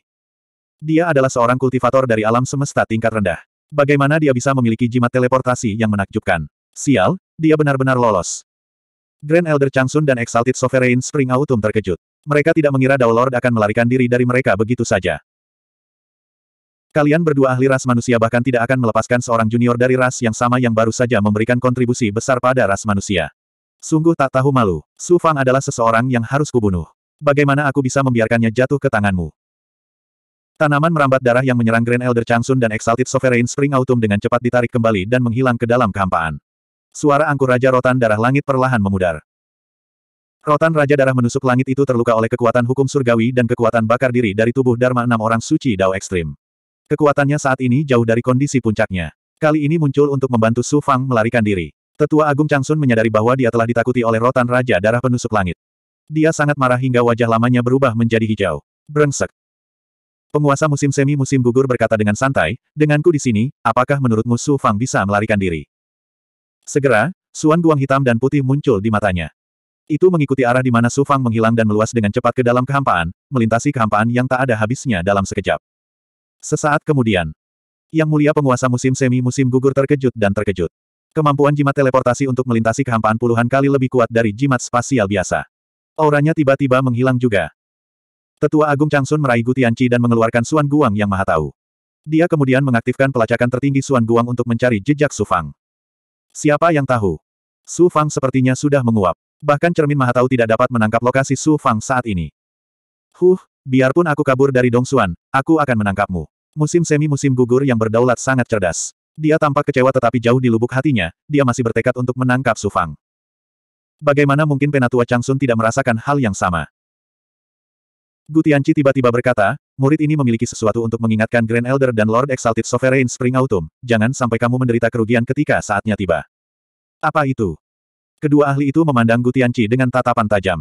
Dia adalah seorang kultivator dari alam semesta tingkat rendah. Bagaimana dia bisa memiliki jimat teleportasi yang menakjubkan? Sial, dia benar-benar lolos. Grand Elder Changsun dan Exalted Sovereign Spring Autumn terkejut. Mereka tidak mengira Lord akan melarikan diri dari mereka begitu saja. Kalian berdua ahli ras manusia bahkan tidak akan melepaskan seorang junior dari ras yang sama yang baru saja memberikan kontribusi besar pada ras manusia. Sungguh tak tahu malu, Su Fang adalah seseorang yang harus kubunuh. Bagaimana aku bisa membiarkannya jatuh ke tanganmu? Tanaman merambat darah yang menyerang Grand Elder Changsun dan Exalted Sovereign Spring Autumn dengan cepat ditarik kembali dan menghilang ke dalam kehampaan. Suara angku Raja Rotan Darah Langit perlahan memudar. Rotan Raja Darah menusuk langit itu terluka oleh kekuatan hukum surgawi dan kekuatan bakar diri dari tubuh Dharma enam orang suci Dao Ekstrim. Kekuatannya saat ini jauh dari kondisi puncaknya. Kali ini muncul untuk membantu Su Fang melarikan diri. Tetua Agung Changsun menyadari bahwa dia telah ditakuti oleh rotan Raja Darah Penusuk Langit. Dia sangat marah hingga wajah lamanya berubah menjadi hijau. Brengsek. Penguasa musim semi musim gugur berkata dengan santai, denganku di sini, apakah menurutmu Su Fang bisa melarikan diri? Segera, suan guang hitam dan putih muncul di matanya. Itu mengikuti arah di mana Su Fang menghilang dan meluas dengan cepat ke dalam kehampaan, melintasi kehampaan yang tak ada habisnya dalam sekejap. Sesaat kemudian, yang mulia penguasa musim semi musim gugur terkejut dan terkejut. Kemampuan jimat teleportasi untuk melintasi kehampaan puluhan kali lebih kuat dari jimat spasial biasa. Auranya tiba-tiba menghilang juga. Tetua Agung Changsun meraih Gutianci dan mengeluarkan Suan Guang yang maha tahu. Dia kemudian mengaktifkan pelacakan tertinggi Suan Guang untuk mencari jejak Sufang. Siapa yang tahu? Su Fang sepertinya sudah menguap. Bahkan cermin Mahatau tidak dapat menangkap lokasi Su Fang saat ini. Huh, biarpun aku kabur dari Dong Xuan, aku akan menangkapmu. Musim semi-musim gugur yang berdaulat sangat cerdas. Dia tampak kecewa tetapi jauh di lubuk hatinya, dia masih bertekad untuk menangkap Su Fang. Bagaimana mungkin Penatua Changsun tidak merasakan hal yang sama? Gutianci tiba-tiba berkata, Murid ini memiliki sesuatu untuk mengingatkan Grand Elder dan Lord Exalted Sovereign Spring Autumn, jangan sampai kamu menderita kerugian ketika saatnya tiba. Apa itu? Kedua ahli itu memandang Gutianci dengan tatapan tajam.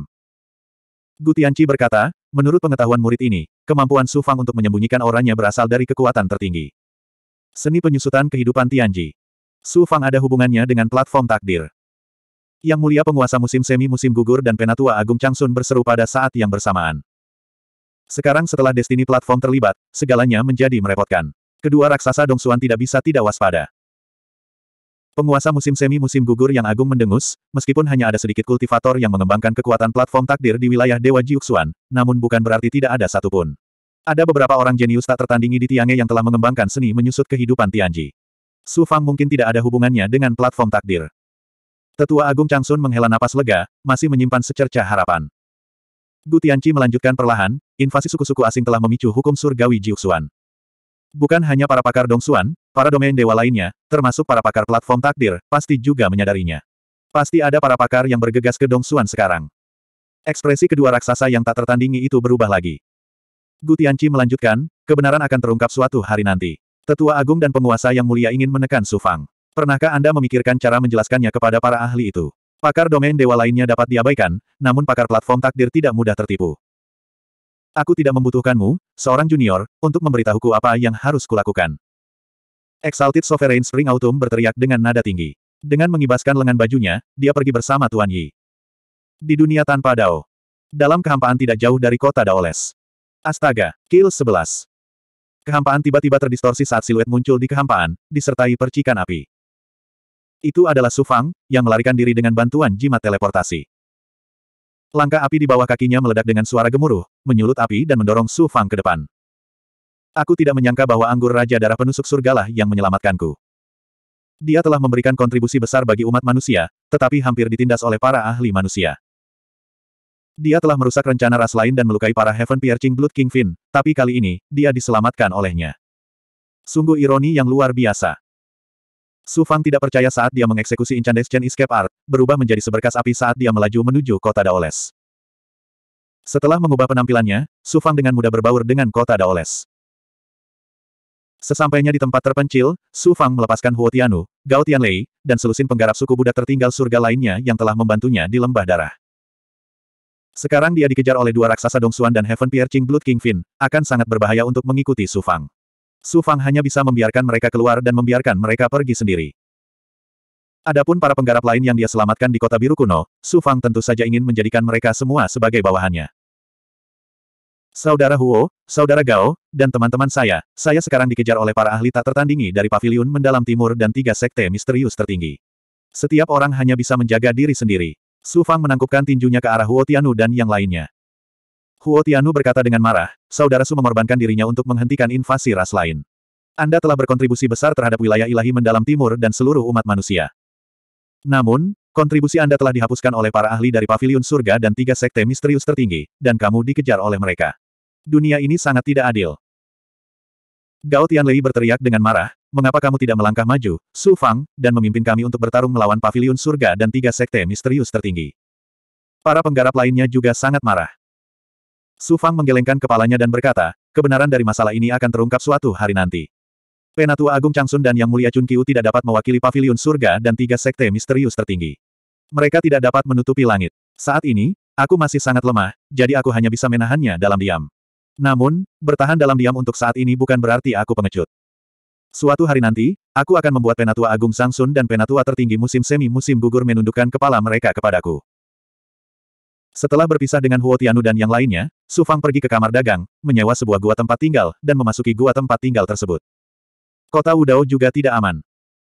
Gutianci berkata, menurut pengetahuan murid ini, kemampuan Su Fang untuk menyembunyikan orangnya berasal dari kekuatan tertinggi. Seni penyusutan kehidupan Tianji. Su Fang ada hubungannya dengan platform takdir. Yang mulia penguasa musim semi musim gugur dan penatua Agung Changsun berseru pada saat yang bersamaan. Sekarang setelah Destiny Platform terlibat, segalanya menjadi merepotkan. Kedua raksasa Dongsuan tidak bisa tidak waspada. Penguasa musim semi musim gugur yang agung mendengus, meskipun hanya ada sedikit kultivator yang mengembangkan kekuatan platform takdir di wilayah Dewa Jiuxuan, namun bukan berarti tidak ada satupun. Ada beberapa orang jenius tak tertandingi di Tiange yang telah mengembangkan seni menyusut kehidupan Tianji. Su Fang mungkin tidak ada hubungannya dengan platform takdir. Tetua Agung Changsun menghela napas lega, masih menyimpan secerca harapan. Gu Tianqi melanjutkan perlahan, invasi suku-suku asing telah memicu hukum surgawi Jiuxuan. Bukan hanya para pakar Dongxuan, para domain dewa lainnya, termasuk para pakar platform takdir, pasti juga menyadarinya. Pasti ada para pakar yang bergegas ke Dongxuan sekarang. Ekspresi kedua raksasa yang tak tertandingi itu berubah lagi. Gu Tianqi melanjutkan, kebenaran akan terungkap suatu hari nanti. Tetua Agung dan penguasa yang mulia ingin menekan Sufang. Pernahkah Anda memikirkan cara menjelaskannya kepada para ahli itu? Pakar domain dewa lainnya dapat diabaikan, namun pakar platform takdir tidak mudah tertipu. Aku tidak membutuhkanmu, seorang junior, untuk memberitahuku apa yang harus kulakukan. Exalted Sovereign Spring Autumn berteriak dengan nada tinggi. Dengan mengibaskan lengan bajunya, dia pergi bersama Tuan Yi. Di dunia tanpa Dao. Dalam kehampaan tidak jauh dari kota Daoles. Astaga, kill 11. Kehampaan tiba-tiba terdistorsi saat siluet muncul di kehampaan, disertai percikan api. Itu adalah Sufang, yang melarikan diri dengan bantuan jimat teleportasi. Langkah api di bawah kakinya meledak dengan suara gemuruh, menyulut api dan mendorong Sufang ke depan. Aku tidak menyangka bahwa anggur Raja Darah Penusuk Surgalah yang menyelamatkanku. Dia telah memberikan kontribusi besar bagi umat manusia, tetapi hampir ditindas oleh para ahli manusia. Dia telah merusak rencana ras lain dan melukai para Heaven Piercing Blood King Fin, tapi kali ini, dia diselamatkan olehnya. Sungguh ironi yang luar biasa. Su Fang tidak percaya saat dia mengeksekusi incandescent Escape Art, berubah menjadi seberkas api saat dia melaju menuju kota Daoles. Setelah mengubah penampilannya, Su Fang dengan mudah berbaur dengan kota Daoles. Sesampainya di tempat terpencil, Su Fang melepaskan Huo Tianu, Gao Tianlei, dan selusin penggarap suku Buddha tertinggal surga lainnya yang telah membantunya di lembah darah. Sekarang dia dikejar oleh dua raksasa Dongsuan dan Heaven Piercing Blood King Kingfin, akan sangat berbahaya untuk mengikuti Su Fang. Su Fang hanya bisa membiarkan mereka keluar dan membiarkan mereka pergi sendiri. Adapun para penggarap lain yang dia selamatkan di kota biru kuno, Su Fang tentu saja ingin menjadikan mereka semua sebagai bawahannya. Saudara Huo, Saudara Gao, dan teman-teman saya, saya sekarang dikejar oleh para ahli tak tertandingi dari paviliun mendalam timur dan tiga sekte misterius tertinggi. Setiap orang hanya bisa menjaga diri sendiri. Su Fang menangkupkan tinjunya ke arah Huo Tianu dan yang lainnya. Huo Tianu berkata dengan marah, saudara Su mengorbankan dirinya untuk menghentikan invasi ras lain. Anda telah berkontribusi besar terhadap wilayah ilahi mendalam timur dan seluruh umat manusia. Namun, kontribusi Anda telah dihapuskan oleh para ahli dari pavilion surga dan tiga sekte misterius tertinggi, dan kamu dikejar oleh mereka. Dunia ini sangat tidak adil. Gao Tianlei berteriak dengan marah, mengapa kamu tidak melangkah maju, Su Fang, dan memimpin kami untuk bertarung melawan pavilion surga dan tiga sekte misterius tertinggi. Para penggarap lainnya juga sangat marah. Su Fang menggelengkan kepalanya dan berkata, kebenaran dari masalah ini akan terungkap suatu hari nanti. Penatua Agung Changsun dan Yang Mulia Chun Kiu tidak dapat mewakili Paviliun surga dan tiga sekte misterius tertinggi. Mereka tidak dapat menutupi langit. Saat ini, aku masih sangat lemah, jadi aku hanya bisa menahannya dalam diam. Namun, bertahan dalam diam untuk saat ini bukan berarti aku pengecut. Suatu hari nanti, aku akan membuat Penatua Agung Sangsun dan Penatua tertinggi musim semi musim gugur menundukkan kepala mereka kepadaku. Setelah berpisah dengan Huo Tianu dan yang lainnya, Su Fang pergi ke kamar dagang, menyewa sebuah gua tempat tinggal, dan memasuki gua tempat tinggal tersebut. Kota Wudao juga tidak aman.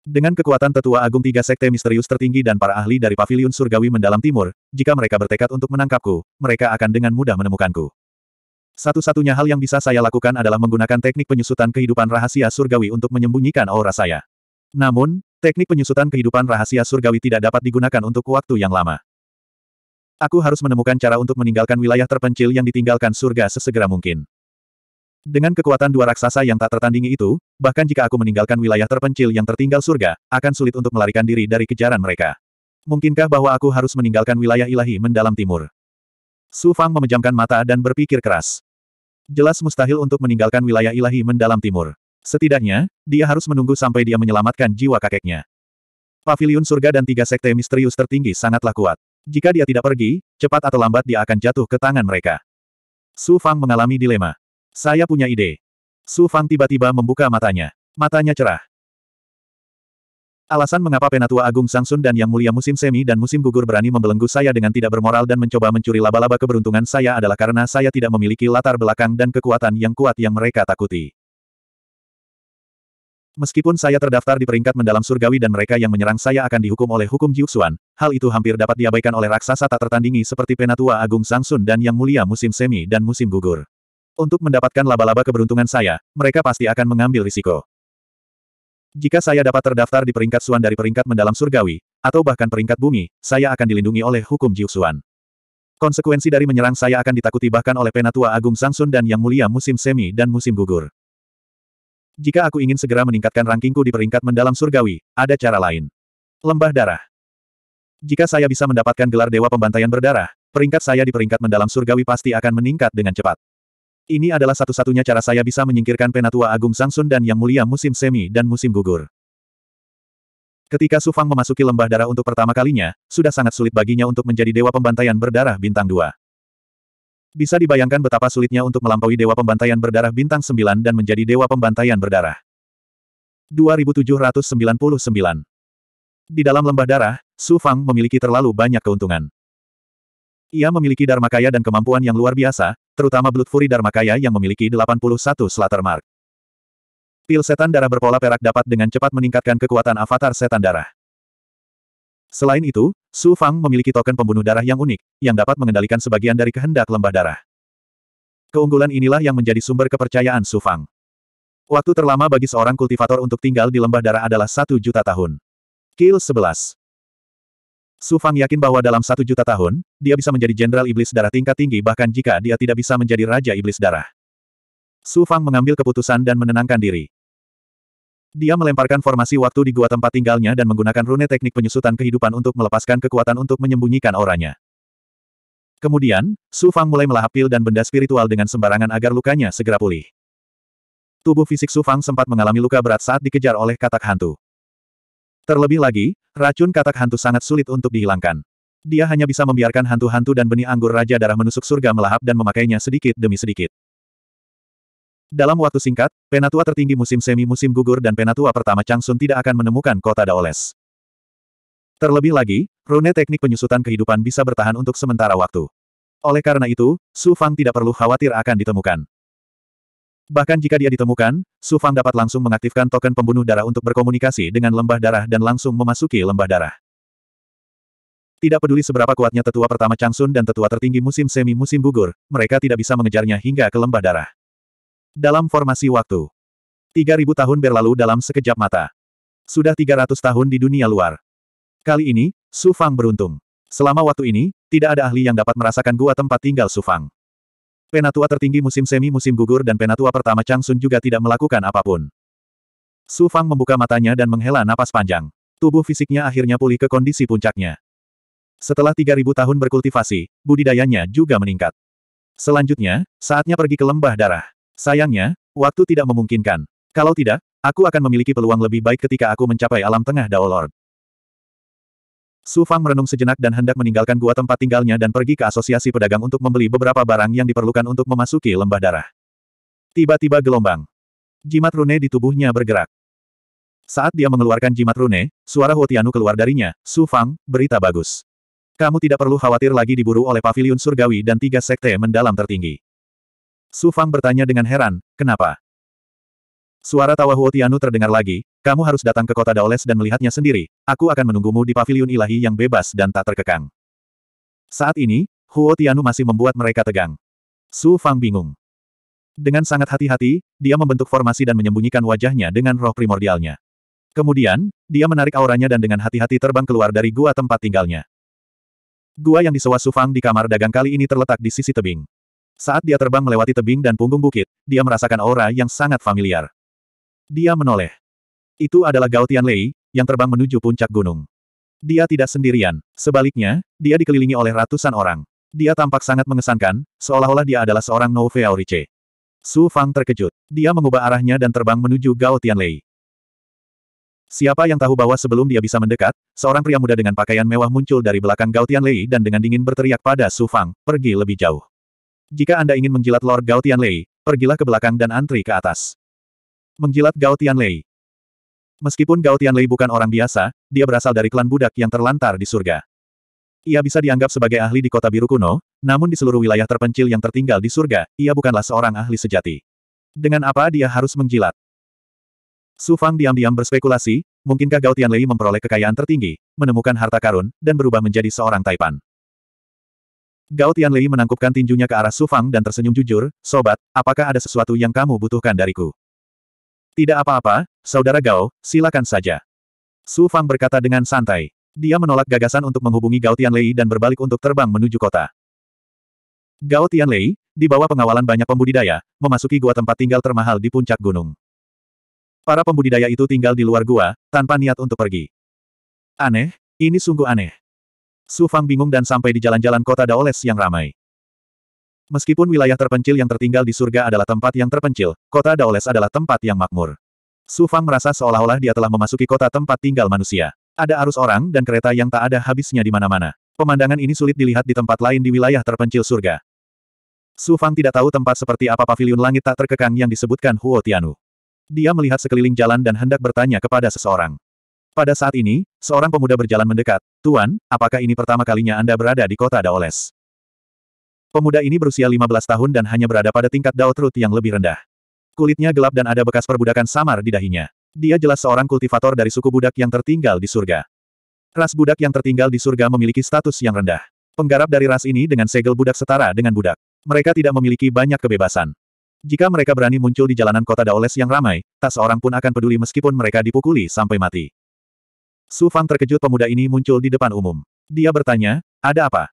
Dengan kekuatan tetua agung tiga sekte misterius tertinggi dan para ahli dari paviliun surgawi mendalam timur, jika mereka bertekad untuk menangkapku, mereka akan dengan mudah menemukanku. Satu-satunya hal yang bisa saya lakukan adalah menggunakan teknik penyusutan kehidupan rahasia surgawi untuk menyembunyikan aura saya. Namun, teknik penyusutan kehidupan rahasia surgawi tidak dapat digunakan untuk waktu yang lama. Aku harus menemukan cara untuk meninggalkan wilayah terpencil yang ditinggalkan surga sesegera mungkin. Dengan kekuatan dua raksasa yang tak tertandingi itu, bahkan jika aku meninggalkan wilayah terpencil yang tertinggal surga, akan sulit untuk melarikan diri dari kejaran mereka. Mungkinkah bahwa aku harus meninggalkan wilayah ilahi mendalam timur? Su Fang memejamkan mata dan berpikir keras. Jelas mustahil untuk meninggalkan wilayah ilahi mendalam timur. Setidaknya, dia harus menunggu sampai dia menyelamatkan jiwa kakeknya. Paviliun surga dan tiga sekte misterius tertinggi sangatlah kuat. Jika dia tidak pergi, cepat atau lambat dia akan jatuh ke tangan mereka. Su Fang mengalami dilema. Saya punya ide. Su Fang tiba-tiba membuka matanya. Matanya cerah. Alasan mengapa Penatua Agung Sangsun dan Yang Mulia Musim Semi dan Musim Gugur berani membelenggu saya dengan tidak bermoral dan mencoba mencuri laba-laba keberuntungan saya adalah karena saya tidak memiliki latar belakang dan kekuatan yang kuat yang mereka takuti. Meskipun saya terdaftar di peringkat mendalam surgawi dan mereka yang menyerang saya akan dihukum oleh hukum Jiuxuan, hal itu hampir dapat diabaikan oleh raksasa tak tertandingi seperti Penatua Agung Sangsun dan Yang Mulia musim semi dan musim gugur. Untuk mendapatkan laba-laba keberuntungan saya, mereka pasti akan mengambil risiko. Jika saya dapat terdaftar di peringkat Suan dari peringkat mendalam surgawi, atau bahkan peringkat bumi, saya akan dilindungi oleh hukum Jiuxuan. Konsekuensi dari menyerang saya akan ditakuti bahkan oleh Penatua Agung Sangsun dan Yang Mulia musim semi dan musim gugur. Jika aku ingin segera meningkatkan rankingku di peringkat mendalam surgawi, ada cara lain. Lembah darah. Jika saya bisa mendapatkan gelar Dewa Pembantaian Berdarah, peringkat saya di peringkat mendalam surgawi pasti akan meningkat dengan cepat. Ini adalah satu-satunya cara saya bisa menyingkirkan Penatua Agung Sangsun dan Yang Mulia musim semi dan musim gugur. Ketika Sufang memasuki lembah darah untuk pertama kalinya, sudah sangat sulit baginya untuk menjadi Dewa Pembantaian Berdarah Bintang 2. Bisa dibayangkan betapa sulitnya untuk melampaui Dewa Pembantaian Berdarah Bintang 9 dan menjadi Dewa Pembantaian Berdarah. 2799 Di dalam lembah darah, Su Fang memiliki terlalu banyak keuntungan. Ia memiliki dharma kaya dan kemampuan yang luar biasa, terutama Blood Fury Dharma Kaya yang memiliki 81 Slater Mark. Pil setan darah berpola perak dapat dengan cepat meningkatkan kekuatan avatar setan darah. Selain itu, Su Fang memiliki token pembunuh darah yang unik, yang dapat mengendalikan sebagian dari kehendak lembah darah. Keunggulan inilah yang menjadi sumber kepercayaan Su Fang. Waktu terlama bagi seorang kultivator untuk tinggal di lembah darah adalah satu juta tahun. Kill 11 Su Fang yakin bahwa dalam satu juta tahun, dia bisa menjadi jenderal iblis darah tingkat tinggi bahkan jika dia tidak bisa menjadi raja iblis darah. Su Fang mengambil keputusan dan menenangkan diri. Dia melemparkan formasi waktu di gua tempat tinggalnya dan menggunakan rune teknik penyusutan kehidupan untuk melepaskan kekuatan untuk menyembunyikan auranya. Kemudian, Su Fang mulai melahap pil dan benda spiritual dengan sembarangan agar lukanya segera pulih. Tubuh fisik Su Fang sempat mengalami luka berat saat dikejar oleh katak hantu. Terlebih lagi, racun katak hantu sangat sulit untuk dihilangkan. Dia hanya bisa membiarkan hantu-hantu dan benih anggur Raja Darah menusuk surga melahap dan memakainya sedikit demi sedikit. Dalam waktu singkat, penatua tertinggi musim semi musim gugur dan penatua pertama Changsun tidak akan menemukan kota Daoles. Terlebih lagi, rune teknik penyusutan kehidupan bisa bertahan untuk sementara waktu. Oleh karena itu, Su Fang tidak perlu khawatir akan ditemukan. Bahkan jika dia ditemukan, Su Fang dapat langsung mengaktifkan token pembunuh darah untuk berkomunikasi dengan lembah darah dan langsung memasuki lembah darah. Tidak peduli seberapa kuatnya tetua pertama Changsun dan tetua tertinggi musim semi musim gugur, mereka tidak bisa mengejarnya hingga ke lembah darah. Dalam formasi waktu. 3000 tahun berlalu dalam sekejap mata. Sudah 300 tahun di dunia luar. Kali ini, Su Fang beruntung. Selama waktu ini, tidak ada ahli yang dapat merasakan gua tempat tinggal Su Fang. Penatua tertinggi musim semi musim gugur dan penatua pertama Chang Sun juga tidak melakukan apapun. Su Fang membuka matanya dan menghela napas panjang. Tubuh fisiknya akhirnya pulih ke kondisi puncaknya. Setelah 3000 tahun berkultivasi, budidayanya juga meningkat. Selanjutnya, saatnya pergi ke lembah darah. Sayangnya, waktu tidak memungkinkan. Kalau tidak, aku akan memiliki peluang lebih baik ketika aku mencapai alam tengah Dao Lord. Su Fang merenung sejenak dan hendak meninggalkan gua tempat tinggalnya dan pergi ke asosiasi pedagang untuk membeli beberapa barang yang diperlukan untuk memasuki lembah darah. Tiba-tiba gelombang. Jimat rune di tubuhnya bergerak. Saat dia mengeluarkan jimat rune, suara Huotianu keluar darinya, Su Fang, berita bagus. Kamu tidak perlu khawatir lagi diburu oleh pavilion surgawi dan tiga sekte mendalam tertinggi. Su Fang bertanya dengan heran, kenapa? Suara tawa Huo Tianu terdengar lagi, kamu harus datang ke kota Daoles dan melihatnya sendiri, aku akan menunggumu di paviliun ilahi yang bebas dan tak terkekang. Saat ini, Huo Tianu masih membuat mereka tegang. Su Fang bingung. Dengan sangat hati-hati, dia membentuk formasi dan menyembunyikan wajahnya dengan roh primordialnya. Kemudian, dia menarik auranya dan dengan hati-hati terbang keluar dari gua tempat tinggalnya. Gua yang disewa Su Fang di kamar dagang kali ini terletak di sisi tebing. Saat dia terbang melewati tebing dan punggung bukit, dia merasakan aura yang sangat familiar. Dia menoleh. Itu adalah Gao Tianlei, yang terbang menuju puncak gunung. Dia tidak sendirian. Sebaliknya, dia dikelilingi oleh ratusan orang. Dia tampak sangat mengesankan, seolah-olah dia adalah seorang No Riche. Su Fang terkejut. Dia mengubah arahnya dan terbang menuju Gao Tianlei. Siapa yang tahu bahwa sebelum dia bisa mendekat, seorang pria muda dengan pakaian mewah muncul dari belakang Gao Tianlei dan dengan dingin berteriak pada Su Fang, pergi lebih jauh. Jika Anda ingin menjilat Lord Gao Tianlei, pergilah ke belakang dan antri ke atas. Menjilat Gao Tianlei. Meskipun Gao Tianlei bukan orang biasa, dia berasal dari klan budak yang terlantar di surga. Ia bisa dianggap sebagai ahli di kota biru kuno, namun di seluruh wilayah terpencil yang tertinggal di surga, ia bukanlah seorang ahli sejati. Dengan apa dia harus menjilat? Su Fang diam-diam berspekulasi, mungkinkah Gao Tianlei memperoleh kekayaan tertinggi, menemukan harta karun, dan berubah menjadi seorang taipan. Gao Tianlei menangkupkan tinjunya ke arah Sufang dan tersenyum jujur, Sobat, apakah ada sesuatu yang kamu butuhkan dariku? Tidak apa-apa, Saudara Gao, silakan saja. Sufang berkata dengan santai. Dia menolak gagasan untuk menghubungi Gao Tianlei dan berbalik untuk terbang menuju kota. Gao Tianlei, di bawah pengawalan banyak pembudidaya, memasuki gua tempat tinggal termahal di puncak gunung. Para pembudidaya itu tinggal di luar gua, tanpa niat untuk pergi. Aneh, ini sungguh aneh. Su Fang bingung dan sampai di jalan-jalan kota Daoles yang ramai. Meskipun wilayah terpencil yang tertinggal di surga adalah tempat yang terpencil, kota Daoles adalah tempat yang makmur. Su Fang merasa seolah-olah dia telah memasuki kota tempat tinggal manusia. Ada arus orang dan kereta yang tak ada habisnya di mana-mana. Pemandangan ini sulit dilihat di tempat lain di wilayah terpencil surga. Su Fang tidak tahu tempat seperti apa pavilion langit tak terkekang yang disebutkan Huo Tianu. Dia melihat sekeliling jalan dan hendak bertanya kepada seseorang. Pada saat ini, seorang pemuda berjalan mendekat. Tuan, apakah ini pertama kalinya Anda berada di kota Daoles? Pemuda ini berusia 15 tahun dan hanya berada pada tingkat Dao Truth yang lebih rendah. Kulitnya gelap dan ada bekas perbudakan samar di dahinya. Dia jelas seorang kultivator dari suku budak yang tertinggal di surga. Ras budak yang tertinggal di surga memiliki status yang rendah. Penggarap dari ras ini dengan segel budak setara dengan budak. Mereka tidak memiliki banyak kebebasan. Jika mereka berani muncul di jalanan kota Daoles yang ramai, tak seorang pun akan peduli meskipun mereka dipukuli sampai mati. Su Fang terkejut pemuda ini muncul di depan umum. Dia bertanya, ada apa?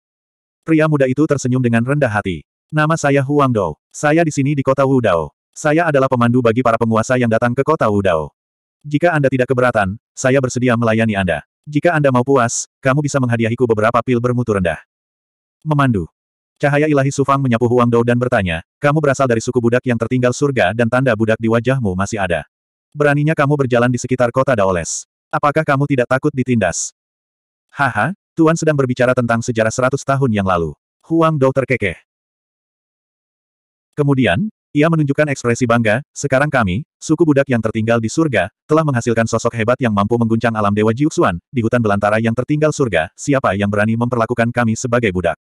Pria muda itu tersenyum dengan rendah hati. Nama saya Huang Dou. Saya di sini di kota Wu Dao. Saya adalah pemandu bagi para penguasa yang datang ke kota Wu Dao. Jika Anda tidak keberatan, saya bersedia melayani Anda. Jika Anda mau puas, kamu bisa menghadiahiku beberapa pil bermutu rendah. Memandu. Cahaya ilahi Sufang menyapu Huang Dou dan bertanya, kamu berasal dari suku budak yang tertinggal surga dan tanda budak di wajahmu masih ada. Beraninya kamu berjalan di sekitar kota Daoles. Apakah kamu tidak takut ditindas? Haha, Tuan sedang berbicara tentang sejarah seratus tahun yang lalu. Huang Dou terkekeh. Kemudian, ia menunjukkan ekspresi bangga, sekarang kami, suku budak yang tertinggal di surga, telah menghasilkan sosok hebat yang mampu mengguncang alam Dewa Jiuxuan, di hutan belantara yang tertinggal surga, siapa yang berani memperlakukan kami sebagai budak?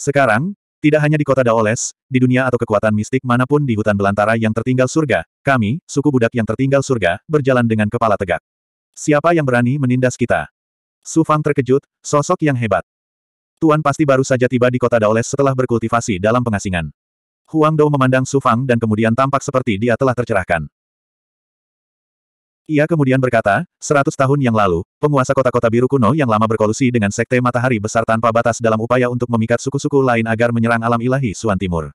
Sekarang, tidak hanya di kota Daoles, di dunia atau kekuatan mistik manapun di hutan belantara yang tertinggal surga, kami, suku budak yang tertinggal surga, berjalan dengan kepala tegak. Siapa yang berani menindas kita? Su Fang terkejut, sosok yang hebat. Tuan pasti baru saja tiba di kota Daoles setelah berkultivasi dalam pengasingan. Huang Dou memandang Su Fang dan kemudian tampak seperti dia telah tercerahkan. Ia kemudian berkata, seratus tahun yang lalu, penguasa kota-kota biru kuno yang lama berkolusi dengan sekte matahari besar tanpa batas dalam upaya untuk memikat suku-suku lain agar menyerang alam ilahi Suan Timur.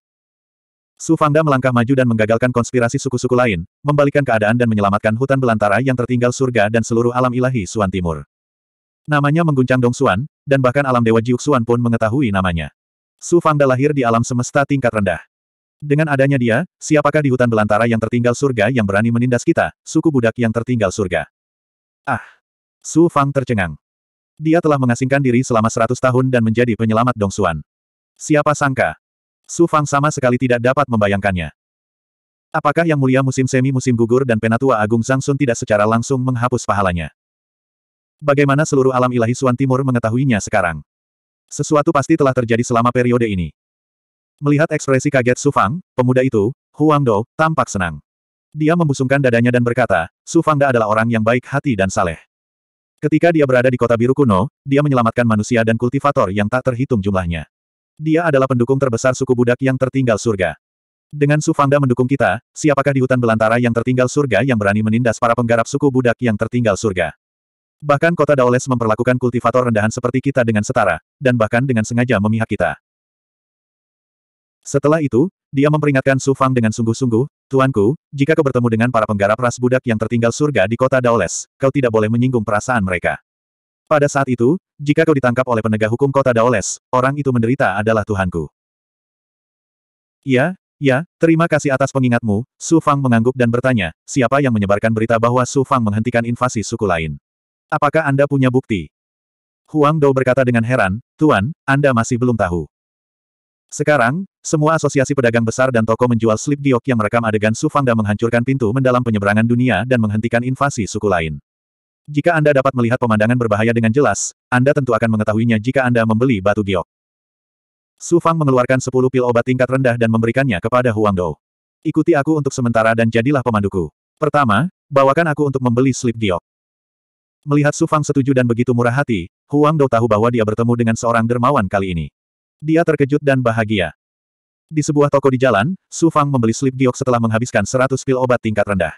Su Fangda melangkah maju dan menggagalkan konspirasi suku-suku lain, membalikan keadaan dan menyelamatkan hutan belantara yang tertinggal surga dan seluruh alam ilahi Suan Timur. Namanya mengguncang Dong Suan, dan bahkan alam Dewa Jiuk Suan pun mengetahui namanya. Su Fangda lahir di alam semesta tingkat rendah. Dengan adanya dia, siapakah di hutan belantara yang tertinggal surga yang berani menindas kita, suku budak yang tertinggal surga? Ah! Su Fang tercengang. Dia telah mengasingkan diri selama seratus tahun dan menjadi penyelamat Dong Suan. Siapa sangka, Su Fang sama sekali tidak dapat membayangkannya. Apakah Yang Mulia musim semi musim gugur dan Penatua Agung Sang Sun tidak secara langsung menghapus pahalanya? Bagaimana seluruh alam ilahi Suan Timur mengetahuinya sekarang? Sesuatu pasti telah terjadi selama periode ini. Melihat ekspresi kaget Su Fang, pemuda itu, Huang Do, tampak senang. Dia membusungkan dadanya dan berkata, Su Fang Da adalah orang yang baik hati dan saleh. Ketika dia berada di kota biru kuno, dia menyelamatkan manusia dan kultivator yang tak terhitung jumlahnya. Dia adalah pendukung terbesar suku budak yang tertinggal surga. Dengan Sufangda mendukung kita, siapakah di hutan belantara yang tertinggal surga yang berani menindas para penggarap suku budak yang tertinggal surga? Bahkan kota Daoles memperlakukan kultivator rendahan seperti kita dengan setara, dan bahkan dengan sengaja memihak kita. Setelah itu, dia memperingatkan Sufang dengan sungguh-sungguh, Tuanku, jika kau bertemu dengan para penggarap ras budak yang tertinggal surga di kota Daoles, kau tidak boleh menyinggung perasaan mereka. Pada saat itu, jika kau ditangkap oleh penegak hukum kota Daoles, orang itu menderita adalah Tuhanku. Ya, ya, terima kasih atas pengingatmu, Su Fang mengangguk dan bertanya, siapa yang menyebarkan berita bahwa Su Fang menghentikan invasi suku lain? Apakah Anda punya bukti? Huang Dou berkata dengan heran, Tuan, Anda masih belum tahu. Sekarang, semua asosiasi pedagang besar dan toko menjual slip diok yang merekam adegan Su dan menghancurkan pintu mendalam penyeberangan dunia dan menghentikan invasi suku lain. Jika Anda dapat melihat pemandangan berbahaya dengan jelas, Anda tentu akan mengetahuinya jika Anda membeli batu giok. Su Fang mengeluarkan 10 pil obat tingkat rendah dan memberikannya kepada Huang Dou. Ikuti aku untuk sementara dan jadilah pemanduku. Pertama, bawakan aku untuk membeli slip giok. Melihat Su Fang setuju dan begitu murah hati, Huang Dou tahu bahwa dia bertemu dengan seorang dermawan kali ini. Dia terkejut dan bahagia. Di sebuah toko di jalan, Su Fang membeli slip giok setelah menghabiskan 100 pil obat tingkat rendah.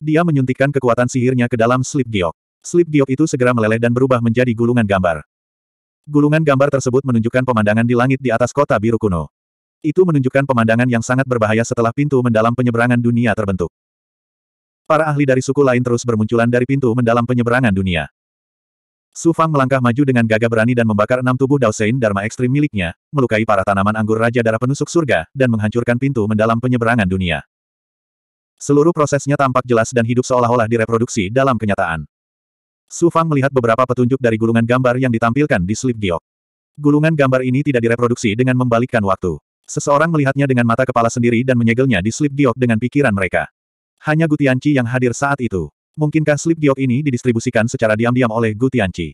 Dia menyuntikkan kekuatan sihirnya ke dalam slip giok. Slip giok itu segera meleleh dan berubah menjadi gulungan gambar. Gulungan gambar tersebut menunjukkan pemandangan di langit di atas kota biru kuno. Itu menunjukkan pemandangan yang sangat berbahaya setelah pintu mendalam penyeberangan dunia terbentuk. Para ahli dari suku lain terus bermunculan dari pintu mendalam penyeberangan dunia. Su Fang melangkah maju dengan gagah berani dan membakar enam tubuh Daosein Dharma ekstrim miliknya, melukai para tanaman anggur Raja Darah Penusuk Surga, dan menghancurkan pintu mendalam penyeberangan dunia. Seluruh prosesnya tampak jelas dan hidup seolah-olah direproduksi dalam kenyataan. Su Fang melihat beberapa petunjuk dari gulungan gambar yang ditampilkan di slip diok. Gulungan gambar ini tidak direproduksi dengan membalikkan waktu. Seseorang melihatnya dengan mata kepala sendiri dan menyegelnya di slip diok dengan pikiran mereka. Hanya Gutianci yang hadir saat itu. Mungkinkah slip diok ini didistribusikan secara diam-diam oleh Gutianci?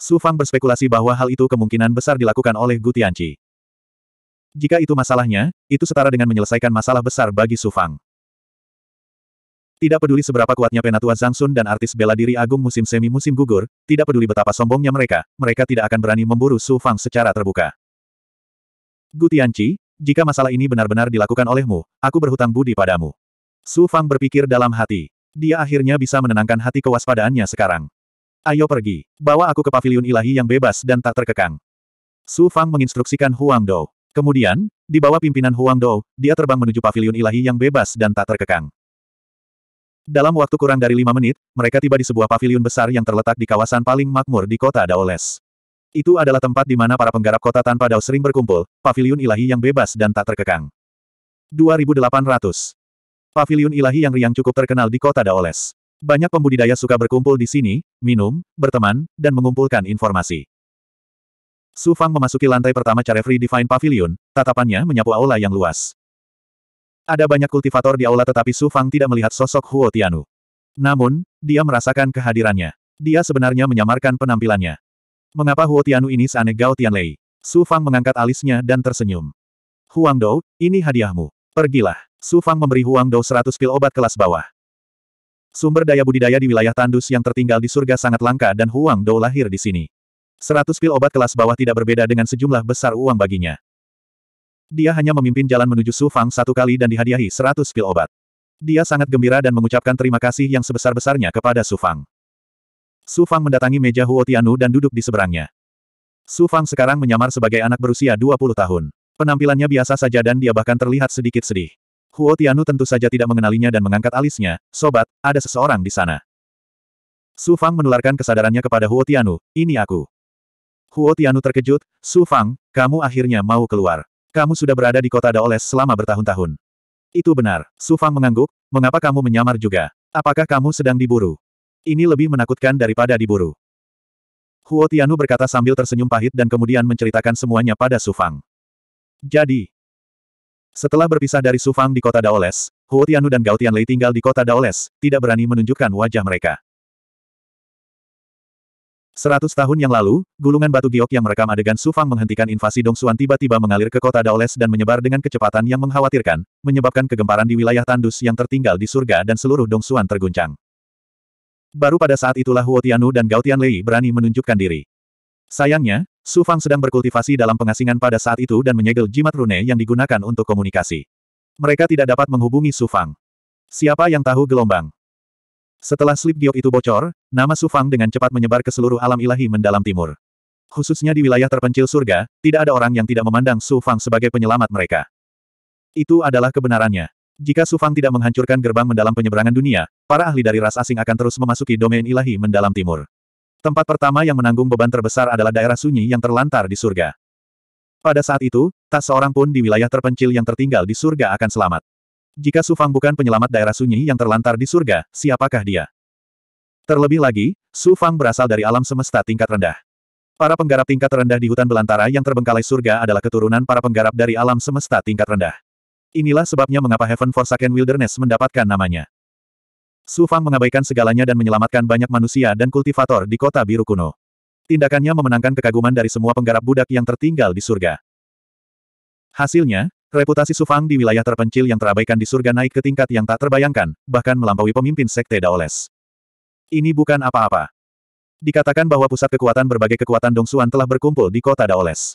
Su Fang berspekulasi bahwa hal itu kemungkinan besar dilakukan oleh Gutianci. Jika itu masalahnya, itu setara dengan menyelesaikan masalah besar bagi Su Fang. Tidak peduli seberapa kuatnya penatua Zhang Sun dan artis bela diri agung musim semi musim gugur, tidak peduli betapa sombongnya mereka, mereka tidak akan berani memburu Su Fang secara terbuka. Gu Tianci, jika masalah ini benar-benar dilakukan olehmu, aku berhutang budi padamu. Su Fang berpikir dalam hati. Dia akhirnya bisa menenangkan hati kewaspadaannya sekarang. Ayo pergi, bawa aku ke paviliun ilahi yang bebas dan tak terkekang. Su Fang menginstruksikan Huang Dou. Kemudian, di bawah pimpinan Huang Dou, dia terbang menuju paviliun ilahi yang bebas dan tak terkekang. Dalam waktu kurang dari lima menit, mereka tiba di sebuah pavilion besar yang terletak di kawasan paling makmur di kota Daoles. Itu adalah tempat di mana para penggarap kota tanpa dao sering berkumpul, pavilion ilahi yang bebas dan tak terkekang. 2800. Paviliun ilahi yang riang cukup terkenal di kota Daoles. Banyak pembudidaya suka berkumpul di sini, minum, berteman, dan mengumpulkan informasi. Su Fang memasuki lantai pertama Carefree Divine Pavilion, tatapannya menyapu aula yang luas. Ada banyak kultivator di aula tetapi Su Fang tidak melihat sosok Huo Tianu. Namun, dia merasakan kehadirannya. Dia sebenarnya menyamarkan penampilannya. Mengapa Huo Tianu ini seaneh Gao Tianlei? Su Fang mengangkat alisnya dan tersenyum. Huang Dou, ini hadiahmu. Pergilah. Su Fang memberi Huang Dou 100 pil obat kelas bawah. Sumber daya budidaya di wilayah tandus yang tertinggal di surga sangat langka dan Huang Dou lahir di sini. Seratus pil obat kelas bawah tidak berbeda dengan sejumlah besar uang baginya. Dia hanya memimpin jalan menuju Su Fang satu kali dan dihadiahi seratus pil obat. Dia sangat gembira dan mengucapkan terima kasih yang sebesar-besarnya kepada Su Fang. Su Fang mendatangi meja Huo Tianu dan duduk di seberangnya. Su Fang sekarang menyamar sebagai anak berusia 20 tahun. Penampilannya biasa saja dan dia bahkan terlihat sedikit sedih. Huo Tianu tentu saja tidak mengenalinya dan mengangkat alisnya, Sobat, ada seseorang di sana. Su Fang menularkan kesadarannya kepada Huo Tianu, ini aku. Huo Tianu terkejut, Su Fang, kamu akhirnya mau keluar. Kamu sudah berada di kota Daoles selama bertahun-tahun. Itu benar. Su Fang mengangguk, mengapa kamu menyamar juga? Apakah kamu sedang diburu? Ini lebih menakutkan daripada diburu. Huo Tianu berkata sambil tersenyum pahit dan kemudian menceritakan semuanya pada Su Fang. Jadi, setelah berpisah dari Su Fang di kota Daoles, Huo Tianu dan Gao Lei tinggal di kota Daoles, tidak berani menunjukkan wajah mereka. Seratus tahun yang lalu, gulungan batu giok yang merekam adegan Sufang menghentikan invasi Dong Dongsuan tiba-tiba mengalir ke kota Daoles dan menyebar dengan kecepatan yang mengkhawatirkan, menyebabkan kegemparan di wilayah tandus yang tertinggal di surga dan seluruh Dong Dongsuan terguncang. Baru pada saat itulah Huo Tianu dan Gao Tianlei berani menunjukkan diri. Sayangnya, Sufang sedang berkultivasi dalam pengasingan pada saat itu dan menyegel jimat rune yang digunakan untuk komunikasi. Mereka tidak dapat menghubungi Sufang. Siapa yang tahu gelombang? Setelah slip giok itu bocor, nama Su Fang dengan cepat menyebar ke seluruh alam ilahi mendalam timur. Khususnya di wilayah terpencil surga, tidak ada orang yang tidak memandang Su Fang sebagai penyelamat mereka. Itu adalah kebenarannya. Jika Su Fang tidak menghancurkan gerbang mendalam penyeberangan dunia, para ahli dari ras asing akan terus memasuki domain ilahi mendalam timur. Tempat pertama yang menanggung beban terbesar adalah daerah sunyi yang terlantar di surga. Pada saat itu, tak seorang pun di wilayah terpencil yang tertinggal di surga akan selamat. Jika Sufang bukan penyelamat daerah sunyi yang terlantar di surga, siapakah dia? Terlebih lagi, Sufang berasal dari alam semesta tingkat rendah. Para penggarap tingkat rendah di hutan belantara yang terbengkalai surga adalah keturunan para penggarap dari alam semesta tingkat rendah. Inilah sebabnya mengapa Heaven Forsaken Wilderness mendapatkan namanya. Sufang mengabaikan segalanya dan menyelamatkan banyak manusia dan kultivator di kota biru kuno. Tindakannya memenangkan kekaguman dari semua penggarap budak yang tertinggal di surga. Hasilnya, Reputasi Sufang di wilayah terpencil yang terabaikan di surga naik ke tingkat yang tak terbayangkan, bahkan melampaui pemimpin sekte Daoles. Ini bukan apa-apa. Dikatakan bahwa pusat kekuatan berbagai kekuatan Dong Dongsuan telah berkumpul di kota Daoles.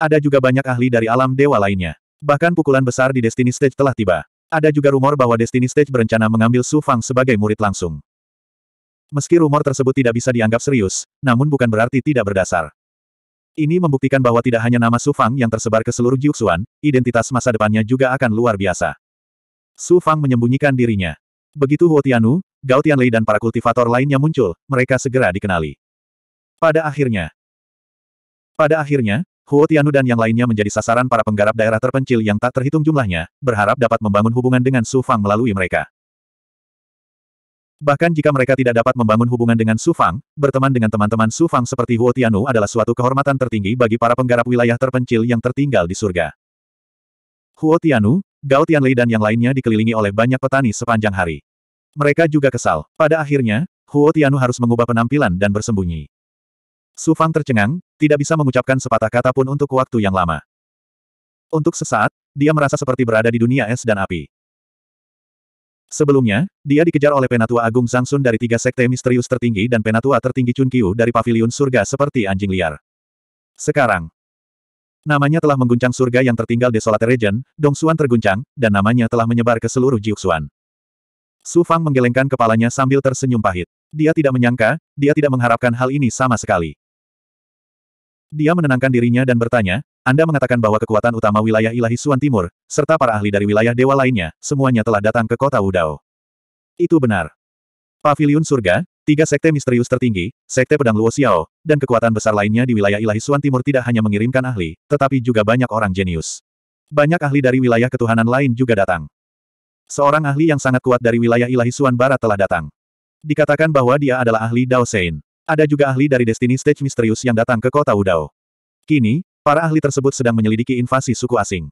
Ada juga banyak ahli dari alam dewa lainnya. Bahkan pukulan besar di Destiny Stage telah tiba. Ada juga rumor bahwa Destiny Stage berencana mengambil Su Fang sebagai murid langsung. Meski rumor tersebut tidak bisa dianggap serius, namun bukan berarti tidak berdasar. Ini membuktikan bahwa tidak hanya nama Su Fang yang tersebar ke seluruh Jiuxuan, identitas masa depannya juga akan luar biasa. Su Fang menyembunyikan dirinya. Begitu Huo Tianu, Gao Tianlei dan para kultivator lainnya muncul, mereka segera dikenali. Pada akhirnya, pada akhirnya, Huo Tianu dan yang lainnya menjadi sasaran para penggarap daerah terpencil yang tak terhitung jumlahnya, berharap dapat membangun hubungan dengan Su Fang melalui mereka. Bahkan jika mereka tidak dapat membangun hubungan dengan Su Fang, berteman dengan teman-teman Su Fang seperti Huo Tianu adalah suatu kehormatan tertinggi bagi para penggarap wilayah terpencil yang tertinggal di surga. Huo Tianu, Gao Tianlei dan yang lainnya dikelilingi oleh banyak petani sepanjang hari. Mereka juga kesal. Pada akhirnya, Huo Tianu harus mengubah penampilan dan bersembunyi. Su Fang tercengang, tidak bisa mengucapkan sepatah kata pun untuk waktu yang lama. Untuk sesaat, dia merasa seperti berada di dunia es dan api. Sebelumnya, dia dikejar oleh Penatua Agung Sangsun dari tiga sekte misterius tertinggi dan Penatua tertinggi Chunkyu dari Paviliun Surga seperti anjing liar. Sekarang, namanya telah mengguncang surga yang tertinggal Desolate Region, Xuan terguncang, dan namanya telah menyebar ke seluruh Jiuxuan. Su Fang menggelengkan kepalanya sambil tersenyum pahit. Dia tidak menyangka, dia tidak mengharapkan hal ini sama sekali. Dia menenangkan dirinya dan bertanya, Anda mengatakan bahwa kekuatan utama wilayah ilahi Suan Timur, serta para ahli dari wilayah dewa lainnya, semuanya telah datang ke kota Wudao. Itu benar. Paviliun Surga, tiga sekte misterius tertinggi, sekte pedang Luo Xiao, dan kekuatan besar lainnya di wilayah ilahi Suan Timur tidak hanya mengirimkan ahli, tetapi juga banyak orang jenius. Banyak ahli dari wilayah ketuhanan lain juga datang. Seorang ahli yang sangat kuat dari wilayah ilahi Suan Barat telah datang. Dikatakan bahwa dia adalah ahli Dao Sein. Ada juga ahli dari Destiny Stage misterius yang datang ke kota Udao. Kini, para ahli tersebut sedang menyelidiki invasi suku asing.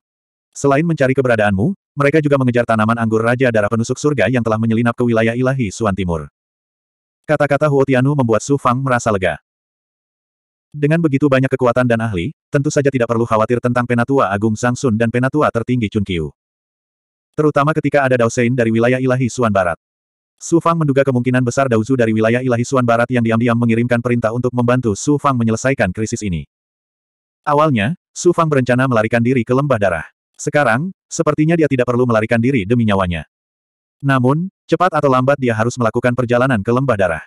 Selain mencari keberadaanmu, mereka juga mengejar tanaman anggur Raja Darah Penusuk Surga yang telah menyelinap ke wilayah ilahi Suan Timur. Kata-kata Huotianu membuat Su Fang merasa lega. Dengan begitu banyak kekuatan dan ahli, tentu saja tidak perlu khawatir tentang Penatua Agung Sang Sun dan Penatua tertinggi Chun Kiu. Terutama ketika ada Dao Sein dari wilayah ilahi Suan Barat. Su Fang menduga kemungkinan besar Daozu dari wilayah ilahi Suan Barat yang diam-diam mengirimkan perintah untuk membantu Su Fang menyelesaikan krisis ini. Awalnya, Su Fang berencana melarikan diri ke lembah darah. Sekarang, sepertinya dia tidak perlu melarikan diri demi nyawanya. Namun, cepat atau lambat dia harus melakukan perjalanan ke lembah darah.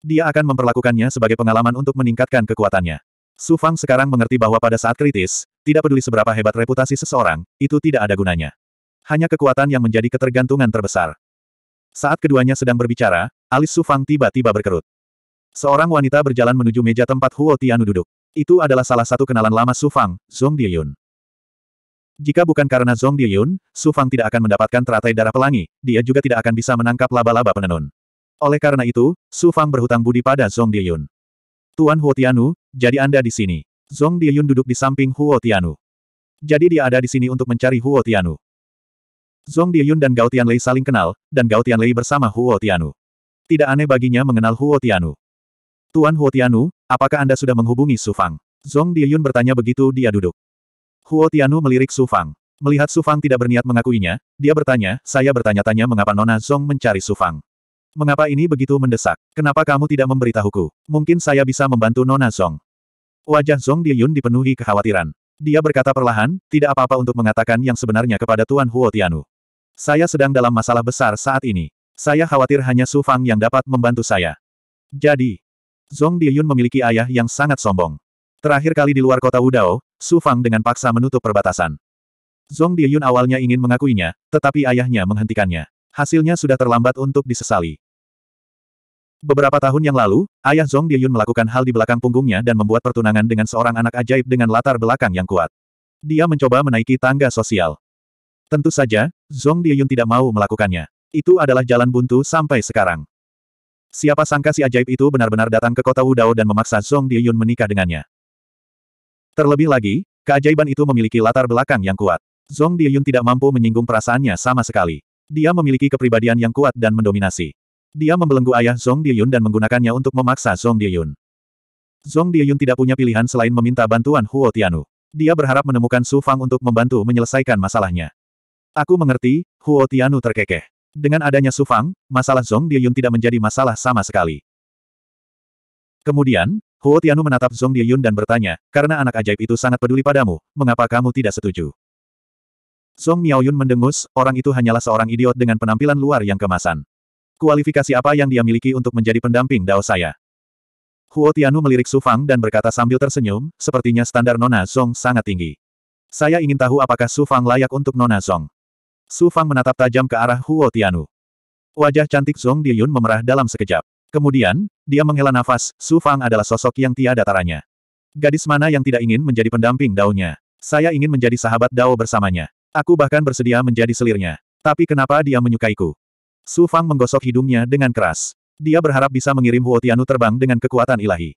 Dia akan memperlakukannya sebagai pengalaman untuk meningkatkan kekuatannya. Su Fang sekarang mengerti bahwa pada saat kritis, tidak peduli seberapa hebat reputasi seseorang, itu tidak ada gunanya. Hanya kekuatan yang menjadi ketergantungan terbesar. Saat keduanya sedang berbicara, alis Su Fang tiba-tiba berkerut. Seorang wanita berjalan menuju meja tempat Huo Tianu duduk. Itu adalah salah satu kenalan lama Su Fang, Zhong Diyun. Jika bukan karena Zhong Diyun, Su Fang tidak akan mendapatkan teratai darah pelangi, dia juga tidak akan bisa menangkap laba-laba penenun. Oleh karena itu, Su Fang berhutang budi pada Zhong Diyun. Tuan Huo Tianu, jadi Anda di sini. Zhong Diyun duduk di samping Huo Tianu. Jadi dia ada di sini untuk mencari Huo Tianu. Zong Diyun dan Gao Tianlei saling kenal, dan Gao Tianlei bersama Huo Tianu. Tidak aneh baginya mengenal Huo Tianu. Tuan Huo Tianu, apakah Anda sudah menghubungi Su Fang? Zong Diyun bertanya begitu dia duduk. Huo Tianu melirik Su Fang. Melihat Su Fang tidak berniat mengakuinya, dia bertanya, saya bertanya-tanya mengapa Nona Zong mencari Su Fang. Mengapa ini begitu mendesak? Kenapa kamu tidak memberitahuku? Mungkin saya bisa membantu Nona Zong. Wajah Zong Diyun dipenuhi kekhawatiran. Dia berkata perlahan, tidak apa-apa untuk mengatakan yang sebenarnya kepada Tuan Huo Tianu. Saya sedang dalam masalah besar saat ini. Saya khawatir hanya Su Fang yang dapat membantu saya. Jadi, Zong Diyun memiliki ayah yang sangat sombong. Terakhir kali di luar kota Wudao, Su Fang dengan paksa menutup perbatasan. Zong Diyun awalnya ingin mengakuinya, tetapi ayahnya menghentikannya. Hasilnya sudah terlambat untuk disesali. Beberapa tahun yang lalu, ayah Zong Diyun melakukan hal di belakang punggungnya dan membuat pertunangan dengan seorang anak ajaib dengan latar belakang yang kuat. Dia mencoba menaiki tangga sosial. Tentu saja, Zhong Diyun tidak mau melakukannya. Itu adalah jalan buntu sampai sekarang. Siapa sangka si ajaib itu benar-benar datang ke kota Wudao dan memaksa Zhong Diyun menikah dengannya. Terlebih lagi, keajaiban itu memiliki latar belakang yang kuat. Zhong Diyun tidak mampu menyinggung perasaannya sama sekali. Dia memiliki kepribadian yang kuat dan mendominasi. Dia membelenggu ayah Zhong Diyun dan menggunakannya untuk memaksa Zhong Diyun. Zhong Diyun tidak punya pilihan selain meminta bantuan Huo Tianu. Dia berharap menemukan Su Fang untuk membantu menyelesaikan masalahnya. Aku mengerti, Huo Tianu terkekeh. Dengan adanya Su Fang, masalah Zong Diyun tidak menjadi masalah sama sekali. Kemudian, Huo Tianu menatap Zong Diyun dan bertanya, karena anak ajaib itu sangat peduli padamu, mengapa kamu tidak setuju? Zhong Miaoyun mendengus, orang itu hanyalah seorang idiot dengan penampilan luar yang kemasan. Kualifikasi apa yang dia miliki untuk menjadi pendamping Dao saya? Huo Tianu melirik Su Fang dan berkata sambil tersenyum, sepertinya standar Nona Zhong sangat tinggi. Saya ingin tahu apakah Su Fang layak untuk Nona Zhong. Su Fang menatap tajam ke arah Huo Tianu. Wajah cantik Zhong Diyun memerah dalam sekejap. Kemudian, dia menghela nafas, Su Fang adalah sosok yang tiada taranya. Gadis mana yang tidak ingin menjadi pendamping daunnya? Saya ingin menjadi sahabat Dao bersamanya. Aku bahkan bersedia menjadi selirnya. Tapi kenapa dia menyukaiku? Su Fang menggosok hidungnya dengan keras. Dia berharap bisa mengirim Huo Tianu terbang dengan kekuatan ilahi.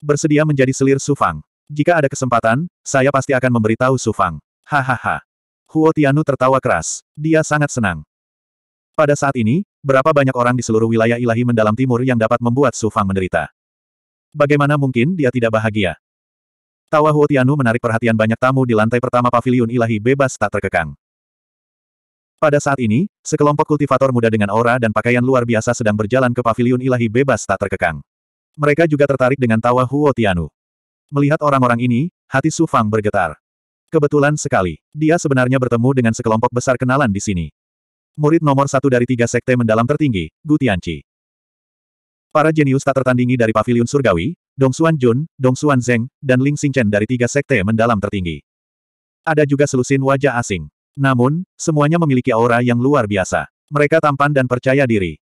Bersedia menjadi selir Su Fang. Jika ada kesempatan, saya pasti akan memberitahu Su Fang. Hahaha. Huo Tianu tertawa keras. Dia sangat senang. Pada saat ini, berapa banyak orang di seluruh wilayah ilahi mendalam timur yang dapat membuat Su Fang menderita. Bagaimana mungkin dia tidak bahagia? Tawa Huo Tianu menarik perhatian banyak tamu di lantai pertama paviliun ilahi bebas tak terkekang. Pada saat ini, sekelompok kultivator muda dengan aura dan pakaian luar biasa sedang berjalan ke paviliun ilahi bebas tak terkekang. Mereka juga tertarik dengan tawa Huo Tianu. Melihat orang-orang ini, hati Su Fang bergetar. Kebetulan sekali, dia sebenarnya bertemu dengan sekelompok besar kenalan di sini. Murid nomor satu dari tiga sekte mendalam tertinggi, Gu Tianqi. Para jenius tak tertandingi dari Paviliun Surgawi, Dong Xuan Jun, Dong Xuan Zeng, dan Ling Xingchen dari tiga sekte mendalam tertinggi. Ada juga selusin wajah asing. Namun, semuanya memiliki aura yang luar biasa. Mereka tampan dan percaya diri.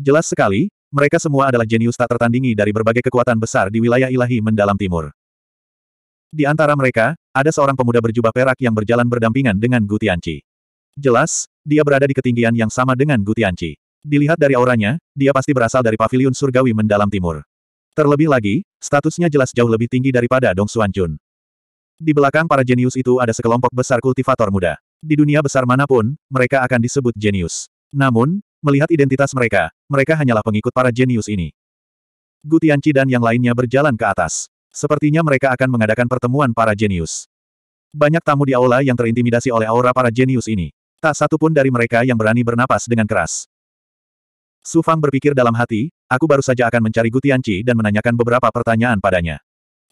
Jelas sekali, mereka semua adalah jenius tak tertandingi dari berbagai kekuatan besar di wilayah ilahi mendalam timur. Di antara mereka, ada seorang pemuda berjubah perak yang berjalan berdampingan dengan Gutianci. Jelas, dia berada di ketinggian yang sama dengan Gutianci. Dilihat dari auranya, dia pasti berasal dari Paviliun surgawi mendalam timur. Terlebih lagi, statusnya jelas jauh lebih tinggi daripada Dong Xuanjun. Di belakang para jenius itu ada sekelompok besar kultivator muda. Di dunia besar manapun, mereka akan disebut jenius. Namun, melihat identitas mereka, mereka hanyalah pengikut para jenius ini. Gutianci dan yang lainnya berjalan ke atas. Sepertinya mereka akan mengadakan pertemuan para jenius. Banyak tamu di aula yang terintimidasi oleh aura para jenius ini. Tak satu pun dari mereka yang berani bernapas dengan keras. Su Fang berpikir dalam hati, aku baru saja akan mencari Gutianci dan menanyakan beberapa pertanyaan padanya.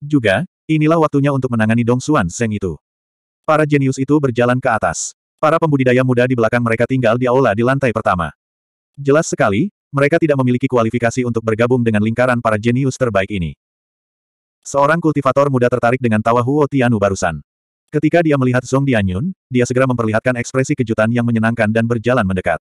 Juga, inilah waktunya untuk menangani Dong Xuan Seng itu. Para jenius itu berjalan ke atas. Para pembudidaya muda di belakang mereka tinggal di aula di lantai pertama. Jelas sekali, mereka tidak memiliki kualifikasi untuk bergabung dengan lingkaran para jenius terbaik ini. Seorang kultivator muda tertarik dengan tawa Huo Tianu barusan. Ketika dia melihat Song Dianyun, dia segera memperlihatkan ekspresi kejutan yang menyenangkan dan berjalan mendekat.